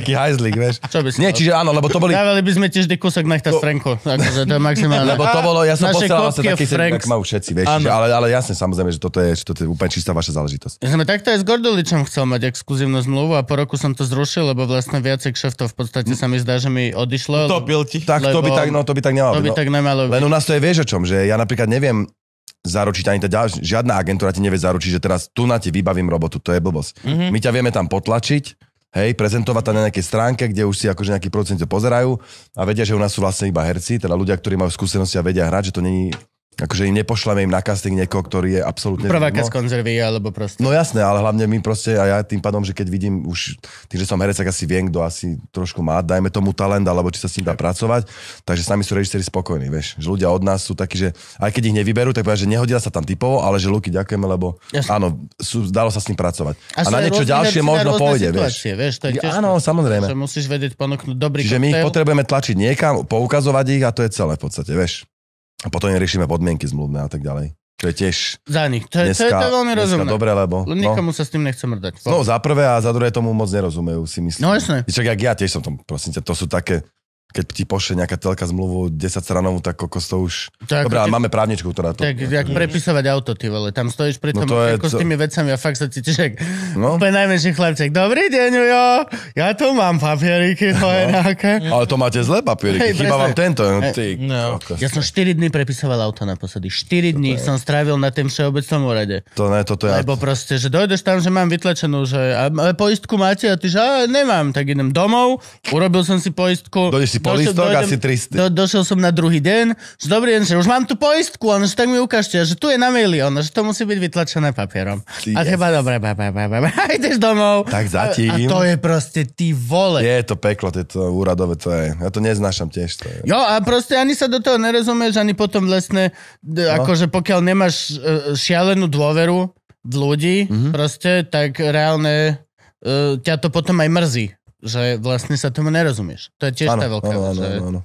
Speaker 3: Taký hajzlik, vieš. Čo by Nie, čiže áno, lebo to boli... Dávali by sme tiež
Speaker 1: kúsok na to... Franko, akože to je maximálne. Lebo to bolo, ja som posielal vlastne taký tak všetci, vieš. ale,
Speaker 3: ale jasne, samozrejme, že toto je, že toto je úplne čistá vaša záležitosť.
Speaker 1: Ja sme takto aj s Gordoličom chcel mať exkluzívnu zmluvu a po roku som to zrušil, lebo vlastne viacej kšeftov v podstate sa mi zdá, že mi odišlo. Utopil ti.
Speaker 3: Tak to by tak, no, to by tak nemalo. To by no. tak nemalo. Len u nás to je vieš o čom, že ja napríklad neviem zaručiť, ani tá ďalš- žiadna agentúra ti nevie zaručiť, že teraz tu na ti vybavím robotu, to je blbosť. Mm-hmm. My ťa vieme tam potlačiť, hej, prezentovať tam na nejakej stránke, kde už si akože nejaký producenti pozerajú a vedia, že u nás sú vlastne iba herci, teda ľudia, ktorí majú skúsenosti a vedia hrať, že to není akože im nepošleme im na casting niekoho, ktorý je absolútne... Prváka z
Speaker 1: konzervy, alebo proste...
Speaker 3: No jasné, ale hlavne my proste, a ja tým pádom, že keď vidím už, tým, že som herec, tak asi viem, kto asi trošku má, dajme tomu talent, alebo či sa s ním dá pracovať, takže sami sú režiséri spokojní, vieš. Že ľudia od nás sú takí, že aj keď ich nevyberú, tak povedia, že nehodila sa tam typovo, ale že Luky, ďakujeme, lebo jasne. áno, sú, dalo sa s ním pracovať. A, a na niečo ďalšie možno pôjde, vieš. vieš to je tiež, áno, samozrejme.
Speaker 1: Musíš vedieť ponúknuť dobrý my ich
Speaker 3: potrebujeme tlačiť niekam, poukazovať ich a to je celé v podstate, vieš. A potom neriešime podmienky zmluvné a tak ďalej. Čo je tiež...
Speaker 1: Za nich. To, dneska, to je to veľmi rozumné. Dobre, lebo... No, nikomu sa s tým nechcem mrdať.
Speaker 3: No, za prvé a za druhé tomu moc nerozumejú, si myslím. No jasné. Čak, jak ja tiež som tom, prosím ťa, to sú také keď ti pošle nejaká telka zmluvu 10 stranovú, tak kokos to už... Tak, Dobre, ale máme právničku, ktorá to... Tak, jak mm. prepisovať
Speaker 1: auto, ty vole. Tam stojíš pri no tom, no to ako to... s tými vecami a fakt sa ti tiež no? úplne najmenší chlapček. Dobrý deň, jo, ja tu mám papieriky, no. to je no. nejaké.
Speaker 3: Ale to máte zlé papieriky, hey,
Speaker 1: chýba vám tento. No, ty, no. Kokos. Ja som 4 dní prepisoval auto naposledy. 4 dní je... som strávil na tým všeobecnom úrade. To ne, toto ja... Lebo proste, že dojdeš tam, že mám vytlačenú, že a, poistku máte a ty, že a, nemám, tak idem domov, urobil som si poistku. Dojdeš si polistok, asi 300. Do, došiel som na druhý deň, že dobrý deň, že už mám tu poistku, ono, že tak mi ukážte, že tu je na maili, ono, že to musí byť vytlačené papierom. Yes. A chyba, dobre, ba, ba, ba, ba, ideš domov. Tak
Speaker 3: zatím. A, a to je proste ty vole. Je to peklo, tieto úradové, to je, ja to neznášam tiež. To je.
Speaker 1: Jo, a proste ani sa do toho nerozumieš, ani potom lesne, no. akože pokiaľ nemáš e, šialenú dôveru v ľudí, mm-hmm. proste, tak reálne e, ťa to potom aj mrzí že vlastne sa tomu nerozumieš. To je tiež ano, tá veľká ano, ano, že ano, ano.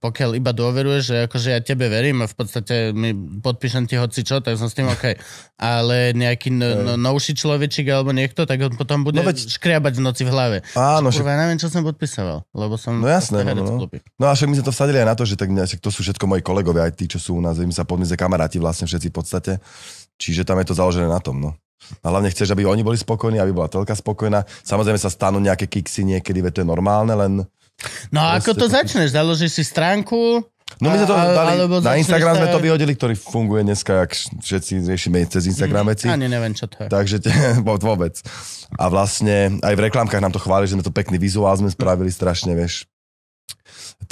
Speaker 1: pokiaľ iba dôveruješ, že akože ja tebe verím a v podstate mi podpíšem ti hoci čo, tak som s tým OK. Ale nejaký no, no, novší človečik alebo niekto, tak on potom bude no, veď... škriabať v noci v hlave. Áno, že... ja neviem, čo som podpisoval, lebo som... No jasné, no, no. No.
Speaker 3: no a však my sme to vsadili aj na to, že tak, ne, to sú všetko moji kolegovia, aj tí, čo sú u nás, my sa podmize kamaráti vlastne všetci v podstate. Čiže tam je to založené na tom, no. A hlavne chceš, aby oni boli spokojní, aby bola telka spokojná. Samozrejme sa stanú nejaké kiksy niekedy, veď to je normálne, len...
Speaker 1: No a ako to začneš? Založíš si stránku, No my sme to dali, na Instagram sme to
Speaker 3: vyhodili, ktorý funguje dneska, ak všetci riešime cez Instagram mm, veci. Ani neviem, čo to je. Takže vôbec. A vlastne aj v reklamkách nám to chváli, že sme to pekný vizuál sme spravili strašne, vieš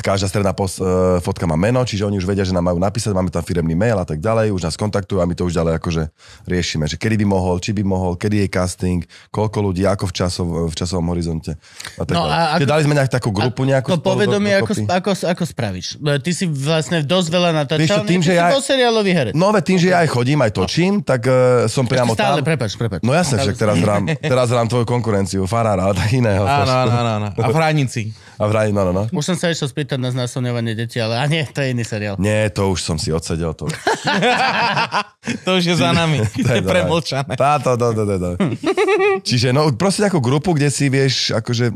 Speaker 3: každá stredná pos, e, fotka má meno, čiže oni už vedia, že nám majú napísať, máme tam firemný mail a tak ďalej, už nás kontaktujú a my to už ďalej akože riešime, že kedy by mohol, či by mohol, kedy je casting, koľko ľudí, ako v, časov, v časovom horizonte. A tak no, ďalej. a ako, dali sme nejak takú grupu nejakú. To povedomie, do, do, ako, ako,
Speaker 1: ako, spravíš. E, ty si vlastne dosť veľa čo, no, tým, že ja,
Speaker 3: seriálový herec. No, tým, že ja aj chodím, aj točím, tak uh, som priamo stále, tam. Prepač, prepač. No jasne, však teraz rám, teraz rám tvoju konkurenciu, farára a tak iného. Áno, áno, áno. A v hranici. A v hranici, no, no, no. Už som
Speaker 1: sa ešte pýtať na znásilňovanie detí, ale a nie, to je iný seriál.
Speaker 3: Nie, to už som si odsedel. To, to už je za nami. to je, premlčané. Táto, to, to, to, to. Čiže no, proste takú grupu, kde si vieš, akože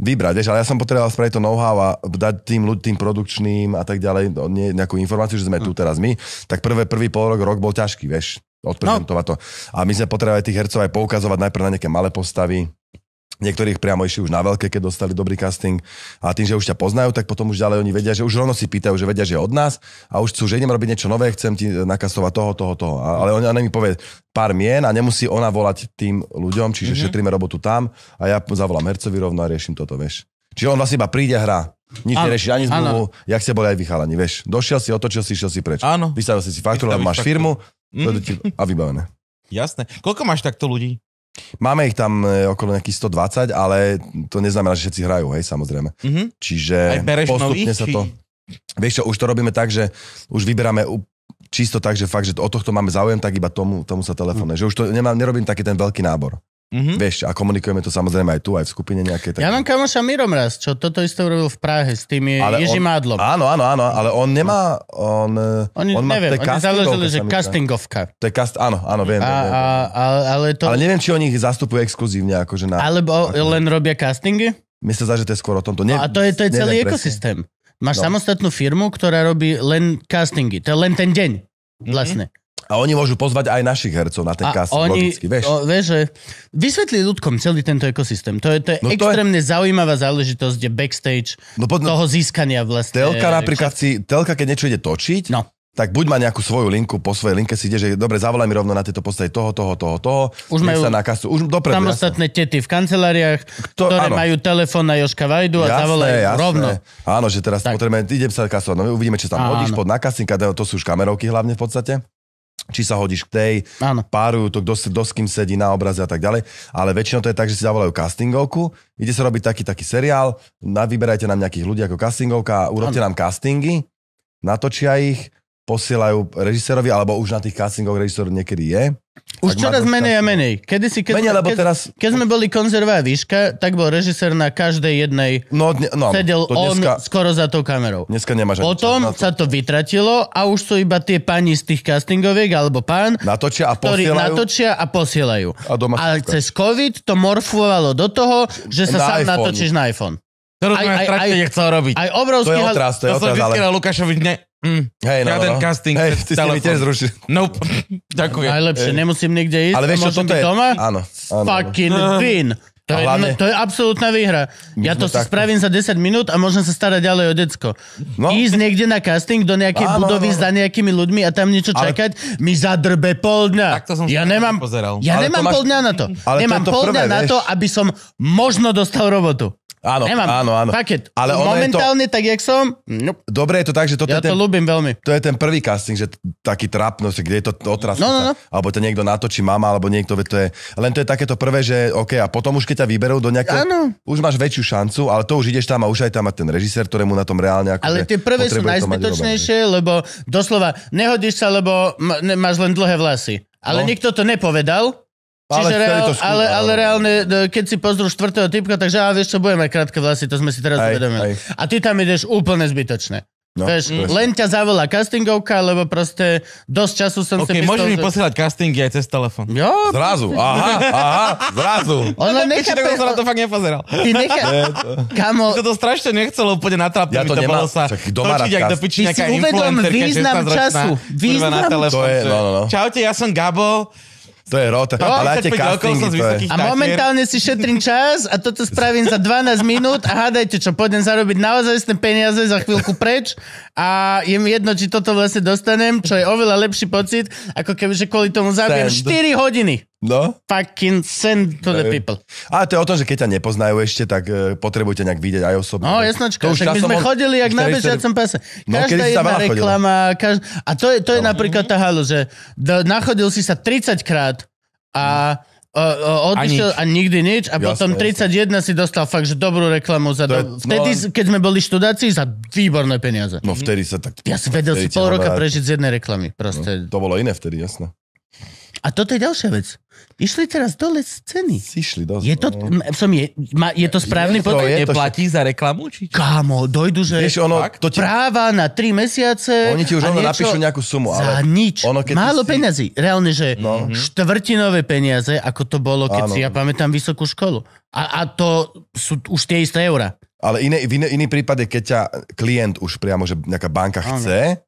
Speaker 3: vybrať, vieš, ale ja som potreboval spraviť to know-how a dať tým ľudí, tým produkčným a tak ďalej, no, nie, nejakú informáciu, že sme tu hm. teraz my, tak prvé, prvý pol rok, rok bol ťažký, vieš, odprezentovať no. to. A my sme potrebovali tých hercov aj poukazovať najprv na nejaké malé postavy, Niektorých priamo išli už na veľké, keď dostali dobrý casting. A tým, že už ťa poznajú, tak potom už ďalej oni vedia, že už rovno si pýtajú, že vedia, že od nás a už chcú, že idem robiť niečo nové, chcem ti nakastovať toho, toho, toho. A, ale ona mi povie pár mien a nemusí ona volať tým ľuďom, čiže mm-hmm. šetríme robotu tam a ja zavolám hercovi rovno a riešim toto, vieš. Čiže on vlastne iba príde, hra, Nič ano, nerieši ani zmluvu, jak ste boli aj vychalani, vieš. Došiel si, otočil si, išiel si preč. Áno. Vystavil si si faktúru, máš faktúru. firmu mm. a vybavené. Mhm.
Speaker 2: Jasné. Koľko máš takto ľudí?
Speaker 3: Máme ich tam e, okolo nejakých 120, ale to neznamená, že všetci hrajú, hej, samozrejme. Mm-hmm. Čiže postupne nových, sa to... Či... Vieš čo, už to robíme tak, že už vyberáme čisto tak, že fakt, že o tohto máme záujem, tak iba tomu, tomu sa telefónne. Mm. Že už to nemám, nerobím taký ten veľký nábor. Mm-hmm. Vieš, a komunikujeme to samozrejme aj tu, aj v skupine nejaké. Tak...
Speaker 1: Ja mám kamoša raz, čo toto isté urobil v Prahe s tými Adlom. Áno,
Speaker 3: áno, áno, ale on nemá, on, oni, on má, neviem, oni založili, že castingovka. To je cast, áno, áno, viem. A, viem, viem. A, a, ale, to... ale neviem, či oni ich zastupujú exkluzívne. Akože na, Alebo ako... len robia castingy? My sa zdá, že to je skôr o tomto. Ne, no a to je, to je celý presne. ekosystém.
Speaker 1: Máš no. samostatnú firmu, ktorá robí len castingy. To je len ten deň. Mhm. Vlastne.
Speaker 3: Mm-hmm. A oni môžu pozvať aj našich hercov na ten a casting, oni, logicky, vieš. O,
Speaker 1: vieš že vysvetli
Speaker 3: ľudkom celý tento ekosystém. To je, to je no to extrémne
Speaker 1: je... zaujímavá záležitosť, kde backstage no pod... toho získania vlastne.
Speaker 3: Telka napríklad si, telka keď niečo ide točiť, no tak buď má nejakú svoju linku, po svojej linke si ide, že dobre, zavolaj mi rovno na tieto postavy toho, toho, toho, toho. Už majú sa na kastu. Už dopredu, samostatné
Speaker 1: jasné. tety v kanceláriách, Kto, ktoré áno. majú telefón na Joška Vajdu jasné, a zavolajú jasné. rovno.
Speaker 3: Áno, že teraz potrebujeme, idem sa kasovať, no, uvidíme, či sa tam hodíš pod nakasníka, to sú už kamerovky hlavne v podstate či sa hodíš k tej, Áno. párujú to, kto, kto s kým sedí na obraze a tak ďalej. Ale väčšinou to je tak, že si zavolajú castingovku, ide sa robiť taký, taký seriál, vyberajte nám nejakých ľudí ako castingovka, urobte Áno. nám castingy, natočia ich, posielajú režisérovi, alebo už na tých castingoch režisér niekedy je. Už čoraz menej
Speaker 1: a menej. Kedy si, keď, menej, sme, lebo keď, teraz... keď sme boli konzervá výška, tak bol režisér na každej jednej. No, dne, no, sedel to dneska,
Speaker 3: on skoro za tou
Speaker 1: kamerou. Dneska nemáš Potom to. sa to vytratilo a už sú iba tie pani z tých castingoviek, alebo pán, natočia a ktorí posielajú. natočia a posielajú. A doma a cez COVID to morfovalo do toho, že sa na sám iPhone. natočíš na iPhone.
Speaker 4: To aj, aj, aj, aj, chcel robiť. Aj obrovský... To je
Speaker 5: otras,
Speaker 2: to je to otras, som ale... na
Speaker 1: Lukášovi, ne, Mm, Hej, no, Žiaden no. casting. Hej, ty si mi tiež zrušil. Nope. Ďakujem. Najlepšie, hey. nemusím nikde ísť. Ale vieš, čo toto je? Doma? Áno. áno. Fucking win. Hm. To je, hlavne, to je absolútna výhra. My ja to si takto. spravím za 10 minút a môžem sa starať ďalej o decko. No. Ísť niekde na casting do nejakej áno, budovy áno. za nejakými ľuďmi a tam niečo čakať, ale... mi zadrbe pol dňa. Tak to som ja nemám, pozeral. Ja ale nemám máš... pol dňa na to. Ale nemám pol dňa prvé, na to, aby som
Speaker 3: možno dostal robotu. Áno, Nemám. áno, áno. Fakt, ale momentálne
Speaker 1: to... tak, jak som...
Speaker 3: Nope. Dobre je to tak, že toto ja je ten, to ľúbim veľmi. To je ten prvý casting, že taký trapnosť, kde je to otras. No, no, no. Alebo to niekto natočí mama, alebo niekto, to je... Len to je takéto prvé, že OK, a potom už keď ťa vyberú do nejakého... Áno. Už máš väčšiu šancu, ale to už ideš tam a už aj tam má ten režisér, ktorému na tom reálne... Ako ale tie prvé sú najzbytočnejšie,
Speaker 1: lebo doslova nehodíš sa, lebo máš len dlhé vlasy. Ale no. nikto to nepovedal, Čiže Ale, reál, to ale, ale reálne, e, keď si pozrú štvrtého typka, takže á, vieš čo, budeme krátke vlasy, to sme si teraz uvedomili. A ty tam ideš úplne zbytočne. No, Veš, len ťa zavolá castingovka, lebo proste dosť času som okay, si myslel... Môžeš mi posielať
Speaker 2: castingy aj cez telefón. Jo. Zrazu, aha, aha, zrazu. On len nechápe... Keď som na to fakt nepozeral. Ty nechá... Kamo... Ty To, to strašne nechcelo úplne natrapne. Ja to, to nemám. Sa
Speaker 3: Čak, doma rád jak Ty si uvedom význam času. Význam... To je, no, no, no.
Speaker 1: Čaute, ja som
Speaker 2: Gabo.
Speaker 3: To je rota. No, ale tie castingy, to je. A momentálne
Speaker 1: si šetrím čas a toto spravím za 12 minút a hádajte čo, pôjdem zarobiť naozaj ten peniaze za chvíľku preč a je mi jedno, či toto vlastne dostanem, čo je oveľa lepší pocit, ako keby, že kvôli tomu zabijem 4
Speaker 3: hodiny. No. Fucking send to the people. A to je o tom, že keď ťa nepoznajú ešte, tak e, potrebujete nejak vidieť aj osobne. No, jasnočka, To my sme on... chodili jak na bežiacom pese. No, Každá no, jedna reklama.
Speaker 1: A to je, to je no. napríklad tá halu, že nachodil si sa 30 krát a uh, odišiel a, a nikdy nič a jasne, potom 31 jasne. si dostal fakt, že dobrú reklamu za... Do... Je, no, vtedy, no, keď sme boli študáci, za výborné peniaze. No vtedy sa tak... Ja som vedel si pol roka prežiť z jednej reklamy. Proste. No, to bolo iné vtedy, jasné. A toto je ďalšia vec. Išli teraz dole z ceny. Išli dosť. Je to, no. som je, ma, je to správny je to, je to, Neplatí za reklamu? Či? Kámo, dojdu, že Víš, ono, to ti... práva na tri mesiace. Oni ti už ono napíšu nejakú sumu. Ale za nič. Ono, keď Málo si... peniazy. Reálne, že no. Mhm. štvrtinové peniaze, ako to bolo, keď ano. si ja pamätám vysokú školu.
Speaker 3: A, a to sú už tie isté eurá. Ale iné, iný, iný prípad je, keď ťa klient už priamo, že nejaká banka ano. chce,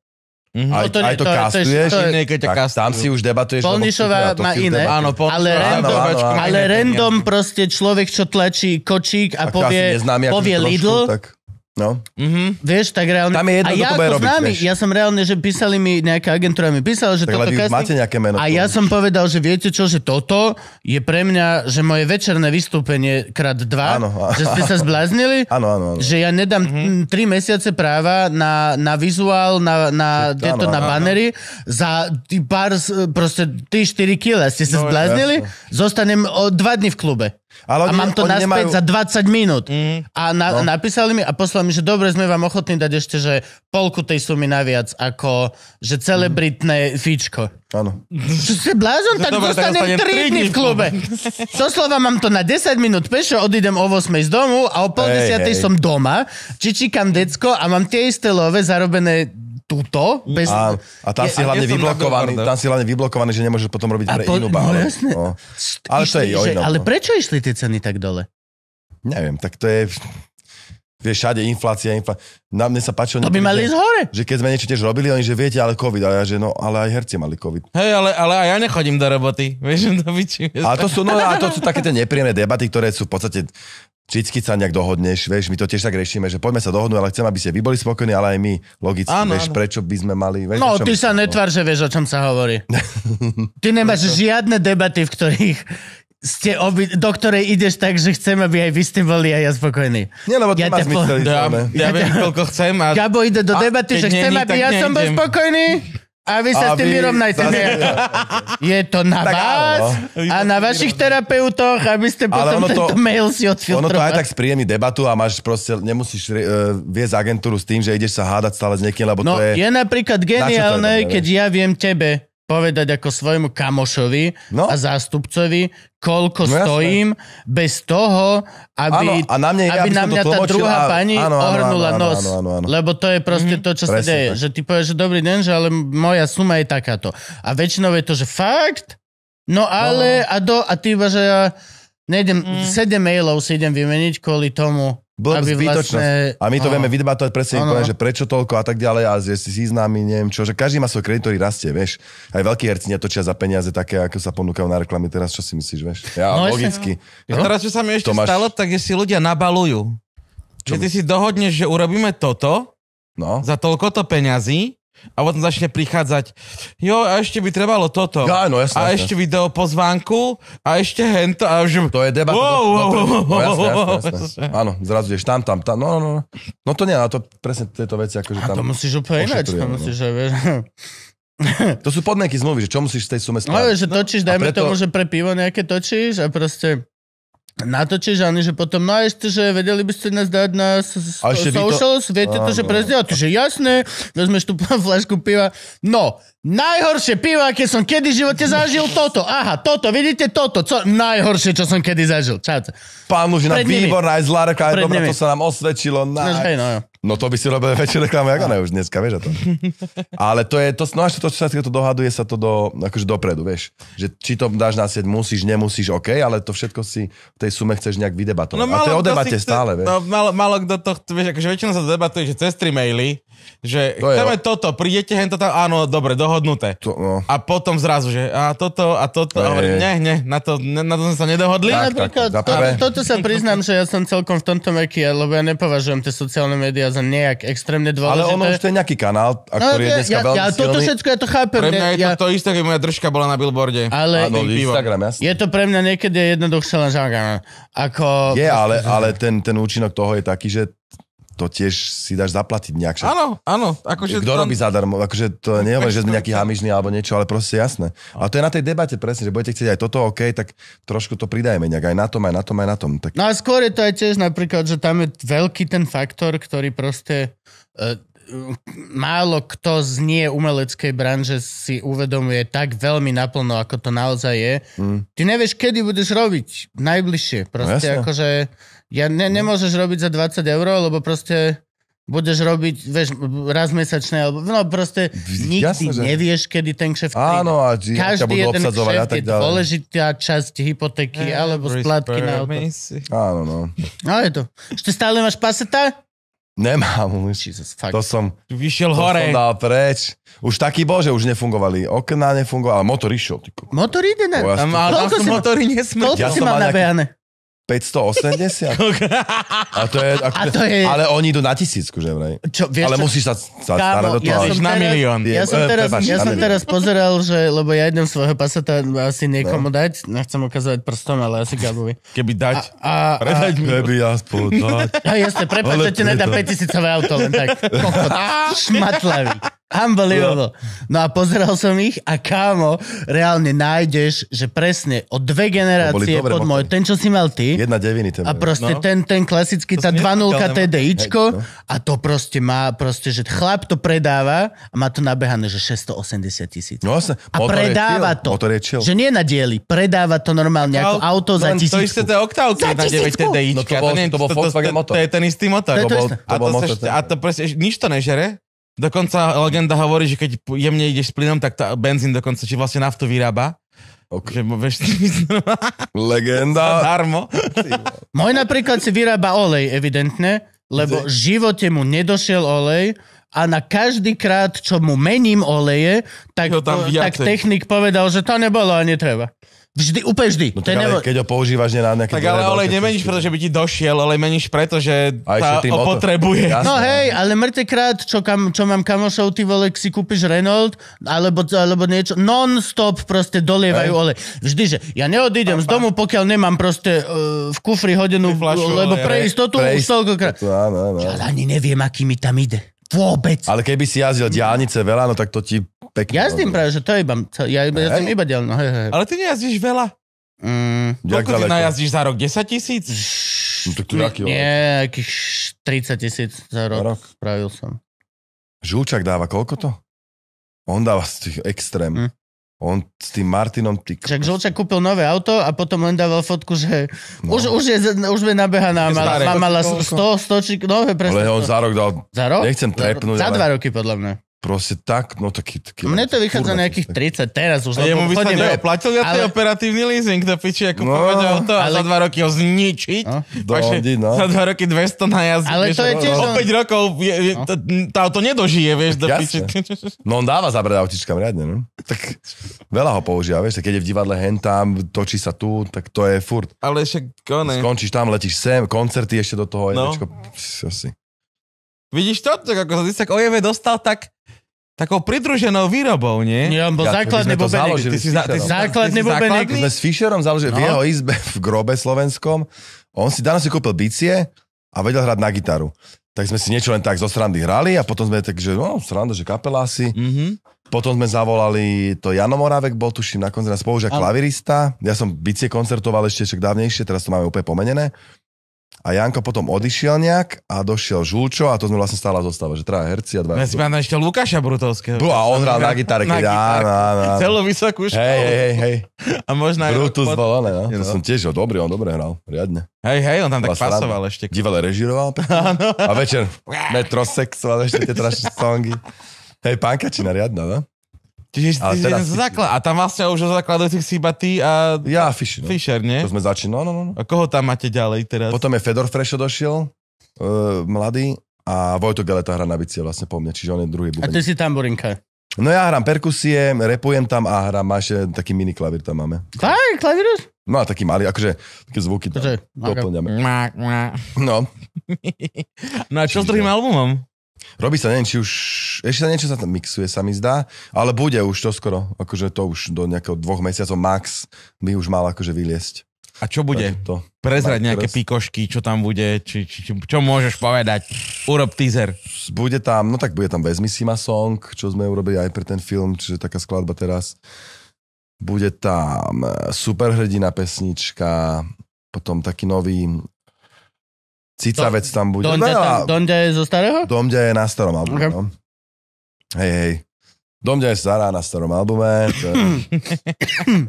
Speaker 3: Mm-hmm. Aj, no to, aj to, to kastuješ, to je, to je, keď tak kastujú. tam si už debatuješ. Polnišová má iné, áno, polnišová, ale, random, áno, áno, áno, ale random
Speaker 1: proste človek, čo tlačí kočík a, a povie, povie trošku, Lidl,
Speaker 3: tak... No.
Speaker 1: Mm-hmm. Vieš, tak reálne... Tam je jedno, a ja ako známy, ja som reálne, že písali mi, nejaká agentúra mi písala, že tak, toto casting... máte nejaké meno. A ja som povedal, že viete čo, že toto je pre mňa, že moje večerné vystúpenie krát dva, áno, áno, že ste sa zbláznili, áno, áno, áno. že ja nedám mm-hmm. tri mesiace práva na, na vizuál, na, na, áno, tieto, áno, na banery, za pár, e, proste 3-4 kg ste sa no, zbláznili, jasno. zostanem o dva dni v klube. Ale oni, a mám to naspäť nemajú... za 20 minút. Mm, a na, no. napísali mi a poslali mi, že dobre, sme vám ochotní dať ešte, že polku tej sumy naviac, ako že celebritné mm. fíčko. Áno. Čo si blázon, tak dobre, dostanem tak 3 dní v klube. slova, mám to na 10 minút pešo, odídem o 8 z domu a o pol hey, 10 hey. som doma, čičíkam decko a mám tie isté love zarobené túto. Mm. Bez... A, a tam, si hlavne vyblokovaný,
Speaker 3: tam si hlavne vyblokovaný, že nemôžeš potom robiť a pre po, inú bálu. No, jasne. No.
Speaker 4: Ale, to je že, inom, ale no.
Speaker 3: prečo išli tie ceny tak dole? Neviem, tak to je... Vieš, všade inflácia, inflácia. Na mne sa páčilo... To by mali ísť hore. Že keď sme niečo tiež robili, oni že viete, ale COVID. A ja že no, ale aj herci mali COVID.
Speaker 2: Hej, ale, ale aj ja nechodím do roboty. Vieš, to byčím. Ale to sú, no, a to sú
Speaker 3: také tie nepríjemné debaty, ktoré sú v podstate vždycky sa nejak dohodneš, vieš, my to tiež tak riešime, že poďme sa dohodnúť, ale chcem, aby ste vy boli spokojní, ale aj my, logicky, áno, vieš, áno. prečo by sme mali... Vieš, no, ty sa netvár,
Speaker 1: že vieš, o čom sa hovorí. ty nemáš žiadne debaty, v ktorých ste obi, do ktorej ideš tak, že chcem, aby aj vy ste boli a ja spokojný. Nie, lebo ja máš po... ja, ja, ja viem, koľko chcem. A... Gabo ide do a, debaty, že chcem, aby ja som bol spokojný. A vy sa a s tým vyrovnajte. Zase... Je to na tak vás áno, a na vašich terapeutoch, aby ste potom tento to, mail si
Speaker 3: odfiltrovali. Ono to aj tak spríjemní debatu a máš proste, nemusíš uh, viesť agentúru s tým, že ideš sa hádať stále s niekým, lebo no, to je... je napríklad geniálne, na keď
Speaker 1: ja viem tebe, povedať ako svojmu kamošovi no. a zástupcovi, koľko no, stojím, bez toho, aby, ano, a na mne, aby ja na mňa tá druhá a... pani ano, ano, ohrnula ano, ano, nos. ano, ano, ano. Lebo to je proste mm-hmm. to, čo Presne sa deje. Tak. Že ty povieš, že dobrý deň, že ale moja suma je takáto. A väčšinou je to, že fakt? No, no, no ale, no. a do, a ty iba, že ja nejdem, mm. 7 mailov si idem vymeniť kvôli tomu, bolo aby vlastne... A my to ano. vieme
Speaker 3: vydebatovať presne, ano. že prečo toľko a tak ďalej a že si známy, neviem čo, že každý má svoj kredit, ktorý rastie, vieš. Aj veľkí herci netočia za peniaze také, ako sa ponúkajú na reklamy teraz, čo si myslíš, vieš? Ja, no, logicky. Ešte, no. A teraz, čo sa mi ešte Tomáš... stalo,
Speaker 2: tak je si ľudia nabalujú. Čo? Že ty si dohodneš, že urobíme toto, no. za toľkoto peňazí a potom začne prichádzať, jo, a ešte by trebalo toto. Ja, no, jasné, a jasné. ešte video pozvánku, a ešte hento, a už... To je debata. Wow, wow, no, to,
Speaker 3: no, jasné, jasné, jasné. Áno, zrazu ješ tam, tam, tam, no, no, no. No to nie, ale to presne tieto veci, akože tam... A to musíš úplne ináč, to no. musíš, no. vieš. To sú podmienky zmluvy, že čo musíš z tej sume no, spraviť. No, že točíš, dajme preto... tomu, že
Speaker 1: pre pivo nejaké točíš a proste natočíš, ani že potom, no a ešte, že vedeli by ste nás dať na socials, to... viete to, že prezdiel, že jasné, vezmeš tú flašku piva. No, Najhoršie pivo, aké som kedy v živote zažil, toto. Aha, toto, vidíte, toto. Co? Najhoršie,
Speaker 3: čo som kedy zažil. Čaute. Pán na výborná, aj zlá reklama, dobré, to sa nám osvedčilo. Na... No, hej, no, jo. no to by si robil väčšie reklamy, ako ne, už dneska, vieš to. Ale to je, to, no až to, čo sa to dohaduje, sa to do, akože dopredu, vieš. Že či to dáš na sieť, musíš, nemusíš, OK, ale to všetko si v tej sume chceš nejak vydebatovať. No, malo, a to je o debate stále, vieš. No,
Speaker 2: malo, malo kto to, vieš, akože väčšinou sa debatuje, že cez tri maily, že to chceme toto, prídete, hento tam, áno, dobre, dohod dohodnuté. To, no. A potom zrazu, že a toto a toto. A hovorím, ne, ne, na to, ne, na to sme sa nedohodli. Tak, Napríklad, tak, a
Speaker 1: toto sa priznám, že ja som celkom v tomto veky, lebo ja nepovažujem tie sociálne médiá za nejak extrémne dôležité. Ale ono už to je
Speaker 3: nejaký kanál, a no, ktorý je dneska ja, veľmi ja, Toto všetko
Speaker 1: ja to chápem. Pre mňa je ja... to, to isté, keď moja držka bola na billboarde. Ale Áno, Instagram, jasne. je to pre mňa niekedy jednoduchšie len žagana. Ako...
Speaker 3: Je, ale, ale ten, ten účinok toho je taký, že to tiež si dáš zaplatiť nejak. Však. Áno,
Speaker 2: áno. Akože Kto tam... robí
Speaker 3: zadarmo? Akože to nie je že sme nejaký hamižný alebo niečo, ale proste jasné. Ale to je na tej debate presne, že budete chcieť aj toto OK, tak trošku to pridajme nejak aj na tom, aj na tom, aj na tom. Tak...
Speaker 1: No a skôr je to aj tiež napríklad, že tam je veľký ten faktor, ktorý proste e, málo kto z nie umeleckej branže si uvedomuje tak veľmi naplno, ako to naozaj je. Mm. Ty nevieš, kedy budeš robiť najbližšie. Proste no, akože ja ne, no. nemôžeš robiť za 20 eur, lebo proste budeš robiť vieš, raz mesačné, alebo no proste nikdy Jasne, že... nevieš, kedy ten kšeft Áno, a ja Každý jeden kšeft a tak je ďalej. dôležitá časť hypotéky yeah, alebo splátky na auto.
Speaker 3: Áno, no. No je to. Ešte stále máš paseta? Nemám. Jesus, fuck. To som... Tu vyšiel to hore. som dal preč. Už taký bol, že už nefungovali okná, nefungovali, ale motor išiel.
Speaker 1: motor ide, ne? motory nesmrtil. Koľko si mal nabejané?
Speaker 3: 580? A to je, ako, a to je... Ale oni idú na tisícku, že vraj. Čo, vieš, ale čo? musíš sa, sa starať do toho. Ja ale... na milión. Ja som e, teraz, Prepač, ja som teraz
Speaker 1: pozeral, že, lebo ja idem svojho pasata asi niekomu no. dať. Nechcem ukazovať prstom, ale asi Gabovi. Keby dať. A, a, predať a, mi. Keby aspoň dať. No jasne, prepáč, že ti nedá 5000 auto, len tak. Šmatlavý. Unbelievable. No a pozeral som ich a kámo, reálne nájdeš, že presne o dve generácie pod môj, ten, čo si mal ty. Jedna deviny. Ten a proste no. ten, ten klasický, to tá 2.0 TDIčko no. a to proste má, proste, že chlap to predáva a má to nabehané, že 680 tisíc. No, a predáva to. Že nie na dieli, predáva to normálne ako auto za tisícku. To isté to je oktávky na 9
Speaker 2: TDIčka. No to bol Volkswagen motor. To je ten istý motor. A to presne, nič to nežere, Dokonca legenda hovorí, že keď jemne ideš s plynom, tak tá benzín dokonca, či vlastne naftu
Speaker 1: vyrába. Okay. Že vieš,
Speaker 3: Legenda. Darmo.
Speaker 1: Môj napríklad si vyrába olej, evidentne, lebo v živote mu nedošiel olej a na každý krát, čo mu mením oleje, tak, tam tak technik povedal, že to nebolo a netreba. Vždy, úplne vždy. No, tak ale, nevo...
Speaker 3: Keď ho používaš nie na nejaké... Tak ale olej nemeníš,
Speaker 2: pretože by ti došiel, ale meníš preto, že Aj, tá ho potrebuje. Jasne. No hej,
Speaker 1: ale mŕtekrát, čo, kam, čo mám kamošov, ty vole, si kúpiš Renault, alebo, alebo niečo, non-stop proste dolievajú hey. olej. Vždy, že ja neodídem z domu, pokiaľ nemám proste uh, v kufri hodenú, lebo pre istotu už
Speaker 3: toľkokrát. Ale ani neviem, aký mi tam ide. Vôbec. Ale keby si jazdil diálnice veľa, no tak to ti pekne... Jazdím
Speaker 1: práve, že to je iba... Ja iba, jazdím iba diálno. Hej, hej. Ale
Speaker 3: ty nejazdíš veľa. Mm, Koľko ty najazdíš
Speaker 2: za rok? 10 tisíc?
Speaker 3: No tak to aký
Speaker 1: Nie, akých 30 tisíc za rok, rok spravil som.
Speaker 3: Žulčak dáva koľko to? On dáva z tých extrém. Hm. On s tým Martinom... Ty... Však Žolčak kúpil nové auto a potom len dával fotku, že no. už, už, je,
Speaker 1: už je nabehaná, mala, mala 100, 100 či nové presne. Ale on za rok
Speaker 3: dal... Za rok? Nechcem trepnúť. Za, ale... za dva roky podľa mňa proste tak, no taký... taký Mne to vychádza kurva,
Speaker 1: nejakých 30 teraz už. A jemu
Speaker 3: by sa neoplatil ja ale...
Speaker 2: operatívny leasing do piči, ako no, povedal o to, ale... za dva roky ho zničiť. No,
Speaker 3: Do Paši, no. Za dva
Speaker 2: roky 200 na jazdy. Ale vieš, to je tiež... O 5 no.
Speaker 3: rokov je, je, no. tá auto nedožije, vieš, do piči. No on dáva zabrať autičkám riadne, no. Tak veľa ho používa, vieš, keď je v divadle hen tam, točí sa tu, tak to je furt. Ale však kone. Skončíš tam, letíš sem, koncerty ešte do toho, no. jedečko, asi.
Speaker 2: Vidíš to? Tak ako sa Zisek ojeve dostal, tak takou pridruženou výrobou, nie? Nie, on bol ja, základný bobenek. Ty ty si základný bobenek. Sme s
Speaker 3: Fisherom založili no. v jeho izbe v Grobe slovenskom. On si dáno si kúpil bicie a vedel hrať na gitaru. Tak sme si niečo len tak zo srandy hrali a potom sme tak, že no, sranda, že kapelá si. Mm-hmm. Potom sme zavolali, to Jano Morávek bol tuším na koncert, spolužia klavirista. Ja som bicie koncertoval ešte však dávnejšie, teraz to máme úplne pomenené. A Janko potom odišiel nejak a došiel Žulčo a to sme vlastne stále zostávali, že traja herci a dva. Ja si
Speaker 2: pamätám ešte Lukáša Brutovského. Bú, a on hral na gitare, keď áno, áno, Celú vysokú školu. Hej, hej, hej. A možno Brutus pod... bol, no. To no. som
Speaker 3: tiež, dobrý, on dobre hral, riadne. Hej, hej, on tam tak Vás pasoval ešte. Divale režiroval. Áno. A večer metrosexoval ešte tie trašné songy. Hej, pankačina riadna, no? Čiže ale si teraz... Základ... A tam vlastne už zakladuje si iba ty a... Ja a Fischer. No. Fischer, nie? To sme začínali, no, no, no. A koho tam máte ďalej teraz? Potom je Fedor Fresho došiel, uh, mladý, a Vojto Geleta hrá na bicie vlastne po mne, čiže on je druhý bubeník. A ty si tamborinka. No ja hrám perkusie, repujem tam a hrám, máš e, taký mini klavír tam máme. Tak, klavírus? No a taký malý, akože také zvuky tam doplňame. No. no a čo s druhým albumom? Robí sa, neviem, či už, ešte sa niečo sa tam mixuje, sa mi zdá, ale bude už to skoro, akože to už do nejakého dvoch mesiacov max by už mal akože vyliesť. A čo bude? to. Prezrať nejaké teraz...
Speaker 2: pikošky, čo tam bude, či, či, či, čo môžeš povedať? Urob teaser.
Speaker 3: Bude tam, no tak bude tam Vezmi Sima song, čo sme urobili aj pre ten film, čiže taká skladba teraz. Bude tam eh, superhrdina pesnička, potom taký nový Cica vec tam bude. Donde, no, tam, donde
Speaker 1: je zo starého?
Speaker 3: Donde je na starom albume. Okay. No. Hej, hej. Domde je stará na starom albume. To je...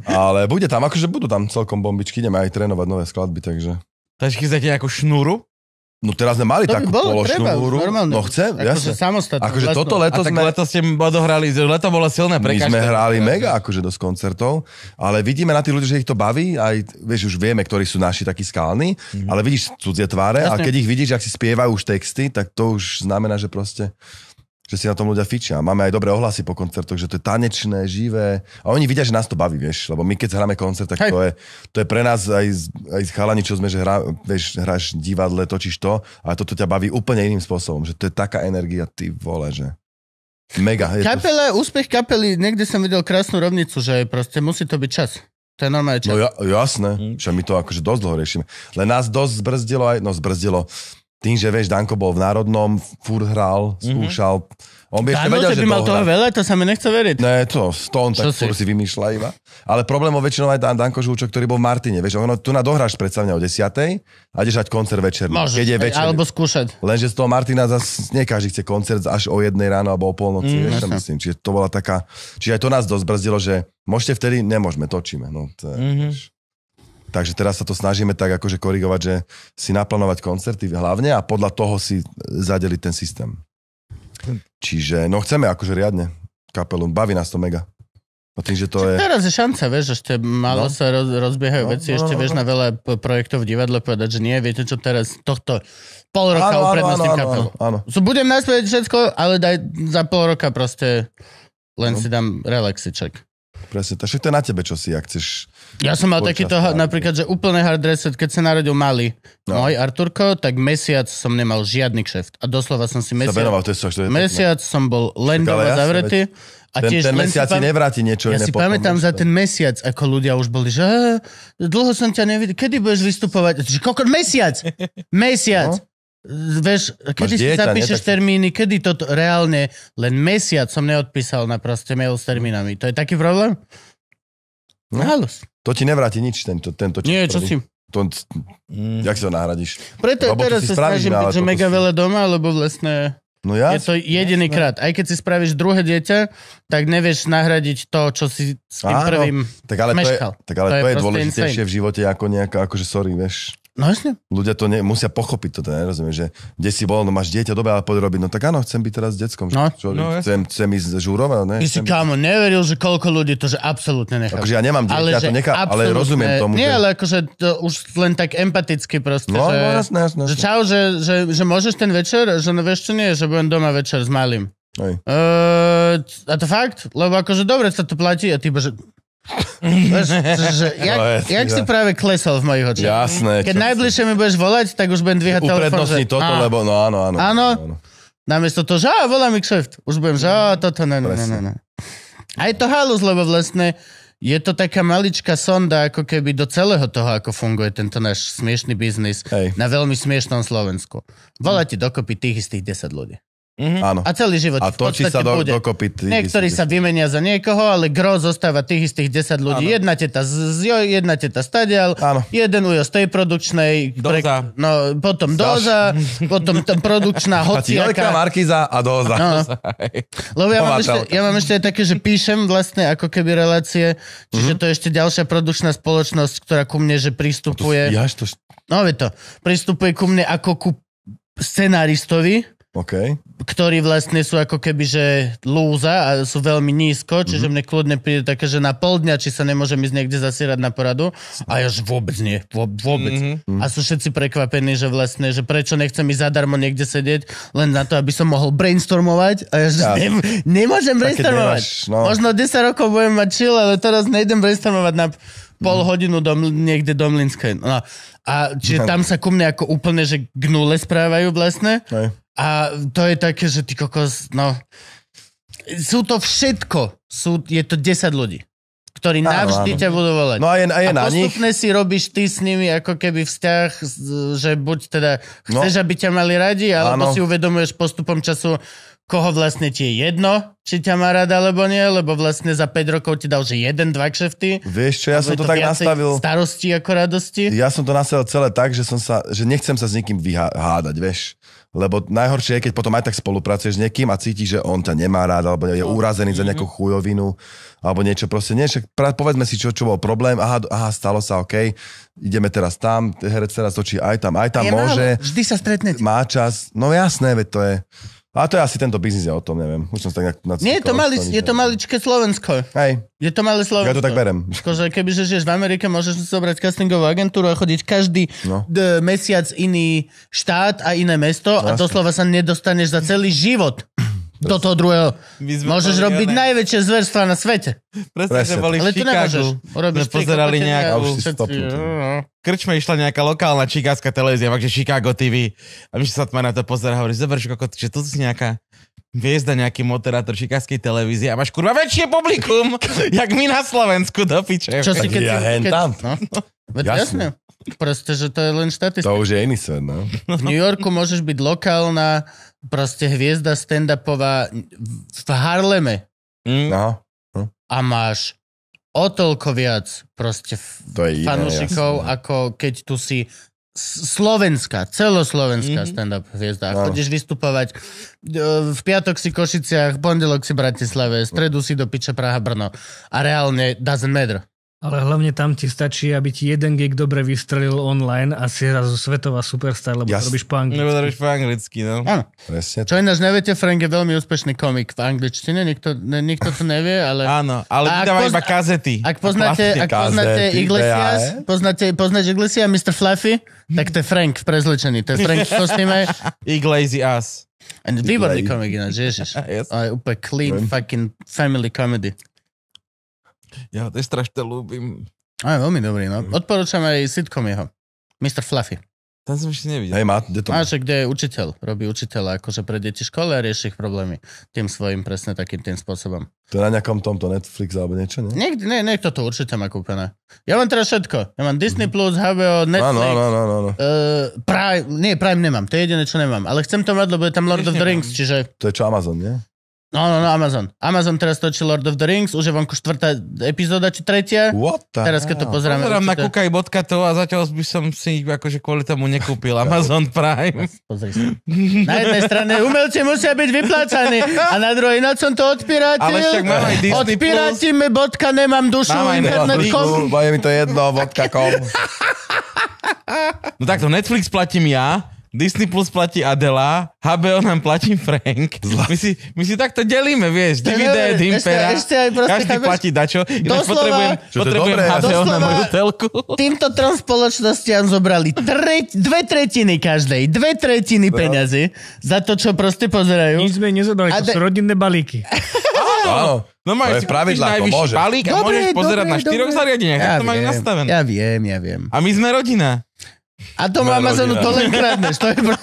Speaker 3: Ale bude tam, akože budú tam celkom bombičky, ideme aj trénovať nové skladby, takže... Takže chystáte nejakú šnúru? No teraz sme mali to takú bolo, položnú treba, No chce, akože samostatne. Akože lesno. Vlastne- toto leto a sme... leto
Speaker 2: ste odohrali, leto bolo silné pre My sme hrali
Speaker 3: ne? mega akože dosť koncertov, ale vidíme na tých ľudí, že ich to baví, aj vieš, už vieme, ktorí sú naši takí skalní, mm-hmm. ale vidíš cudzie tváre Jasne. a keď ich vidíš, ak si spievajú už texty, tak to už znamená, že proste že si na tom ľudia fičia. Máme aj dobré ohlasy po koncertoch, že to je tanečné, živé. A oni vidia, že nás to baví, vieš, lebo my keď hráme koncert, tak to je, to je pre nás aj, z, aj chalani, čo sme, že hra, vieš, hráš divadle, točíš to, ale toto ťa baví úplne iným spôsobom, že to je taká energia, ty vole, že... Mega. Je
Speaker 1: Kapele, to... úspech kapely, niekde som videl krásnu rovnicu, že proste
Speaker 3: musí to byť čas. To je normálne čas. No ja, jasné, že mhm. my to akože dosť dlho riešime. Len nás dosť zbrzdilo aj, no zbrzdilo, tým, že vieš, Danko bol v Národnom, fur hral, mhm. skúšal. Mm-hmm. On by ešte vedel, že by mal toho veľa, to sa mi nechce veriť. Ne, to, to on tak si? si vymýšľa iba. Ale problémom väčšinou aj Dan, Danko Žúčo, ktorý bol v Martine. Vieš, ono, tu na dohráš predsa mňa o 10. a ideš hať koncert večer. Môžeš, keď je večer. Alebo skúšať. Lenže z toho Martina zase nie chce koncert až o jednej ráno alebo o polnoci. Mm, vieš, myslím. Čiže to bola taká... Čiže aj to nás dosť brzdilo, že môžete vtedy, nemôžeme, točíme. No, to, mm-hmm. Takže teraz sa to snažíme tak akože korigovať, že si naplánovať koncerty hlavne a podľa toho si zadeliť ten systém. Čiže, no chceme akože riadne kapelu, baví nás to mega. No tým, že to Čiže je... Teraz
Speaker 4: je
Speaker 1: šanca, vieš, ešte málo no. sa roz, rozbiehajú no, veci, no, ešte no, vieš no. na veľa projektov v divadle povedať, že nie, viete čo teraz, tohto pol roka áno, uprednostím áno, kapelu. Áno, áno. So, budem naspäť všetko, ale daj za pol roka proste len no. si dám relaxiček. Presne, to je na
Speaker 3: tebe, čo si, ak chceš
Speaker 1: ja som mal takýto, ha- napríklad, že úplne hard reset, keď sa narodil malý no. môj Arturko, tak mesiac som nemal žiadny kšeft. A doslova som si mesiac... Sa venoval, to je so, to je mesiac no. som bol len doma ja zavretý. A ten, tiež ten mesiac si pam... nevráti niečo ja si pamätám za ten mesiac, ako ľudia už boli, že dlho som ťa nevidel, kedy budeš vystupovať? Že koľko? Mesiac! Mesiac! No. Vieš, kedy dieťa, si zapíšeš ne, termíny, kedy to reálne, len mesiac som neodpísal na proste mail s termínami. To je taký problém?
Speaker 3: No. Halus. To ti nevráti nič, tento, tento čip. Nie, čo si... To, mm. Jak si ho nahradíš? Preto lebo teraz sa snažím byť, že mega
Speaker 1: si... veľa doma, lebo vlastne... No ja? Je to jediný krát. Aj keď si spravíš druhé dieťa, tak nevieš nahradiť to, čo si s tým Áno, prvým tak ale meškal. To je, tak ale to, to je, je dôležitejšie insane.
Speaker 3: v živote ako nejaká, akože sorry, vieš. No jasne. Ľudia to ne, musia pochopiť, to teda nerozumiem, že kde si bol, no máš dieťa, dobre, ale poď robiť. No tak áno, chcem byť teraz s deckom. No. Čo, no, chcem, chcem ísť žúrovať, ne? Ty si
Speaker 1: kámo, neveril, že koľko ľudí to, že absolútne nechápem. Takže ja nemám dieťa, ale, ja to nechá, absolútne... ale rozumiem tomu. Nie, že... ale akože to už len tak empaticky proste. No, že, no jasne, jasne, jasné. Že čau, že, že, že, môžeš ten večer, že no vieš čo nie, že budem doma večer s malým. Uh, a to fakt? Lebo akože dobre sa to platí a ty bože, že, jak, jak si práve klesol v mojich očiach. Jasné. Keď najbližšie si... mi budeš volať, tak už budem dvíhať telefón. Uprednostni že... toto, á, lebo no áno, áno. Áno. Namiesto toho, že á, volám kšeft. Už budem, že á, mm. toto, ne, ne, ne, ne. A je to halus, lebo vlastne je to taká maličká sonda ako keby do celého toho, ako funguje tento náš smiešný biznis Hej. na veľmi smiešnom Slovensku. Volá ti dokopy tých istých 10 ľudí. Mm-hmm. Áno. A celý
Speaker 3: život A točí sa do, bude. dokopy Tý, Niektorí tý, sa
Speaker 1: vymenia za niekoho, ale gro zostáva tých istých 10 ľudí. Áno. Jedna teta z jo, jedna teta stadial, Áno. jeden ujo z tej produkčnej. Doza. no, potom Zaš. doza, potom tam produkčná hociaka. Markiza a doza. No. Lebo ja mám, ešte, ja mám ešte také, že píšem vlastne ako keby relácie, čiže mm-hmm. to je ešte ďalšia produkčná spoločnosť, ktorá ku mne že pristupuje. To, ja, to... No vie to, pristupuje ku mne ako ku scenáristovi Okay. ktorí vlastne sú ako keby, že lúza a sú veľmi nízko, čiže mm-hmm. mne kľudne príde také, že na pol dňa, či sa nemôžem ísť niekde zasierať na poradu a ja že vôbec nie, vôbec. Mm-hmm. A sú všetci prekvapení, že vlastne, že prečo nechcem ísť zadarmo niekde sedieť, len na to, aby som mohol brainstormovať a ja že ja. Nem, nemôžem brainstormovať. Nemáš, no. Možno 10 rokov budem mať chill, ale teraz nejdem brainstormovať na pol mm. hodinu do, niekde do Mlinskej. No. A čiže no. tam sa ku mne ako úplne, že gnule správajú vlastne. Aj. A to je také, že ty kokos, no... Sú to všetko. Sú, je to 10 ľudí ktorí áno, navždy áno. ťa budú volať. No a je, a je a na postupne nich. si robíš ty s nimi ako keby vzťah, že buď teda no. chceš, no. aby ťa mali radi, alebo áno. si uvedomuješ postupom času, koho vlastne ti je jedno, či ťa má rada alebo nie, lebo vlastne za 5 rokov ti dal, že jeden, dva kšefty.
Speaker 3: Vieš čo, ja som to, to tak nastavil... Starosti ako radosti. Ja som to nastavil celé tak, že, som sa, že nechcem sa s nikým vyhádať, vieš. Lebo najhoršie je, keď potom aj tak spolupracuješ s niekým a cítiš, že on ťa nemá rád, alebo je no. urazený mm-hmm. za mhm. nejakú chujovinu, alebo niečo proste. Nie, však povedzme si, čo, čo bol problém, aha, aha, stalo sa, OK, ideme teraz tam, herec teraz točí aj tam, aj tam, je môže. Málo. Vždy sa stretnete. Má čas, no jasné, veď to je. A to je asi tento biznis, ja o tom neviem. Už som tak nejak na Nie, je to, mali, je to
Speaker 1: maličké Slovensko. Hej. Je to malé Slovensko. Ja to tak berem. Akože keby kebyže žiješ v Amerike, môžeš zobrať castingovú agentúru a chodiť každý no. d- mesiac iný štát a iné mesto no, a jasne. doslova sa nedostaneš za celý život do toho druhého. Môžeš robiť ne... najväčšie zverstva na svete.
Speaker 3: Presne, že boli Ale v Chicagu.
Speaker 2: Sme pozerali nejakú... Krčme išla nejaká lokálna čikáska televízia, takže Chicago TV. A my sa tma na to pozera, hovorí, zober, že tu si nejaká hviezda nejaký moderátor čikáskej televízie a máš kurva väčšie publikum, jak my na Slovensku do
Speaker 1: piče. Čo si keď... Ja hen tam. No, jasne. jasne. Proste, že to je len štatistika. To už je iný svet, no. V New Yorku môžeš byť lokálna proste hviezda stand-upová v Harleme. Mm. No. Hm. A máš o toľko viac proste to fanúšikov, no. ako keď tu si slovenská, celoslovenská mm-hmm. stand-up hviezda. No. Chodíš vystupovať e, v piatok si Košiciach, pondelok si Bratislave, stredu si do piče Praha, Brno. A reálne doesn't matter.
Speaker 5: Ale hlavne tam ti stačí, aby ti jeden gig dobre vystrelil online a si raz svetová superstar, lebo Jasne. to robíš po anglicky. Lebo to robíš po anglicky, no. Áno. Čo ináč neviete, Frank je veľmi úspešný
Speaker 1: komik v angličtine, nikto, ne, nikto to nevie, ale... Áno, ale vydáva poz... iba kazety. Ak poznáte, ak poznáte kazety, Iglesias, poznáte, poznáte Iglesias, Mr. Fluffy, tak to je Frank v prezlečení, to je Frank v kostýme. Iglesias. Výborný komik ináč, ježiš. Yes. Úplne clean fucking family comedy. Ja ho strašne
Speaker 2: ľúbim.
Speaker 1: A je veľmi dobrý, no. Mhm. Odporúčam aj sitcom jeho. Mr. Fluffy. Tam som ešte nevidel. Hej, má, kde to má? Máš, kde je učiteľ, robí učiteľa akože pre deti škole a rieši ich problémy tým svojim presne takým tým spôsobom.
Speaker 3: To je na nejakom tomto Netflix alebo niečo, nie?
Speaker 1: Niekde, nie, niekto to určite má kúpené. Ja mám teraz všetko. Ja mám Disney+, mhm. Plus, HBO, Netflix, áno, áno, áno, áno. Uh, Prime, nie, Prime nemám, to je jediné, čo nemám, ale chcem to mať, lebo je tam Lord of the Rings, čiže...
Speaker 3: To je čo Amazon, nie?
Speaker 1: No, no, no, Amazon. Amazon teraz točí Lord of the Rings, už je vonku štvrtá epizóda či tretia. What the
Speaker 2: Teraz keď to pozrieme. Pozerám na kukaj.to a zatiaľ by som si akože kvôli tomu nekúpil Amazon Prime. Pozri sa.
Speaker 1: Na jednej strane umelci musia byť vyplácaní a na druhej, na som to odpirátil. Ale však mám aj Disney Odpirátime bodka, nemám dušu, mám internet.com.
Speaker 3: Bude mi to jedno, kom. No takto, Netflix
Speaker 2: platím ja, Disney Plus platí Adela, HBO nám platí Frank. My si, my si takto delíme, vieš, DVD, Dimpera, ešte, ešte proste, každý chápeš, platí dačo. Ináč potrebujem, čo potrebujem dobré, HBO doslova, na moju telku.
Speaker 1: Týmto trom spoločnostiam zobrali treť, dve tretiny každej, dve tretiny no. peňazí za to, čo proste pozerajú. Nič sme nezadali, to de... sú rodinné balíky. No, No máš
Speaker 2: to je pravidlá, to môže. balík a dobre, môžeš pozerať dobre, na štyroch
Speaker 1: dobre.
Speaker 5: zariadeniach. Ja tak to máš nastavené. Ja
Speaker 2: viem, ja viem. A my sme rodina.
Speaker 5: A to má Amazonu no. to len kradneš. To je... No.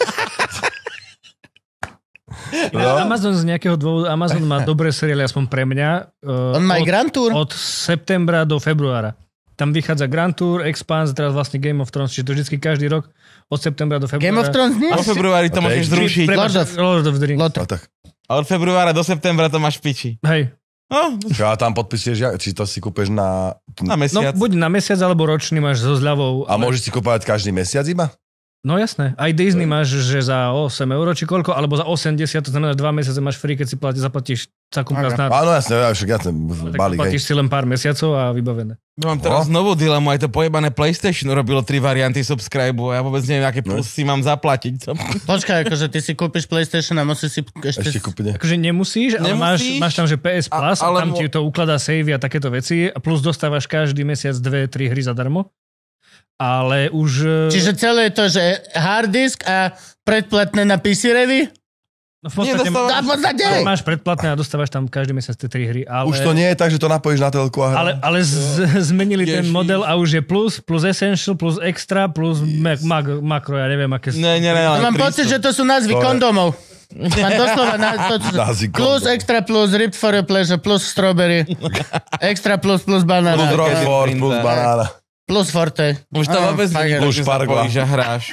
Speaker 5: no. Amazon z nejakého dôvodu, Amazon má dobré seriály, aspoň pre mňa. Uh, On má od, Grand Tour? Od septembra do februára. Tam vychádza Grand Tour, Expanse, teraz vlastne Game of Thrones, čiže to vždy každý rok od septembra do februára. Game of Thrones nie? Do februári to okay. môžeš zrušiť. Lord of, Lord of the Rings. Lord. of...
Speaker 4: A
Speaker 3: od februára do septembra to máš piči. Hej. No. Čo a tam podpisuješ, či to si kúpeš na... Na mesiac. No,
Speaker 5: buď na mesiac, alebo ročný máš so zľavou. A ale... môžeš
Speaker 3: si kúpať každý mesiac iba?
Speaker 5: No jasné, aj Disney máš, že za 8 eur či koľko, alebo za 80, to znamená, že 2 mesiace máš free, keď si platí, zaplatíš celkom okay. na... Áno, jasné, ja však ja ten balík, platíš si len pár mesiacov a vybavené.
Speaker 2: No mám teraz oh. No. novú dilemu, aj to pojebané PlayStation robilo tri varianty subscribe a ja vôbec neviem, aké no. plus
Speaker 5: si mám zaplatiť. Počkaj, akože ty si kúpiš PlayStation a musíš si ešte... ešte kúpiť, akože nemusíš, ale nemusíš? Máš, máš, tam, že PS Plus, a, ale tam ti to ukladá savey a takéto veci a plus dostávaš každý mesiac dve, tri hry zadarmo ale už... E, Čiže
Speaker 1: celé je to, že hard disk a predplatné na PC Revy?
Speaker 5: No v podstate, nie, Má, no, máš predplatné a dostávaš tam každý mesiac tie tri hry. Ale... Už to nie je tak, že to napojíš na telku a hra. Ale, ale z- zmenili Ježiš. ten model a už je plus, plus essential, plus extra, plus yes. mak- makro, ja neviem, aké sú. Ne, ne, ne, mám pocit, že to sú názvy Dobre. kondomov.
Speaker 1: Mám doslova na, to, plus extra plus rip for your pleasure plus strawberry extra plus plus banana. Plus rockford plus banana. Plus Forte. Už to vôbec nie, Plus Špargla. Zapojíš
Speaker 2: hráš.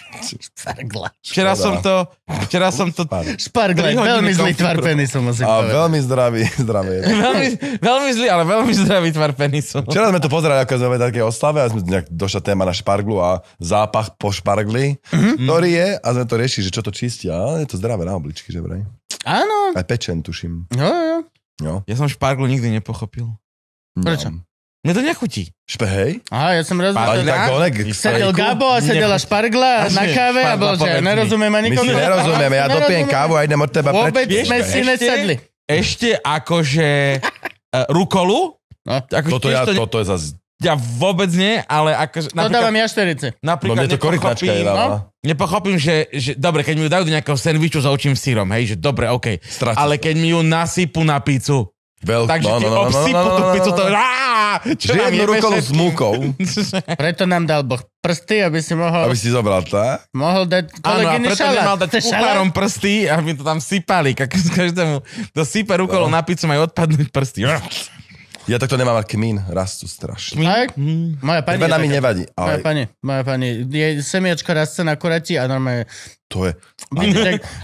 Speaker 2: Špargla. Včera no som to...
Speaker 3: Včera som to... Špargla, veľmi zlý tvar penisom asi A povedal. veľmi zdravý, zdravý. veľmi, veľmi zlý, ale veľmi zdravý tvar penisom. Včera sme to pozerali, ako sme také oslave a sme nejak došla téma na šparglu a zápach po špargli, mm-hmm. ktorý je, a sme to riešili, že čo to čistia. je to zdravé na obličky, že vraj. Áno. Aj pečen, tuším. Jo, jo. jo.
Speaker 4: Ja
Speaker 2: som šparglu nikdy nepochopil. Prečo? No. Mne to nechutí.
Speaker 1: Špehej? Á, ja som raz... Pargla, konek, sedel Gabo a sedela špargla Asne, na káve a bol, že nerozumiem ani My si nerozumieme, ja dopijem kávu a idem od teba preč. Vôbec sme si nesedli.
Speaker 2: Ešte akože uh, rukolu. No. Ako toto, ja, to, toto je zase...
Speaker 1: Ja vôbec
Speaker 2: nie, ale ako... To dávam
Speaker 1: ja šterice. Napríklad no, to je no?
Speaker 2: Nepochopím, že, že... Dobre, keď mi ju dajú do nejakého sandviču s ovčím sírom, hej, že dobre, okej. Okay. Ale keď mi ju nasypu na pícu, Veľk, Takže no, no, no, no, no, no, no, no, pizzu no, no, to... No. Á, rukou s
Speaker 1: múkou. Preto nám dal Boh prsty, aby si mohol... Aby si zobral tá? Mohol dať
Speaker 4: kolegyne šalát. Áno, a preto šalát. mal dať kuchárom
Speaker 2: prsty, aby to tam sypali. Každému, kto sype rukou na pizzu, majú odpadnúť prsty. Ja takto nemám, a kmín rastú strašne.
Speaker 4: Aj,
Speaker 1: moja pani... Tebe nevadí. Moja pani, moja pani, je semiačka rastce na kurati a normálne to je...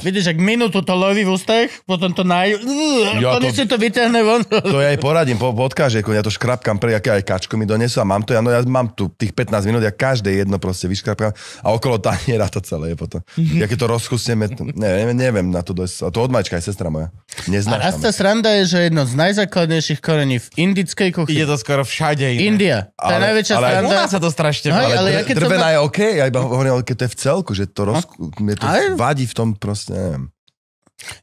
Speaker 1: Vidíš, ak, minútu to loví v ústech, potom to naj...
Speaker 4: Ja
Speaker 3: to, to, to vytiahne von. To ja aj poradím po ako ja to škrapkám pre, aké aj kačko mi donesú a mám to, ja, no, ja mám tu tých 15 minút, ja každé jedno proste vyškrapkám a okolo taniera to celé je potom. Mm-hmm. Ja keď to rozkusneme, to, neviem, neviem na to dojsť. A to majčka, aj sestra moja. Neznáš a
Speaker 1: tá sranda je, že jedno z najzákladnejších korení v indickej kuchyni. Je to skoro všade. Iné. India.
Speaker 3: Tá ale, najväčšia ale sranda. Ale sa to strašne no, ale, ale, ale ja keď som... je OK, ja iba hovorím, ale keď to je v celku, že to roz... No? mne to Ale... vadí v tom proste, neviem.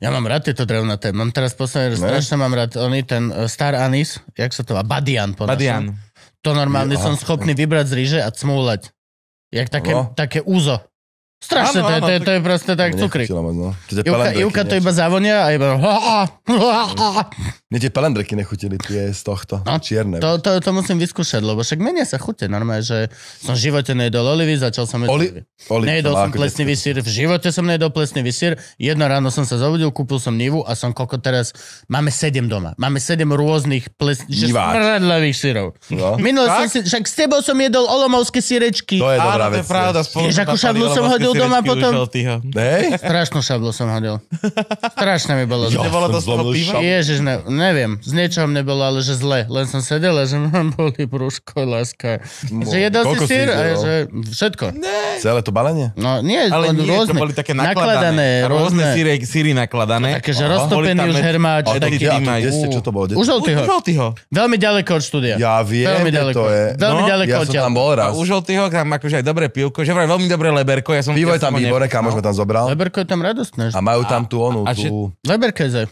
Speaker 1: Ja mám rád tieto drevnaté. Mám teraz že strašne mám rád oný ten e, star anis, jak sa to volá, badian po Badian. To normálne ja, som schopný ja. vybrať z ríže a cmúľať. Jak také, no. také úzo. Strašne, áno, to, áno, to, je, to je proste tak cukry.
Speaker 3: no. Juka, Juka to
Speaker 1: iba zavonia a iba... Mne tie pelendreky nechutili, tie z tohto, no, čierne. To, to, to musím vyskúšať, lebo však menia sa chute. Normálne, že som v živote nejedol olivy, začal som... Oli... Oli... Nejedol som plesný sír, v živote som nejedol plesný sír. Jedno ráno som sa zobudil, kúpil som nivu a som koko teraz... Máme sedem doma. Máme sedem rôznych ples... smradlavých sírov. No. Minul som si... Však s tebou som jedol olomovské sírečky. To je dobrá vec. To je pravda, som hodil bol doma potom... Ne? Strašno šablo som hodil. Strašne mi bolo. Ja, bolo to piva? Ježiš, ne, neviem. Z niečoho mne bolo, ale že zle. Len som sedel a že mám boli brúško, láska. Bo, že jedol si sír a že všetko. Ne. Celé to balenie? No nie, ale nie, rôzne. to boli také nakladané. nakladané rôzne, rôzne síry
Speaker 2: nakladané. Také, že roztopený už hermáč. Taký čo to bolo? U žltýho.
Speaker 1: Veľmi ďaleko od štúdia. Ja viem, veľmi ďaleko, to je.
Speaker 3: Veľmi no, ďaleko ja som tam bol raz. U
Speaker 2: žltýho tam akože aj dobré pivko, že vraj veľmi dobré leberko, ja som Vývoj tam výbore, kamož ma no.
Speaker 3: tam zobral. Leberko je tam radostné. Že... A majú tam tú onu, a, a, tú...
Speaker 1: Leberkeze.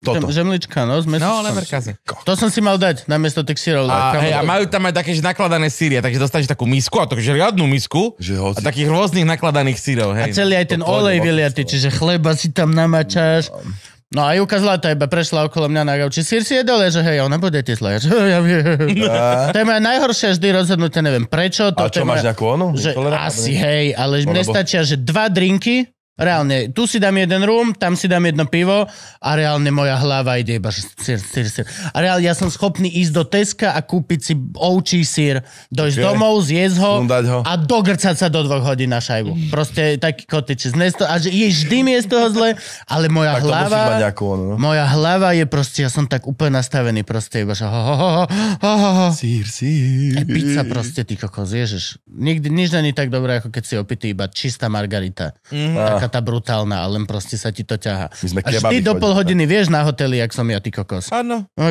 Speaker 1: Toto. Žemlička, no, sme No, leverkazy. To som si mal dať, namiesto tých sírov. A, hej, a majú
Speaker 3: tam aj také že
Speaker 2: nakladané sírie, takže dostaneš takú misku, a takže riadnu misku, že hoci... a takých rôznych nakladaných sírov.
Speaker 1: Hej. A celý aj ten olej vyliatý, čiže chleba si tam namačáš. No. No a Juka Zlata iba prešla okolo mňa na gauči. Sýr si jedol, že hej, ona bude ti zle. Ja to je moje najhoršie vždy rozhodnutie, neviem prečo. To a čo, máš nejakú
Speaker 3: onu? Že asi, hej, ale nestačia,
Speaker 1: že dva drinky Reálne, tu si dám jeden rum, tam si dám jedno pivo a reálne moja hlava ide iba sír, sír, sír. A reálne ja som schopný ísť do Teska a kúpiť si ovčí sír, dojsť okay. domov, zjesť ho, no, ho a dogrcať sa do dvoch hodín na šajbu. Proste taký kotič. Znesto, a že je vždy mi je z toho zle, ale moja tak hlava... Nejakú, no? Moja hlava je proste, ja som tak úplne nastavený proste iba, že ho, ho, ho, ho,
Speaker 4: ho, ho. Sír, sír. E, pizza proste,
Speaker 1: ty kokos, ježiš. Nikdy, nič není tak dobré, ako keď si opitý iba čistá margarita. Mm. Taká tá brutálna ale len proste sa ti to ťahá. My sme Až ty do pol hodiny vieš na hoteli, jak som ja, ty kokos. Áno. No,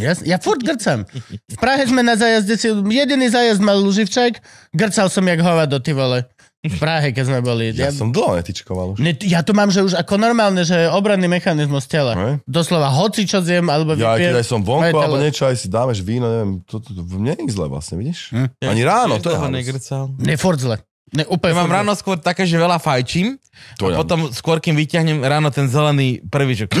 Speaker 1: ja, ja furt grcam. V Prahe sme na zajazde si... Jediný zajazd mal Luživčák, grcal som jak do ty vole. V Prahe, keď sme boli. Ja, ja som dlho netičkoval už. Ne, ja to mám, že už ako normálne, že obranný mechanizmus tela. Ne? Doslova, hoci čo zjem, alebo Ja, vypier, keď aj som vonku, alebo
Speaker 3: niečo, aj si dámeš víno, neviem, to, to, to mne je zle vlastne, vidíš? Hm? Ani ráno, ja, to je hanus. Ne, furt zle.
Speaker 1: Ne,
Speaker 2: úplne ja mám ráno skôr také, že veľa fajčím to a ja. potom skôr, kým vyťahnem ráno ten zelený prvý, že...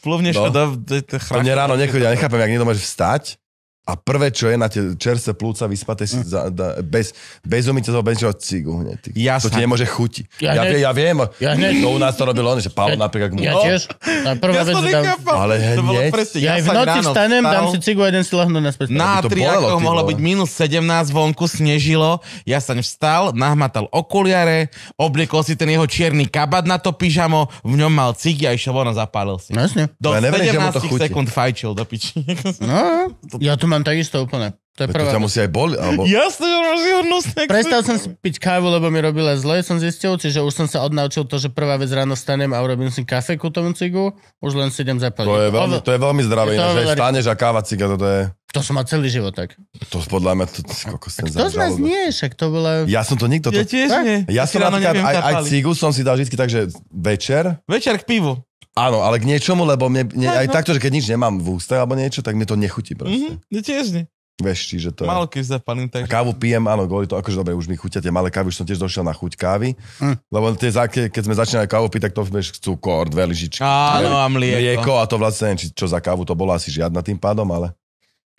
Speaker 2: Plúvneš no. do... To, to, to mne ráno nechodia,
Speaker 3: nechápem, jak niekto môže vstať a prvé, čo je na tie čerstvé plúca vyspate si hm. za, da, bez, bez umice toho bez čoho cigu hneď. To ti nemôže chutiť. Ja, ja, ne, ja viem, ja ne, to u nás to robil on, že Pavel ja, napríklad Ja tiež. Na prvá ja vec, dám, ale hneď. Presne, ja, ja v
Speaker 1: noci ráno vstanem, dám si cigu a jeden si lahnu naspäť. Na triakoch mohlo byť
Speaker 2: minus 17, vonku snežilo, ja som vstal, nahmatal okuliare, obliekol si ten jeho čierny kabát na to pyžamo, v ňom mal cigy a išiel von a zapálil si. Jasne. Do ja 17 sekúnd fajčil do
Speaker 1: piči. No, ja to mám takisto úplne. To je Preto no, prvá. ťa musí aj boli, alebo... Jasne, že máš hnusné. Prestal som si piť kávu, lebo mi robila zle, som zistil, čiže už som sa odnaučil to, že prvá vec ráno stanem a urobím si kafe ku tomu cigu, už len si idem zapaliť. To je veľmi, to je veľmi
Speaker 3: zdravé, je iné, že veľa... staneš a káva ciga, to, to je... To som mal celý život tak. To podľa mňa, to, koľko ste Kto z nás
Speaker 1: nie, však to bola... Ja
Speaker 3: som to nikto... To... Ja tiež nie. Ja som napríklad, aj, aj cigu som si dal vždy tak, že večer... Večer k pivu. Áno, ale k niečomu, lebo mne, mne aj takto, že keď nič nemám v úste alebo niečo, tak mi to nechutí mhm, proste.
Speaker 2: Mm-hmm, tiež nie.
Speaker 3: Vieš, čiže to je... Malo keď zapaním, takže... A kávu pijem, áno, kvôli to, akože dobre, už mi chutia tie malé kávy, už som tiež došiel na chuť kávy, mm. lebo tie, keď sme začínali kávu piť, tak to vieš, cukor, dve lyžičky. Áno, a mlieko. Mlieko a to vlastne neviem, či, čo za kávu to bolo, asi žiadna tým pádom, ale...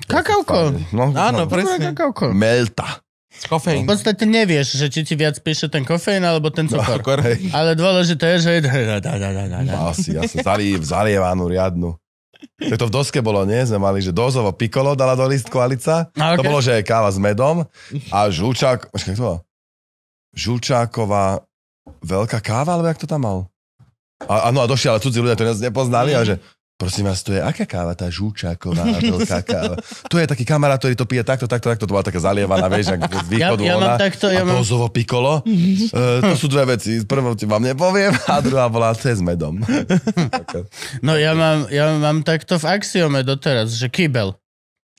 Speaker 3: Kakauko. No, áno, no, no. presne. Kakauko. Melta.
Speaker 1: Kofeín. V podstate nevieš, že či ti viac píše ten kofeín alebo ten no, cukor. No, Ale dôležité je, že... Mal no, si, ja som da.
Speaker 3: zalievanú riadnu. Tak to v doske bolo, nie? Sme mali, že dozovo pikolo dala do list kvalica. Okay. To bolo, že je káva s medom a žulčák... Počkaj, to bolo? Žulčáková veľká káva, alebo jak to tam mal? A, áno, a došli ale cudzí ľudia, to nás nepoznali a že Prosím vás, to je aká káva, tá žúčaková veľká káva? Tu je taký kamarát, ktorý to pije takto, takto, takto, to bola taká zalievaná, vieš, ak z východu ja, ja ona takto, ja a mám... pozovo pikolo. Uh, to sú dve veci, prvú ti vám nepoviem a druhá bola C s medom.
Speaker 1: no ja mám, ja mám takto v axiome doteraz, že kybel.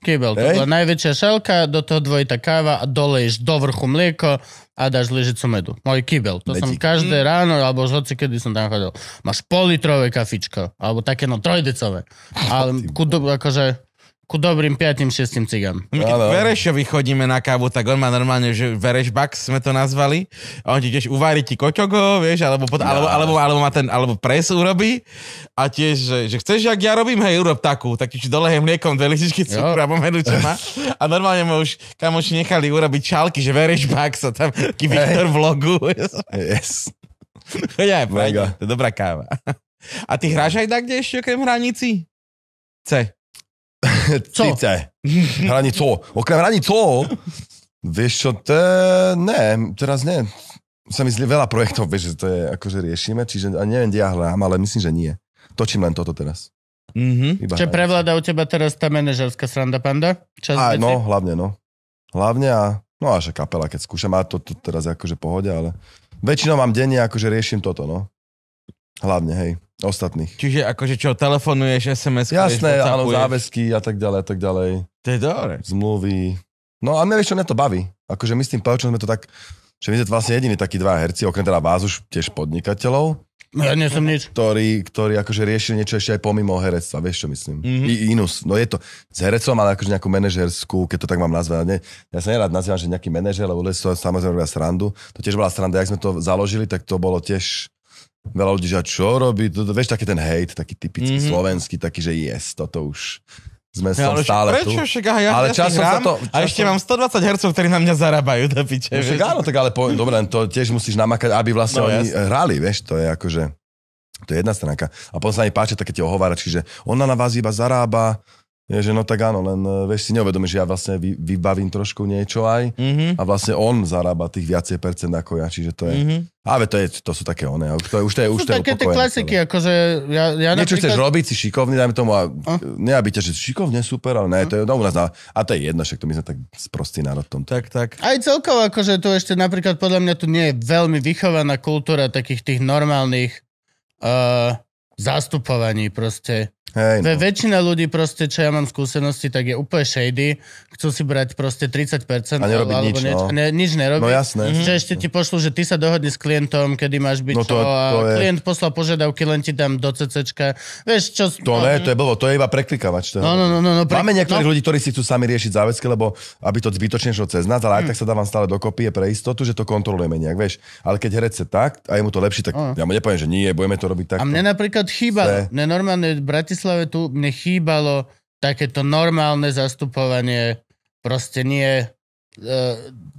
Speaker 1: Kybel, to Hej. bola najväčšia šelka, do toho dvojitá káva a doleješ do vrchu mlieko a dáš lyžicu medu. Môj kybel. To Medzi. som každé ráno, alebo hoci kedy som tam chodil. Máš politrové kafičko, alebo také no trojdecové. Ale kudo, akože ku dobrým 5-6 cigám. My keď Verešovi chodíme na kávu, tak on má normálne,
Speaker 2: že Verešbak sme to nazvali. A on ti tiež uvári ti koťogo, vieš, alebo, pot, no. alebo, alebo, alebo, má ten, alebo pres urobí. A tiež, že, že chceš, jak ja robím, hej, urob takú, tak ti dolehem mliekom dve lyžičky cukru a pomenú, čo má. A normálne mu už kamoši nechali urobiť čalky, že Verešbak sa tam taký Viktor hey. vlogu. Yes. Choď aj, to je dobrá káva. A ty hráš aj tak, kde ešte okrem hranici? C.
Speaker 3: Co? Cice. Hraní co. Okrem hraní co, vieš čo, to ne, teraz ne. Sa mi zlie veľa projektov, vieš, že to je akože riešime, čiže a neviem, kde ja hľadám, ale myslím, že nie. Točím len toto teraz. Mm-hmm. Čo hraní.
Speaker 1: prevláda u teba teraz tá manažerská sranda panda? Čas Aj, no,
Speaker 3: hlavne, no. Hlavne a no a že kapela, keď skúšam, a to, to teraz je akože pohode, ale väčšinou mám denne, akože riešim toto, no. Hlavne, hej. Ostatných.
Speaker 2: Čiže akože čo, telefonuješ, SMS, Jasné, áno,
Speaker 3: záväzky a tak ďalej, a tak ďalej. To je dobre. Zmluvy. No a mne vieš, čo mňa to baví. Akože my s tým Pavčom sme to tak, že my sme vlastne jediní takí dva herci, okrem teda vás už tiež podnikateľov. No, ja nie som nič. Ktorý, ktorý akože riešil niečo ešte aj pomimo herectva, vieš čo myslím. Mm-hmm. I, inus, no je to s herecom, ale akože nejakú manažerskú, keď to tak mám nazvať. Ne, ja sa nerad nazývam, že nejaký manažer, lebo to samozrejme robia srandu. To tiež bola sranda, jak sme to založili, tak to bolo tiež veľa ľudí, že čo robí, to, to, vieš, taký ten hate, taký typický mm-hmm. slovenský, taký, že jest, toto už sme ja, som stále prečo, tu. Však, aha, ja, ale ja časom hrám, to, časom... a ešte mám
Speaker 2: 120 hercov, ktorí na mňa zarábajú
Speaker 3: do piče. No však, áno, tak ale poviem, dobre, to tiež musíš namakať, aby vlastne no, oni jasný. hrali, vieš, to je akože... To je jedna stránka. A potom sa mi páči také tie ohovárači, že ona na vás iba zarába, je, že no tak áno, len e, vieš si neuvedomíš, že ja vlastne vy, vybavím trošku niečo aj mm-hmm. a vlastne on zarába tých viacej percent ako ja, čiže to je... Mm-hmm. Ale to, je, to sú také one, to je, už to je, už to také tie klasiky,
Speaker 1: akože ja, ja Niečo napríklad... chceš robiť,
Speaker 3: si šikovný, dajme tomu, a, a? ne aby ťa, že šikovne, super, ale ne, to je no, u nás, a, a to je jedno, však to my sme tak sprostý národ tom. Tak, tak.
Speaker 1: Aj celkovo, akože tu ešte napríklad podľa mňa tu nie je veľmi vychovaná kultúra takých tých normálnych uh, zastupovaní proste Hey, no. Väčšina ľudí proste, čo ja mám skúsenosti, tak je úplne shady, chcú si brať proste 30% a alebo nič, nieč- no. ne, nič nerobiť. No jasné. Že mhm. ešte ti pošlu, že ty sa dohodni s klientom, kedy máš byť no to, to, a to je... klient poslal požiadavky, len ti tam do CCčka. Vieš, čo... To no, ne, to
Speaker 3: je bolo, to je iba preklikávač. no, no, no, no, no, pre... Máme niektorých no. ľudí, ktorí si chcú sami riešiť záväzky, lebo aby to zbytočne šlo cez nás, ale aj hmm. tak sa dávam stále dokopy je pre istotu, že to kontrolujeme nejak, vieš. Ale keď herec tak a je mu to lepší, tak oh. ja mu nepoviem, že nie, budeme to robiť tak. A mne
Speaker 1: napríklad chýba, mne normálne Bratislave tu mne chýbalo takéto normálne zastupovanie, proste nie, e,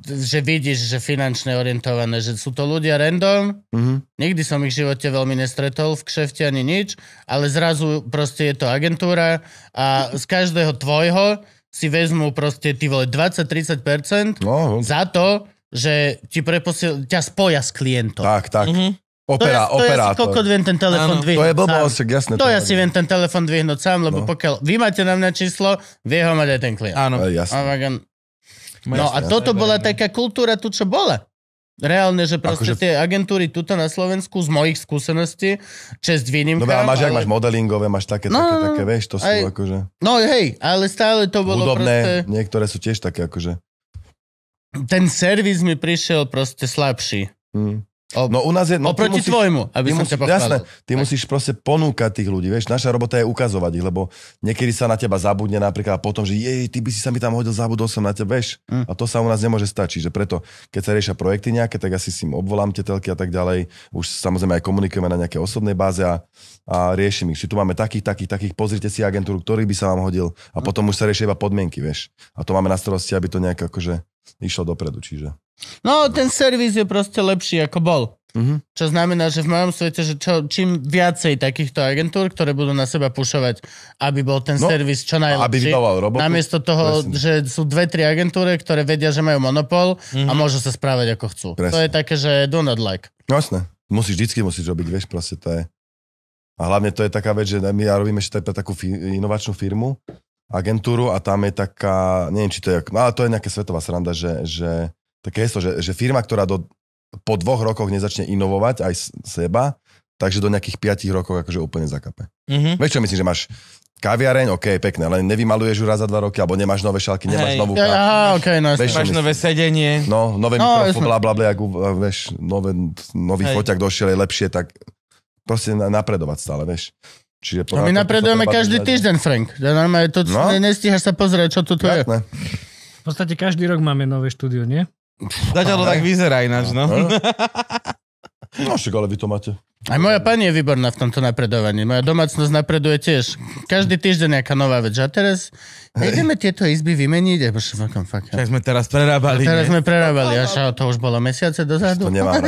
Speaker 1: že vidíš, že finančne orientované, že sú to ľudia random, mm-hmm. nikdy som ich v živote veľmi nestretol v kšefte ani nič, ale zrazu proste je to agentúra a z každého tvojho si vezmú proste ty vole 20-30% no. za to, že ti preposiel, ťa spoja s klientom. Tak, tak. Mm-hmm. Opera, to ja, to operátor. ja si viem ten telefon dvihnúť To je blbosť, jasné. To, to ja si viem ten telefon dvihnúť sám, lebo no. pokiaľ vy máte na mňa číslo, vie ho mať aj ten klient. Áno. E, jasné. No jasné. a no, no, toto bola taká kultúra tu, čo bola. Reálne, že proste akože... tie agentúry tuto na Slovensku z mojich skúseností,
Speaker 3: čest výnimkám. No, ale máš, ale... máš modelingové, máš také, no, také, také, vieš, to sú aj... akože... No hej, ale stále to bolo Hudobné, proste... niektoré sú tiež také akože...
Speaker 1: Ten servis mi prišiel proste slabší. Hmm. O, no u nás je...
Speaker 3: No, oproti musíš, tvojmu, aby som musí, ťa pochválil. Jasné, ty tak. musíš proste ponúkať tých ľudí, vieš, naša robota je ukazovať ich, lebo niekedy sa na teba zabudne napríklad a potom, že jej, ty by si sa mi tam hodil, zabudol som na teba, vieš. Mm. A to sa u nás nemôže stačiť, že preto, keď sa riešia projekty nejaké, tak asi si im obvolám tie telky a tak ďalej. Už samozrejme aj komunikujeme na nejaké osobnej báze a, a riešim ich. Či tu máme takých, takých, takých, pozrite si agentúru, ktorý by sa vám hodil a mm. potom už sa riešia iba podmienky, vieš. A to máme na starosti, aby to nejak akože išlo dopredu, čiže...
Speaker 1: No, ten servis je proste lepší, ako bol. Mm-hmm. Čo znamená, že v mojom svete, že čo, čím viacej takýchto agentúr, ktoré budú na seba pušovať, aby bol ten no, servis čo
Speaker 3: najlepší. Aby vydával robotu. Namiesto toho, Presne.
Speaker 1: že sú dve, tri agentúry, ktoré vedia, že majú monopol mm-hmm. a mhm. môžu sa správať ako chcú. Presne. To je také, že do not like.
Speaker 3: No jasné. Musíš, vždycky musíš robiť, vieš, proste to je. A hlavne to je taká vec, že my ja robíme ešte takú fi- inovačnú firmu, agentúru a tam je taká, neviem, či to je, ale to je nejaká svetová sranda, že, že to kesto, že, že firma, ktorá do, po dvoch rokoch nezačne inovovať aj seba, takže do nejakých piatich rokov akože úplne zakape. Mm-hmm. Vieš čo myslím, že máš kaviareň, OK, pekné, ale nevymaluješ ju raz za dva roky, alebo nemáš nové šalky, nemáš Hej. novú ja, Ja, okay, no, vieš, máš nové sedenie. No, nové no, mikrofón, bla, bla, bla, vieš, nové, nový Hej. foťak došiel, je lepšie, tak proste napredovať stále, vieš. Čiže no my napredujeme každý týždeň,
Speaker 5: Frank. Ja normálne, to no? nestíhaš sa pozrieť, čo tu tu je. V podstate každý rok máme nové štúdio, nie? Zatiaľ to tak vyzerá ináč, no.
Speaker 3: No však, ale vy to máte.
Speaker 5: Aj moja
Speaker 1: pani je výborná v tomto napredovaní. Moja domácnosť napreduje tiež. Každý týždeň nejaká nová vec. A teraz ideme tieto izby vymeniť. A bože, fuck, fuck. Však sme teraz prerábali. A teraz nie? sme prerábali. Až to už bolo mesiace dozadu. To nemám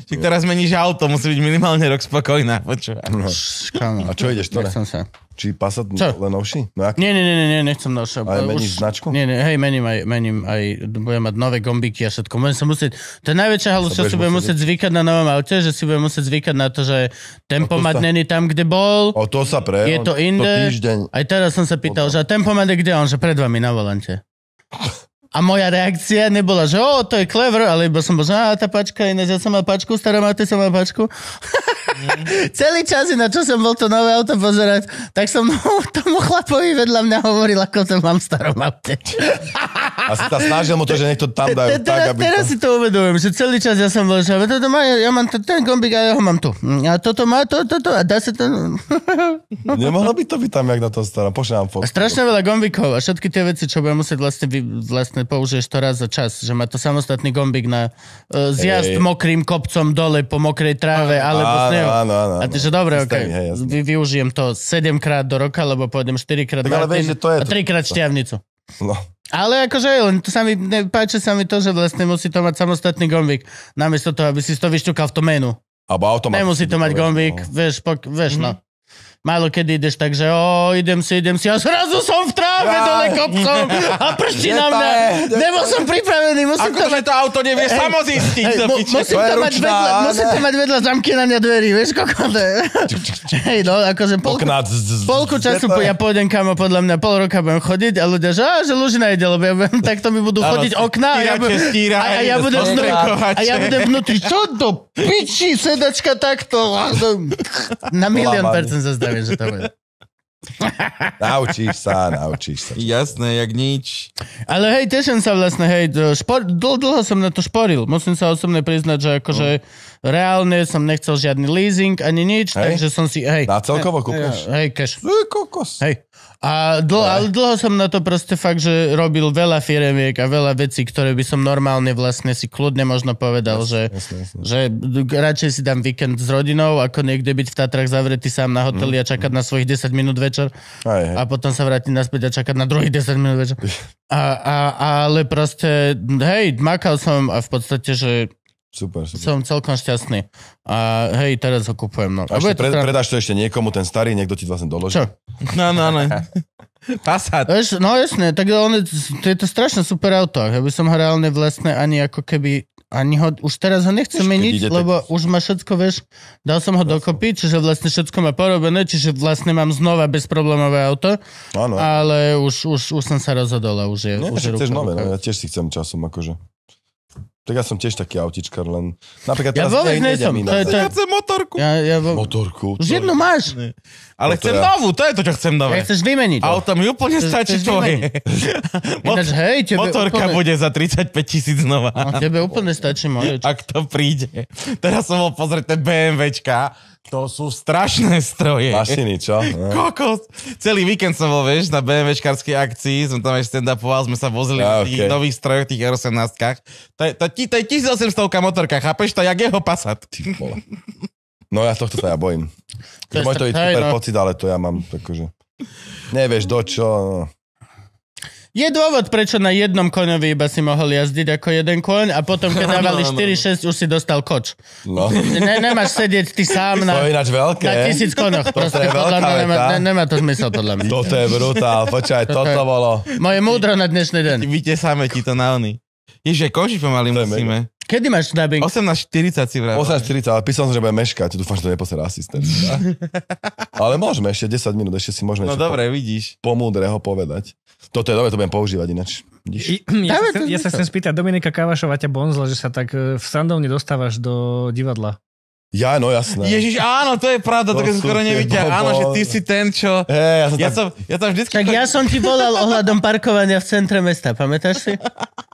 Speaker 1: Ty teraz meníš auto, musí byť minimálne rok spokojná, počúvaj.
Speaker 3: No. A
Speaker 4: čo ideš, ktoré?
Speaker 1: Nechcem
Speaker 3: sa. Či Passat čo? len novší? No
Speaker 1: jak? Nie, nie, nie, nie, nechcem novšie. Aj meníš Už... značku? Nie, nie, hej, mením aj, mením aj, budem mať nové gombiky a všetko. Budem sa musieť, to je najväčšia halus, čo si budem musieť zvykať na novom aute, že si budem musieť zvykať na to, že tempomat sa... není tam, kde bol.
Speaker 3: O to sa pre. Je to inde. To týždeň.
Speaker 1: Aj teraz som sa pýtal, Potom. že a tempomat je kde on, že pred vami na volante. A moja reakcia nebola, že o, to je clever, ale iba som bol, že tá pačka, ináč ja som mal pačku, stará máte som mal pačku. Mm. Celý čas, na čo som bol to nové auto pozerať, tak som tomu chlapovi vedľa mňa hovoril, ako to
Speaker 3: mám v starom aute. A si sa snažil mu to, že niekto tam dajú tak, aby... Teraz
Speaker 1: si to uvedujem, že celý čas ja som bol, že ja mám ten gombík a ja ho mám tu. Mm, a toto má, to, toto, a
Speaker 3: dá sa to... Nemohlo by to byť tam, jak na tom starom, pošľam fotku.
Speaker 1: Strašne veľa gombíkov a všetky tie veci, čo budem musieť vlastne, vlastne vlastne použiješ to raz za čas, že má to samostatný gombík na uh, zjazd hey. mokrým kopcom dole po mokrej tráve, áno, alebo áno, snehu. Áno, áno, áno. A ty, že dobre, Systém, okay, hej, využijem to 7 krát do roka, lebo pôjdem 4 krát tak, Martin, ale vieš, to je a 3 krát šťavnicu. No. Ale akože, len to sa mi, ne, páči sa mi to, že vlastne musí to mať samostatný gombík, namiesto toho, aby si to vyšťukal v tom menu. Abo automaticky. Nemusí to mať gombík, no. vieš, pok, vieš mm-hmm. no. Mhm. Málo kedy ideš tak, že o, idem si, idem si a zrazu som v trá- hlavne dole
Speaker 2: kopcom a prší na mňa. Nebol som pripravený, musím Ako to mať... to auto nevie hey, samozistiť. Hey, mu, musím, to, to ručná, mať vedľa, ne. musím to
Speaker 1: mať vedľa zamky na mňa dverí, vieš, koľko to je. Hej, no, akože polku, polku času po, ja pôjdem kamo, podľa mňa pol roka budem chodiť a ľudia, že, že Lužina ide, lebo ja budem, tak to mi budú chodiť okná a ja budem, a, a ja budem, vnútri, a ja budem vnútri, čo to piči, sedačka takto. Na milión percent zazdravím, že to bude.
Speaker 3: naučíš sa, naučíš sa.
Speaker 1: Jasné, jak nič. Ale hej, teším sa vlastne, hej, špor, dl, dlho som na to šporil. Musím sa osobne priznať, že akože no. reálne som nechcel žiadny leasing ani nič, hej. takže som si, hej. Na celkovo kúkaš? Hej, cash. kokos. Hej. A dl- ale dlho som na to proste fakt, že robil veľa firemiek a veľa vecí, ktoré by som normálne vlastne si kľudne možno povedal, jasne, že, jasne, jasne. že radšej si dám víkend s rodinou, ako niekde byť v Tatrach zavretý sám na hoteli mm, a čakať mm. na svojich 10 minút večer aj, a potom sa vrátiť naspäť a čakať na druhých 10 minút večer. A, a, ale proste, hej, makal som a v podstate, že Super, super. Som celkom šťastný. A hej, teraz ho kupujem. No. A ešte pred, teda... predáš to
Speaker 3: ešte niekomu, ten starý, niekto ti to vlastne doloží. Čo? No, no, no. Passat.
Speaker 1: Eš, no jasne, tak on, to je to strašne super auto. Ja by som ho reálne vlastne ani ako keby ani ho, už teraz ho nechcem meniť, ide, lebo už ma všetko, vieš, dal som ho dokopy, čiže vlastne všetko má porobené, čiže vlastne mám znova bezproblémové auto, ano. ale už, už, už
Speaker 3: som sa rozhodol a už je, ne, už je ruka, nové, No, ja tiež si chcem časom akože. Tak ja som tiež taký autičkar, len... Napríklad ja teraz vôbec ja nejsem. To je, to... Ja chcem motorku. Ja, ja vo... Motorku. Už je?
Speaker 1: jednu máš. Nie.
Speaker 3: Ale no chcem ja... novú, to je to, čo chcem dávať. Ja chceš vymeniť. Ale to mi úplne chceš, stačí, chceš čo
Speaker 1: Mot... Ináč, hej, tebe Motorka úplne... bude za 35 tisíc nová. A tebe úplne stačí
Speaker 2: moje. Ak to príde. Teraz som bol pozrieť ten BMWčka to sú strašné
Speaker 5: stroje. Mašiny, čo? No.
Speaker 2: Kokos. Celý víkend som bol, vieš, na BMWčkarskej akcii, som tam aj stand-upoval, sme sa vozili v okay. tých nových strojoch, tých r 18 To je, to, to je 1800 motorka, chápeš? To jak jeho Passat.
Speaker 3: No ja tohto sa ja bojím. To môj to je super no. pocit, ale to ja mám, takže... Nevieš do čo... No.
Speaker 1: Je dôvod, prečo na jednom koňovi iba si mohol jazdiť ako jeden koň a potom, keď dávali 4-6, no, no, no. už si dostal koč. No. Ne, nemáš sedieť ty sám na, to je ináč veľké. na tisíc koňoch. To Proste, je podľa mňa, nemá, ne, nemá to zmysel, podľa mňa. Toto je brutál, počkaj, toto, toto je... bolo.
Speaker 2: Moje múdro na dnešný deň. Vytesáme ti to na ony. Ježe, koži pomaly musíme. Kedy
Speaker 3: máš snabing? 18.40 si vravel. 18.40, ale písal som, že bude meškať. Dúfam, že to neposerá asistent. ale môžeme ešte 10 minút, ešte si môžeme No dobre, po, vidíš. pomúdreho povedať. Toto je dobre, to budem používať ináč. Ja, ja, sa, ja sa chcem
Speaker 5: spýtať, Dominika Kávašova ťa bonzla, že sa tak e, v sandovne dostávaš do divadla. Ja, no jasné. Ježiš, áno, to je pravda, to keď som skoro nevidel. No, áno, že ty si ten, čo... Hey, ja, som ja, tam... som,
Speaker 1: ja tam vždycky... Tak ja som ti volal ohľadom parkovania v centre mesta, pamätáš si?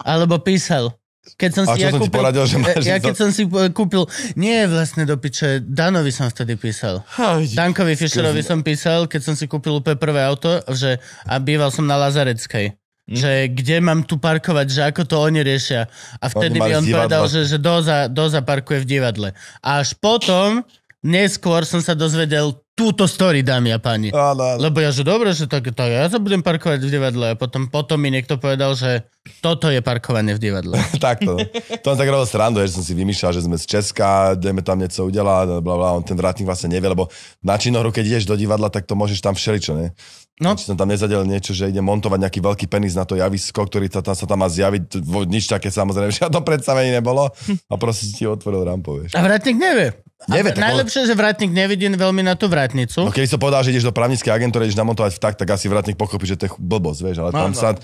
Speaker 1: Alebo písal keď som si, ja, som kúpil, poradil, že e, máš ja keď za... som si kúpil, nie vlastne do piče, Danovi som vtedy písal. Ha, Dankovi Fischerovi som písal, keď som si kúpil úplne prvé auto, že a býval som na Lazareckej. Hm? že kde mám tu parkovať, že ako to oni riešia. A vtedy mi on povedal, že, že doza, doza parkuje v divadle. A až potom, neskôr som sa dozvedel túto story, dámy a páni. Ale, ale. Lebo ja, že dobre, že tak, tak ja sa budem parkovať v divadle. A potom, potom mi niekto povedal, že toto je parkovanie v divadle. Takto.
Speaker 3: To on tak robil srandu, že som si vymýšľal, že sme z Česka, ideme tam niečo udelať, bla, bla, on ten vrátnik vlastne nevie, lebo na činohru, keď ideš do divadla, tak to môžeš tam všeličo, ne? No. Či som tam nezadel niečo, že ide montovať nejaký veľký penis na to javisko, ktorý sa tam, sa tam má zjaviť, nič také samozrejme, že to predstavení nebolo a proste ti otvoril rampu, vieš.
Speaker 1: A vrátnik nevie. Nevie, tak najlepšie, on... že vrátnik nevidí veľmi na tú
Speaker 3: vrátnicu. No keby som povedal, že ideš do právnickej agentúry, ideš namontovať tak, tak asi vrátnik pochopí, že to je blbosť, vieš, ale no, tam no. sa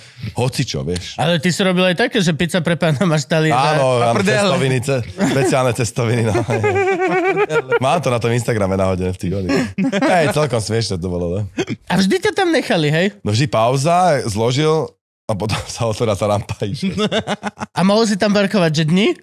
Speaker 3: čo, vieš.
Speaker 1: Ale ale ty si robil aj také, že pizza pre pána máš tali. Áno, mám cestoviny, ce, speciálne
Speaker 3: cestoviny. No, mám to na tom Instagrame nahodené v tých Hej, celkom smiešne to bolo. Ne? No. A vždy ťa tam nechali, hej? No vždy pauza, zložil a potom sa otvorila tá rampa. A mohol si tam parkovať, že dni?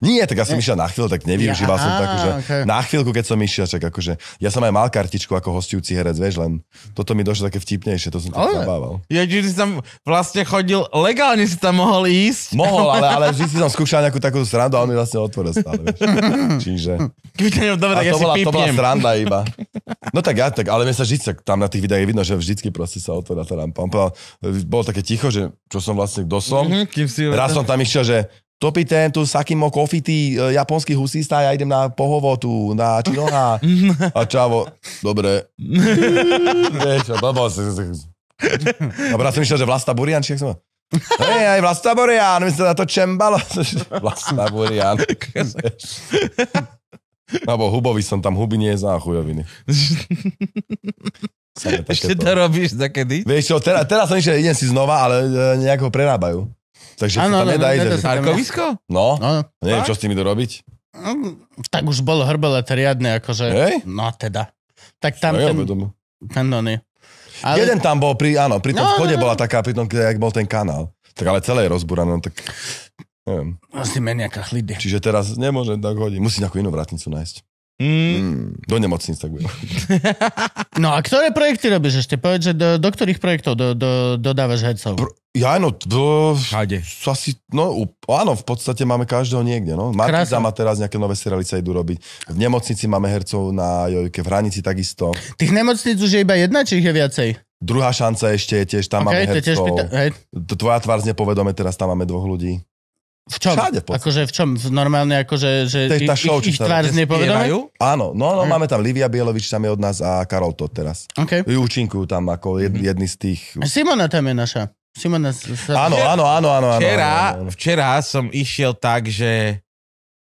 Speaker 3: Nie, tak ja som išiel na chvíľu, tak nevyužíval ja, som to akože okay. na chvíľku, keď som išiel, tak akože, ja som aj mal kartičku ako hostujúci herec, vieš, len toto mi došlo také vtipnejšie, to som tak zabával. Ja, že si tam
Speaker 2: vlastne chodil, legálne si tam mohol ísť. Mohol, ale, ale
Speaker 3: vždy si tam skúšal nejakú takú srandu a on mi vlastne otvoril stále, vieš. čiže... Dobre, tak a to, ja bola, to bola sranda iba. No tak ja, tak, ale mi sa vždy, tam na tých videách je vidno, že vždycky proste sa otvorila tá rampa. Bolo také ticho, že čo som vlastne, kto som. Mm-hmm, Raz som tam išiel, že ten, tu Sakimo Kofity, e, japonský husista, ja idem na pohovotu, na činoha. A čavo, dobre. Vieš, A brat som myslel, že Vlasta Burian, či jak som... Hej, aj Vlasta Burian, my sme na to čembalo. Vlasta Burian. Abo hubovi som tam, huby nie za chujoviny. Ešte to robíš takedy? Vieš čo, teraz, teraz som išiel, idem si znova, ale e, nejak ho prerábajú takže ano, sa tam nedá ísť. Parkovisko? No, ano. neviem,
Speaker 1: čo s tým idú robiť. No, tak už bol hrbelet riadne, akože, Hej? no teda.
Speaker 3: Tak tam no, ten, ten, no, nie. Ale... Jeden tam bol, pri, áno, pri tom no, no vchode no, bola taká, pri tom, jak bol ten kanál. Tak ale celé je rozbúrané, no tak neviem. Asi menia chlidy. Čiže teraz nemôžem tak hodiť, musí nejakú inú vratnicu nájsť. Mm. Do nemocnic tak bude.
Speaker 1: No a ktoré projekty robíš ešte? Povedz, že do, do ktorých projektov do, do, dodávaš hercov?
Speaker 3: Pr- ja no, do, Asi, no, áno, v podstate máme každého niekde. No. Markiza má teraz nejaké nové serialice idú robiť. V nemocnici máme hercov na Jojke, v Hranici takisto. Tých nemocnic už je iba jedna, či ich je viacej? Druhá šanca ešte je tiež, tam okay, máme hercov. Tvoja tvár z nepovedome, teraz tam máme dvoch ľudí. V čom? Všade v
Speaker 1: Akože v čom? V normálne akože, že tá show, ich, ich tvár znepovedomajú?
Speaker 3: Áno, no, no, hm. máme tam Livia Bielovič, tam je od nás a Karol to teraz. Okay. Účinkujú tam ako jed, mm. jedni z tých...
Speaker 1: Simona tam je naša. Simona... Áno, áno, áno, áno. Včera, áno, áno, áno. včera som išiel tak, že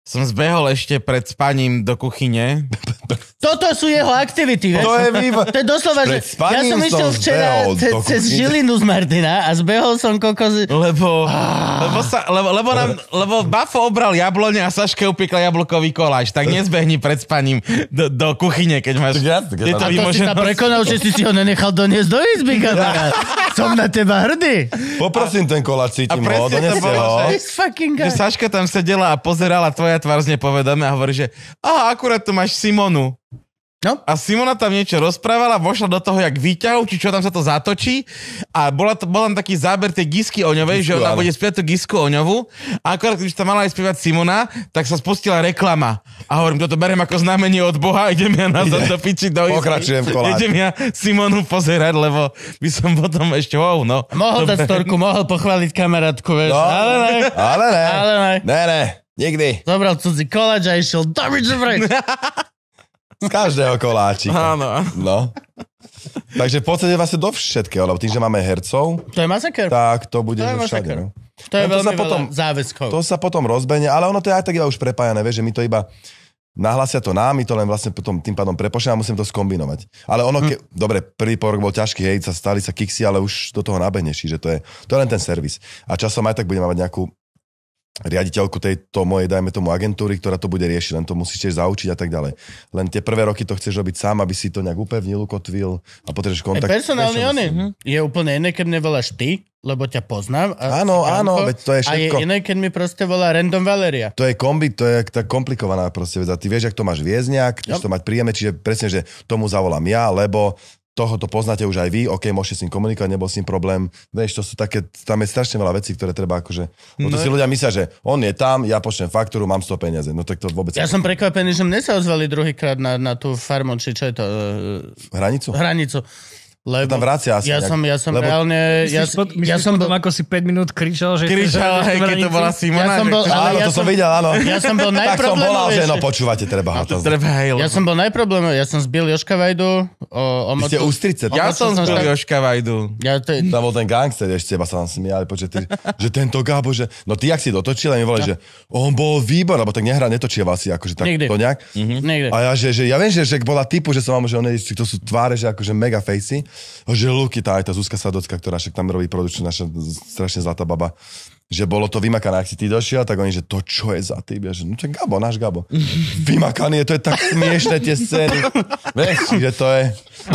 Speaker 2: som zbehol ešte pred spaním do kuchyne.
Speaker 1: Toto sú jeho aktivity, vieš? To je výba... To je doslova, že ja som išiel včera ce, cez Žilinu z Martina a zbehol som kokos... Lebo, ah.
Speaker 2: lebo, sa, lebo, lebo, nám, lebo Bafo obral jablone a Saške upiekla jablkový koláč, tak nezbehni pred spaním do, do kuchyne, keď máš... Ja, keď to a to si prekonal, že si si ho
Speaker 1: nenechal doniesť do izby, kamarát. Som na teba hrdý.
Speaker 3: Poprosím a, ten koláč, cítim ho, doneste ho.
Speaker 1: Že
Speaker 2: Saška tam sedela a pozerala tvoja pretvárne povedané a hovorí, že aha, akurát tu máš Simonu. No? A Simona tam niečo rozprávala, vošla do toho, jak výťahu, či čo tam sa to zatočí. A bola, to, bol tam taký záber tej Gisky Oňovej, Gisku, že ona áno. bude spievať tú Gisku Oňovu. A akorát, keď tam mala aj spievať Simona, tak sa spustila reklama. A hovorím, toto beriem ako znamenie od Boha, idem ja na to piči do Pokračujem v Idem ja Simonu pozerať, lebo by som potom ešte, wow, no. Mohol dať storku,
Speaker 1: mohol pochváliť kamarátku, vieš, no, ale ne. Ale ne. Ale ne. Ne, ne. Nikdy. Zobral cudzí koláč a išiel do
Speaker 3: Z každého koláčika. Áno. No. Takže v podstate vlastne do všetkého, lebo tým, že máme hercov, to je masaker. tak to bude to všade. No. To je no, veľmi to sa potom, záväzkov. To sa potom rozbenie, ale ono to je aj tak iba už prepájané, vieš, že my to iba nahlasia to nám, my to len vlastne potom tým pádom prepošľam a musím to skombinovať. Ale ono, hm. ke, hm. dobre, prvý porok bol ťažký, hej, sa stali sa kiksi, ale už do toho nabehneš, že to je, to je len ten servis. A časom aj tak budeme mať nejakú riaditeľku tejto mojej, dajme tomu, agentúry, ktorá to bude riešiť, len to musíš tiež zaučiť a tak ďalej. Len tie prvé roky to chceš robiť sám, aby si to nejak upevnil, ukotvil a potrebuješ kontakt. E, personálne on je.
Speaker 1: Hm? je úplne iné, keď voláš ty, lebo ťa poznám. A áno, Janko, áno, veď to je všetko. A je iné, keď mi proste volá random Valeria.
Speaker 3: To je kombi, to je tak komplikovaná proste vec. A ty vieš, ak to máš viezňak, yep. to mať príjemne, čiže presne, že tomu zavolám ja, lebo toho to poznáte už aj vy, OK, môžete s ním komunikovať, nebol s ním problém. Vieš, to sú také, tam je strašne veľa vecí, ktoré treba akože... No to si ľudia myslia, že on je tam, ja počnem faktúru, mám 100 peniaze. No tak to vôbec... Ja som
Speaker 1: prekvapený, že mne sa ozvali druhýkrát na, na tú farmu, či čo je to? E,
Speaker 3: hranicu? Hranicu. Lebo, tam vracia asi. Ja nejak. som, ja som lebo, reálne...
Speaker 5: Ja, pod, ja som bol, ako si 5 minút kričal, že... Kričal, aj keď to bola Simona. Ja som bol, áno, ja to som, som videl, áno. Ja
Speaker 3: som bol najproblémový. tak som volal, že no
Speaker 5: počúvate, treba teda no, ho
Speaker 3: to
Speaker 1: treba, hej, Ja som bol najproblémový, ja som zbil Joška Vajdu. O, o Vy ste ústrice. Ja som zbil
Speaker 3: Joška Vajdu. Ja to... Tam bol ten gangster, ešte teba sa tam smiali, počuť, ty, že tento Gábo, že... No ty, ak si dotočil, a mi volali, no. že on bol výbor, lebo tak nehra nehrá, vás si, akože tak to nejak. Mhm. A ja, že, že, ja viem, že, že bola typu, že som vám, že oni, to sú tváre, že akože mega facey že Luky, tá aj tá Zuzka Sadocka, ktorá však tam robí produkčnú, naša strašne zlatá baba, že bolo to vymakané, ak si ty došiel, tak oni, že to čo je za tým, ja, že no to je Gabo, náš Gabo. Vymakanie, to je tak smiešne tie scény. Vieš, že to je,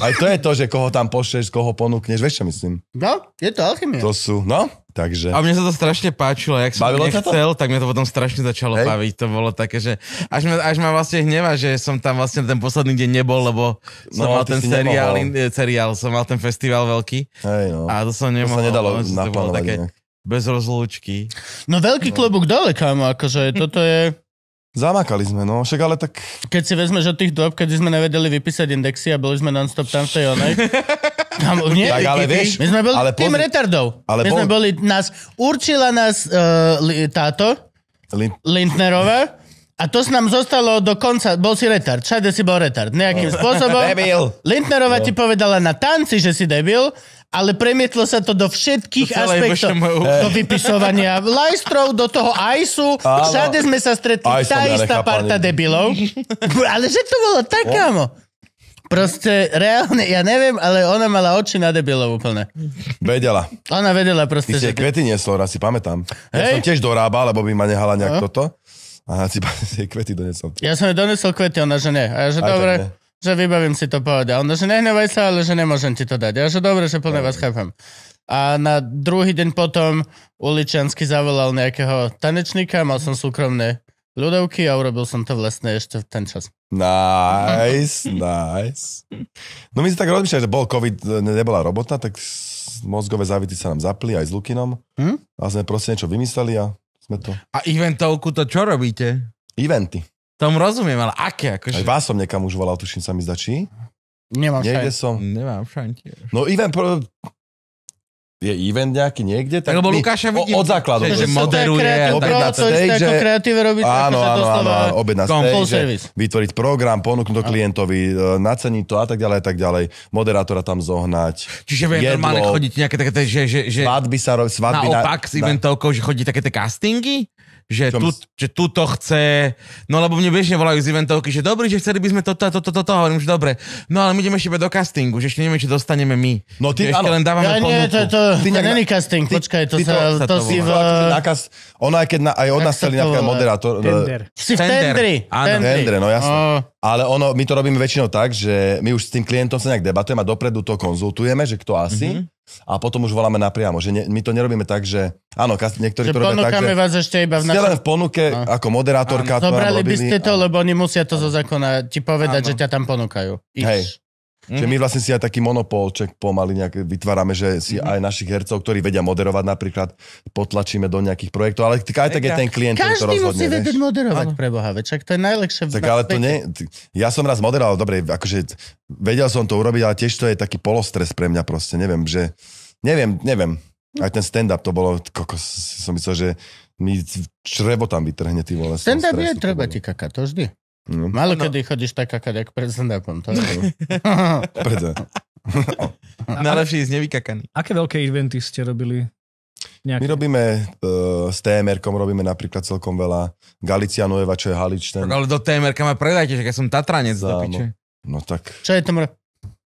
Speaker 3: aj to je to, že koho tam pošleš, koho ponúkneš, vieš čo myslím? No, je to alchymia. To sú, no, Takže... A mne
Speaker 2: sa to strašne páčilo, jak som Bavilo nechcel, to? tak mňa to potom strašne začalo Hej. baviť. To bolo také, že až ma, až ma vlastne hneva, že som tam vlastne ten posledný deň nebol, lebo som no, mal ten seriál, in, e, seriál, som mal ten festival veľký. Hej, no. A to som nemohol. To sa nedalo
Speaker 1: to bez rozlúčky. No veľký no. klobúk dole, kámo, akože toto je...
Speaker 3: Zamakali sme, no, však ale tak...
Speaker 1: Keď si vezme, že tých dob, keď sme nevedeli vypísať indexy a boli sme non-stop tam v tej onej... Tam, nie, tak, ale vieš, my sme boli ale tým pozri... retardov. Ale my bol... sme boli, nás, určila nás uh, táto, Lin... Lindnerová, a to nám zostalo do konca. Bol si retard. Všade si bol retard. Nejakým no. spôsobom. debil. Lindnerova no. ti povedala na tanci, že si debil, ale premietlo sa to do všetkých to aspektov. Do vypisovania lajstrov, do toho ajsu. Všade sme sa stretli. Tá istá parta debilov. ale že to bolo tak, no. kámo. Proste reálne, ja neviem, ale ona mala oči na debilov úplne. Vedela. Ona vedela
Speaker 3: proste. Ty si že... kvety nieslo, raz si pamätám. Ja som tiež dorábal, lebo by ma nehala nejak oh. toto. A Aha, si jej kvety donesol.
Speaker 1: Ja som jej donesol kvety, ona že nie. A ja že Aj dobre, ne. že vybavím si to povedať. Ona že nehnevaj sa, ale že nemôžem ti to dať. Ja že dobre, že plne vás chápem. A na druhý deň potom uličansky zavolal nejakého tanečníka, mal som súkromné ľudovky a urobil som to vlastne ešte v ten čas.
Speaker 3: Nice, nice. No my si tak rozmýšľali, že bol COVID, nebola robota, tak mozgové závity sa nám zapli aj s Lukinom. Hm? A sme proste niečo vymysleli a sme to. A eventovku to čo robíte? Eventy. Tomu rozumiem, ale aké? Akože... Aj vás som niekam už volal, tuším sa mi zdačí.
Speaker 2: Nemám Niekde šajt. som. Nemám šajn
Speaker 3: No event, je event nejaký niekde, tak Lebo Lukáša vidím, o, od základu. Že, že moderuje. Obed na stage. Ako kreatíve robiť, áno, áno, áno, áno, obed na stage. Vytvoriť program, ponúknuť to klientovi, e, naceniť to a tak ďalej a tak ďalej. Moderátora tam zohnať. Čiže vy normálne chodiť
Speaker 2: nejaké také, že... že, že svadby sa robí. Svadby naopak na, s eventovkou, že chodí také tie castingy? že, tu, že tuto chce, no lebo mne bežne volajú z eventovky, že dobrý, že chceli by sme toto, toto, toto, to, hovorím, že dobre, no ale my ideme ešte do castingu, že ešte neviem, či dostaneme my. No ty, ešte ale, len dávame ja, nie, to, to, ty to není
Speaker 3: casting, ty, počkaj, to, ty, sa, to, sa to, to si v... Nakaz, ono aj keď na, aj od nás chceli napríklad moderátor. Tender. Si v tendri. Áno. Tendri, no jasné. Oh. Ale ono, my to robíme väčšinou tak, že my už s tým klientom sa nejak debatujeme a dopredu to konzultujeme, že kto asi. Mm-hmm a potom už voláme napriamo. Že ne, my to nerobíme tak, že... Áno, niektorí že to robia tak, že... vás ešte iba v našom... len v ponuke no. ako moderátorka. Áno, zobrali by ste to,
Speaker 1: áno. lebo oni musia to zo zákona ti povedať, áno. že ťa tam ponúkajú. Iš. Hej.
Speaker 3: Mm. Čiže my vlastne si aj taký monopolček pomaly nejak vytvárame, že si mm. aj našich hercov, ktorí vedia moderovať napríklad, potlačíme do nejakých projektov, ale aj tak je ten klient, Každý ktorý to rozhodne. Každý musí vedieť moderovať pre Boha, však to je najlepšie. Tak ale to nie, ja som raz moderoval, dobre, akože vedel som to urobiť, ale tiež to je taký polostres pre mňa proste, neviem, že, neviem, neviem. Aj ten stand-up to bolo, koko, som myslel, že mi črevo tam vytrhne, ty vole. Stand-up je treba ti kaka, to vždy. No. Malo no. kedy chodíš tak ako pred stand-upom. To
Speaker 4: je...
Speaker 5: Prede. nevykakaný. Aké veľké eventy ste robili? Nejaké? My robíme
Speaker 3: uh, s tmr robíme napríklad celkom veľa. Galicia Nueva, čo je Halič. Ten...
Speaker 2: Ale do tmr ma predajte, že keď som Tatranec Zá, do piče.
Speaker 3: No tak... Čo je to mre...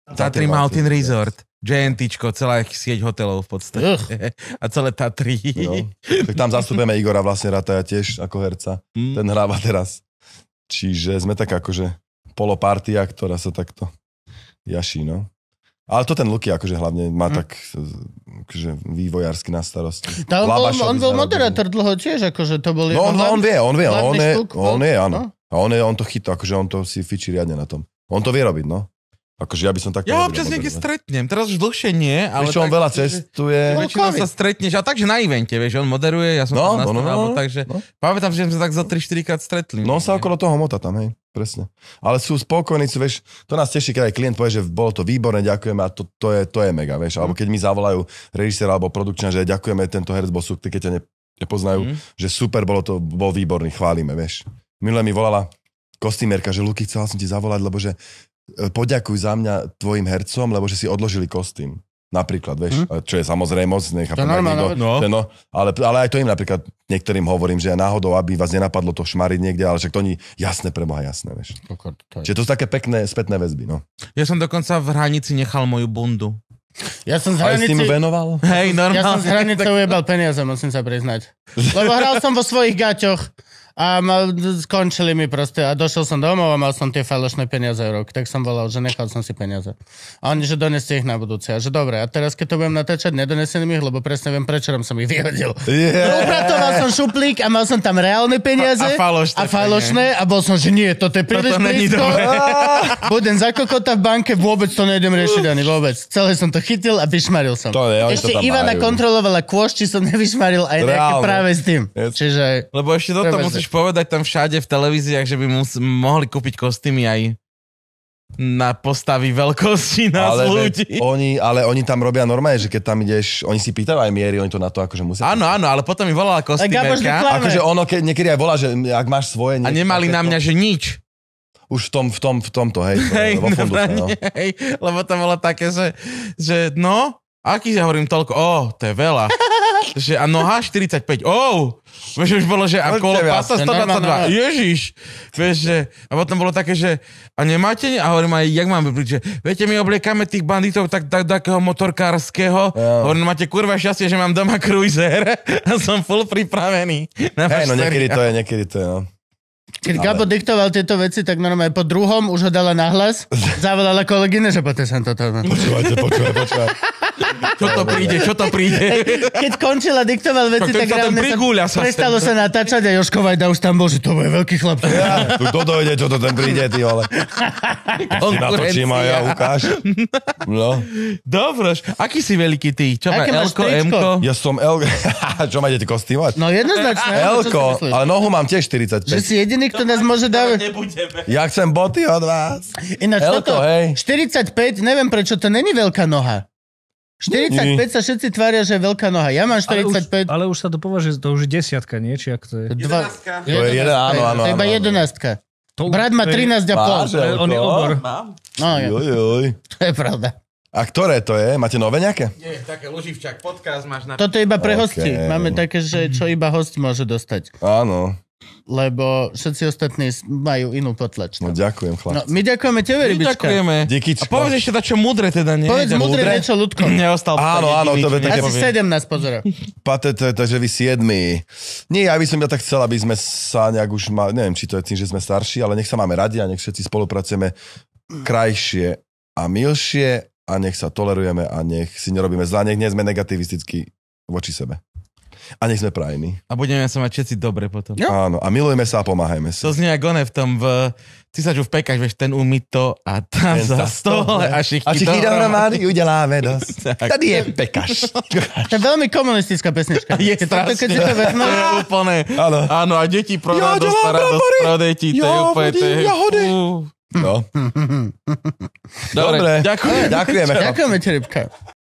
Speaker 1: Tatry
Speaker 2: Mountain Resort. JNTčko, celá sieť hotelov v podstate. Uch.
Speaker 3: A celé Tatry. No. Tak tam zastupujeme Igora vlastne Rataja tiež ako herca. Mm. Ten hráva teraz Čiže sme tak akože polopartia, ktorá sa takto jaší, no. Ale to ten Luky akože hlavne má mm. tak e, akože vývojársky na starosti. Tá, on, bol, on bol
Speaker 1: moderátor dlho tiež, akože to boli... No, no on, on, on vie, on vie, on je, no. on je, áno. No.
Speaker 3: A on, je, on to chytá, akože on to si fičí riadne na tom. On to vie robiť, no. Akože ja by som takto... Ja občas niekde no.
Speaker 2: stretnem, teraz už dlhšie nie, ale... Vieš, tak, on veľa akože cestuje. Čo sa stretneš, a takže na evente, vieš, on moderuje, ja som no, tam no, no, no, no, takže... No.
Speaker 3: Pamätám, že sme sa tak za 3-4 krát stretli. No, on sa okolo toho mota tam, hej. Presne. Ale sú spokojní, sú, vieš, to nás teší, keď aj klient povie, že bolo to výborné, ďakujeme a to, to, je, to je mega, vieš. Alebo mhm. keď mi zavolajú režisér alebo produkčná, že ďakujeme, tento herc bol ty, keď ťa nepoznajú, mm. že super, bolo to, bol výborný, chválime, vieš. Minule mi volala kostýmerka, že Luky, chcela som ti zavolať, lebo že poďakuj za mňa tvojim hercom, lebo že si odložili kostým. Napríklad, vieš, hm? čo je moc, nechápem, normálne, nikto, no. no, ale, ale aj to im napríklad niektorým hovorím, že náhodou, aby vás nenapadlo to šmariť niekde, ale však to nie, jasné pre Boha, jasné, vieš. Čiže to sú také pekné spätné väzby, no.
Speaker 2: Ja som
Speaker 1: dokonca v hranici nechal moju bundu. Ja som z hranici... Aj venoval? Hej, normálne. Ja som z hranice tak... ujebal peniaze, musím sa priznať. Lebo hral som vo svojich gaťoch. A mal, skončili mi proste a došiel som domov a mal som tie falošné peniaze rok. Tak som volal, že nechal som si peniaze. A oni, že donesie ich na budúce. A že dobre, a teraz keď to budem natáčať, nedonesiem ich, lebo presne viem, prečo som ich vyhodil. Yeah. No, upratoval som šuplík a mal som tam reálne peniaze. A, a falošné. A falošné a bol som, že nie, toto je príliš toto blízko. Budem za kokota v banke, vôbec to nejdem riešiť ani vôbec. Celé som to chytil a vyšmaril som. To je, ešte to Ivana majú. kontrolovala kôš, či som nevyšmaril aj práve s tým. Yes. Čiže... Lebo ešte do toho musíš povedať tam všade
Speaker 2: v televíziách, že by mus- mohli kúpiť kostýmy aj na postavy veľkosti na ale ľudí.
Speaker 3: Oni, ale oni tam robia normálne, že keď tam ideš, oni si pýtajú aj miery, oni to na to akože musia. Áno, áno, ale potom mi volala kostýmerka. Akože ono keď, niekedy aj volá, že ak máš svoje... Niek- a nemali na mňa, to... že nič. Už v, tom, v, tom, v tomto, hej. hej, vo fundusu, no.
Speaker 4: hej
Speaker 2: lebo to bolo také, že, že no, Aký ja hovorím toľko? Ó, oh, to je veľa. že a noha 45, oh! Vieš, už bolo, že a kolo pása 122, ježiš! Vieš, že, a potom bolo také, že a nemáte, a hovorím aj, jak mám máme že viete, my obliekame tých banditov tak, tak takého motorkárskeho, yeah. hovorím, máte kurva šťastie, že mám doma cruiser a som full pripravený. Hej, no niekedy to je,
Speaker 3: niekedy to je, no.
Speaker 1: Keď ale... Gabo diktoval tieto veci, tak normálne po druhom už ho dala nahlas, zavolala kolegyne, že poté som toto... Počúvajte,
Speaker 4: počúvajte, počúvajte
Speaker 1: čo to príde, čo to príde. Keď končila diktoval veci, tak reálne sa, sa prestalo sa natáčať a Jožko Vajda už tam bol, že to bude
Speaker 4: veľký
Speaker 3: chlap. Ja, tu to dojde, čo to ten príde, ty vole. On natočím a ja ukáž. No. Dobroš, aký si veľký ty? Čo má Elko, Mko? Ja som Elko. čo máte kostýmať? No jednoznačne. Elko, ale nohu mám tiež 45. Že si
Speaker 1: jediný, kto nás môže dávať. Teda
Speaker 3: ja chcem boty od vás. Ináč Elko, toto, hej. 45,
Speaker 1: neviem prečo, to není veľká noha. 45 sa všetci tvária, že je veľká noha. Ja mám
Speaker 5: 45. Ale už, ale už sa to považuje, to už je desiatka, nie? Či ak to je? Dva, to je jeden, áno, áno. To je iba jedenáctka. To, Brat má 13 a pol. On je obor. No, ja. joj, joj.
Speaker 3: To je pravda. A ktoré to je? Máte nové nejaké?
Speaker 2: Nie, také loživčak podcast máš na... Toto je iba pre okay. hosti. Máme také, že
Speaker 1: čo iba host môže dostať. Áno lebo všetci ostatní majú inú potlačku. No ďakujem, chlapci. No, my ďakujeme tebe, my rybička. ďakujeme. Díkyčko. A povedz
Speaker 3: ešte čo mudré teda, nie? Povedz mudré, niečo, Ľudko. Neostal áno, áno, to je také... Asi 17 pozorov. Pate, to je to, že vy siedmi. Nie, ja by som ja tak chcel, aby sme sa nejak už mali, neviem, či to je tým, že sme starší, ale nech sa máme radi a nech všetci spolupracujeme krajšie a milšie a nech sa tolerujeme a nech si nerobíme zlá, nech nie sme negativisticky voči sebe. A nech sme prajní. A budeme sa mať všetci dobre potom. Jo. Áno, a milujeme sa a pomáhajme si. To znie
Speaker 2: ako v tom, v, ty sa v vpekáš, vieš, ten umí to a tam ten za stole a
Speaker 3: všichni A všichni dohromady udeláme dosť.
Speaker 2: Tady je pekáš.
Speaker 3: to je veľmi komunistická
Speaker 1: pesnička.
Speaker 4: Je keď strašne. Keď si to vezme. je
Speaker 2: úplne, áno. áno, a deti pro ja radosť, a radosť pro deti, Ja, je úplne, to je, jahody.
Speaker 4: No. Dobre, Dobre. ďakujeme. Ďakujeme, chlapci. ďakujeme ti,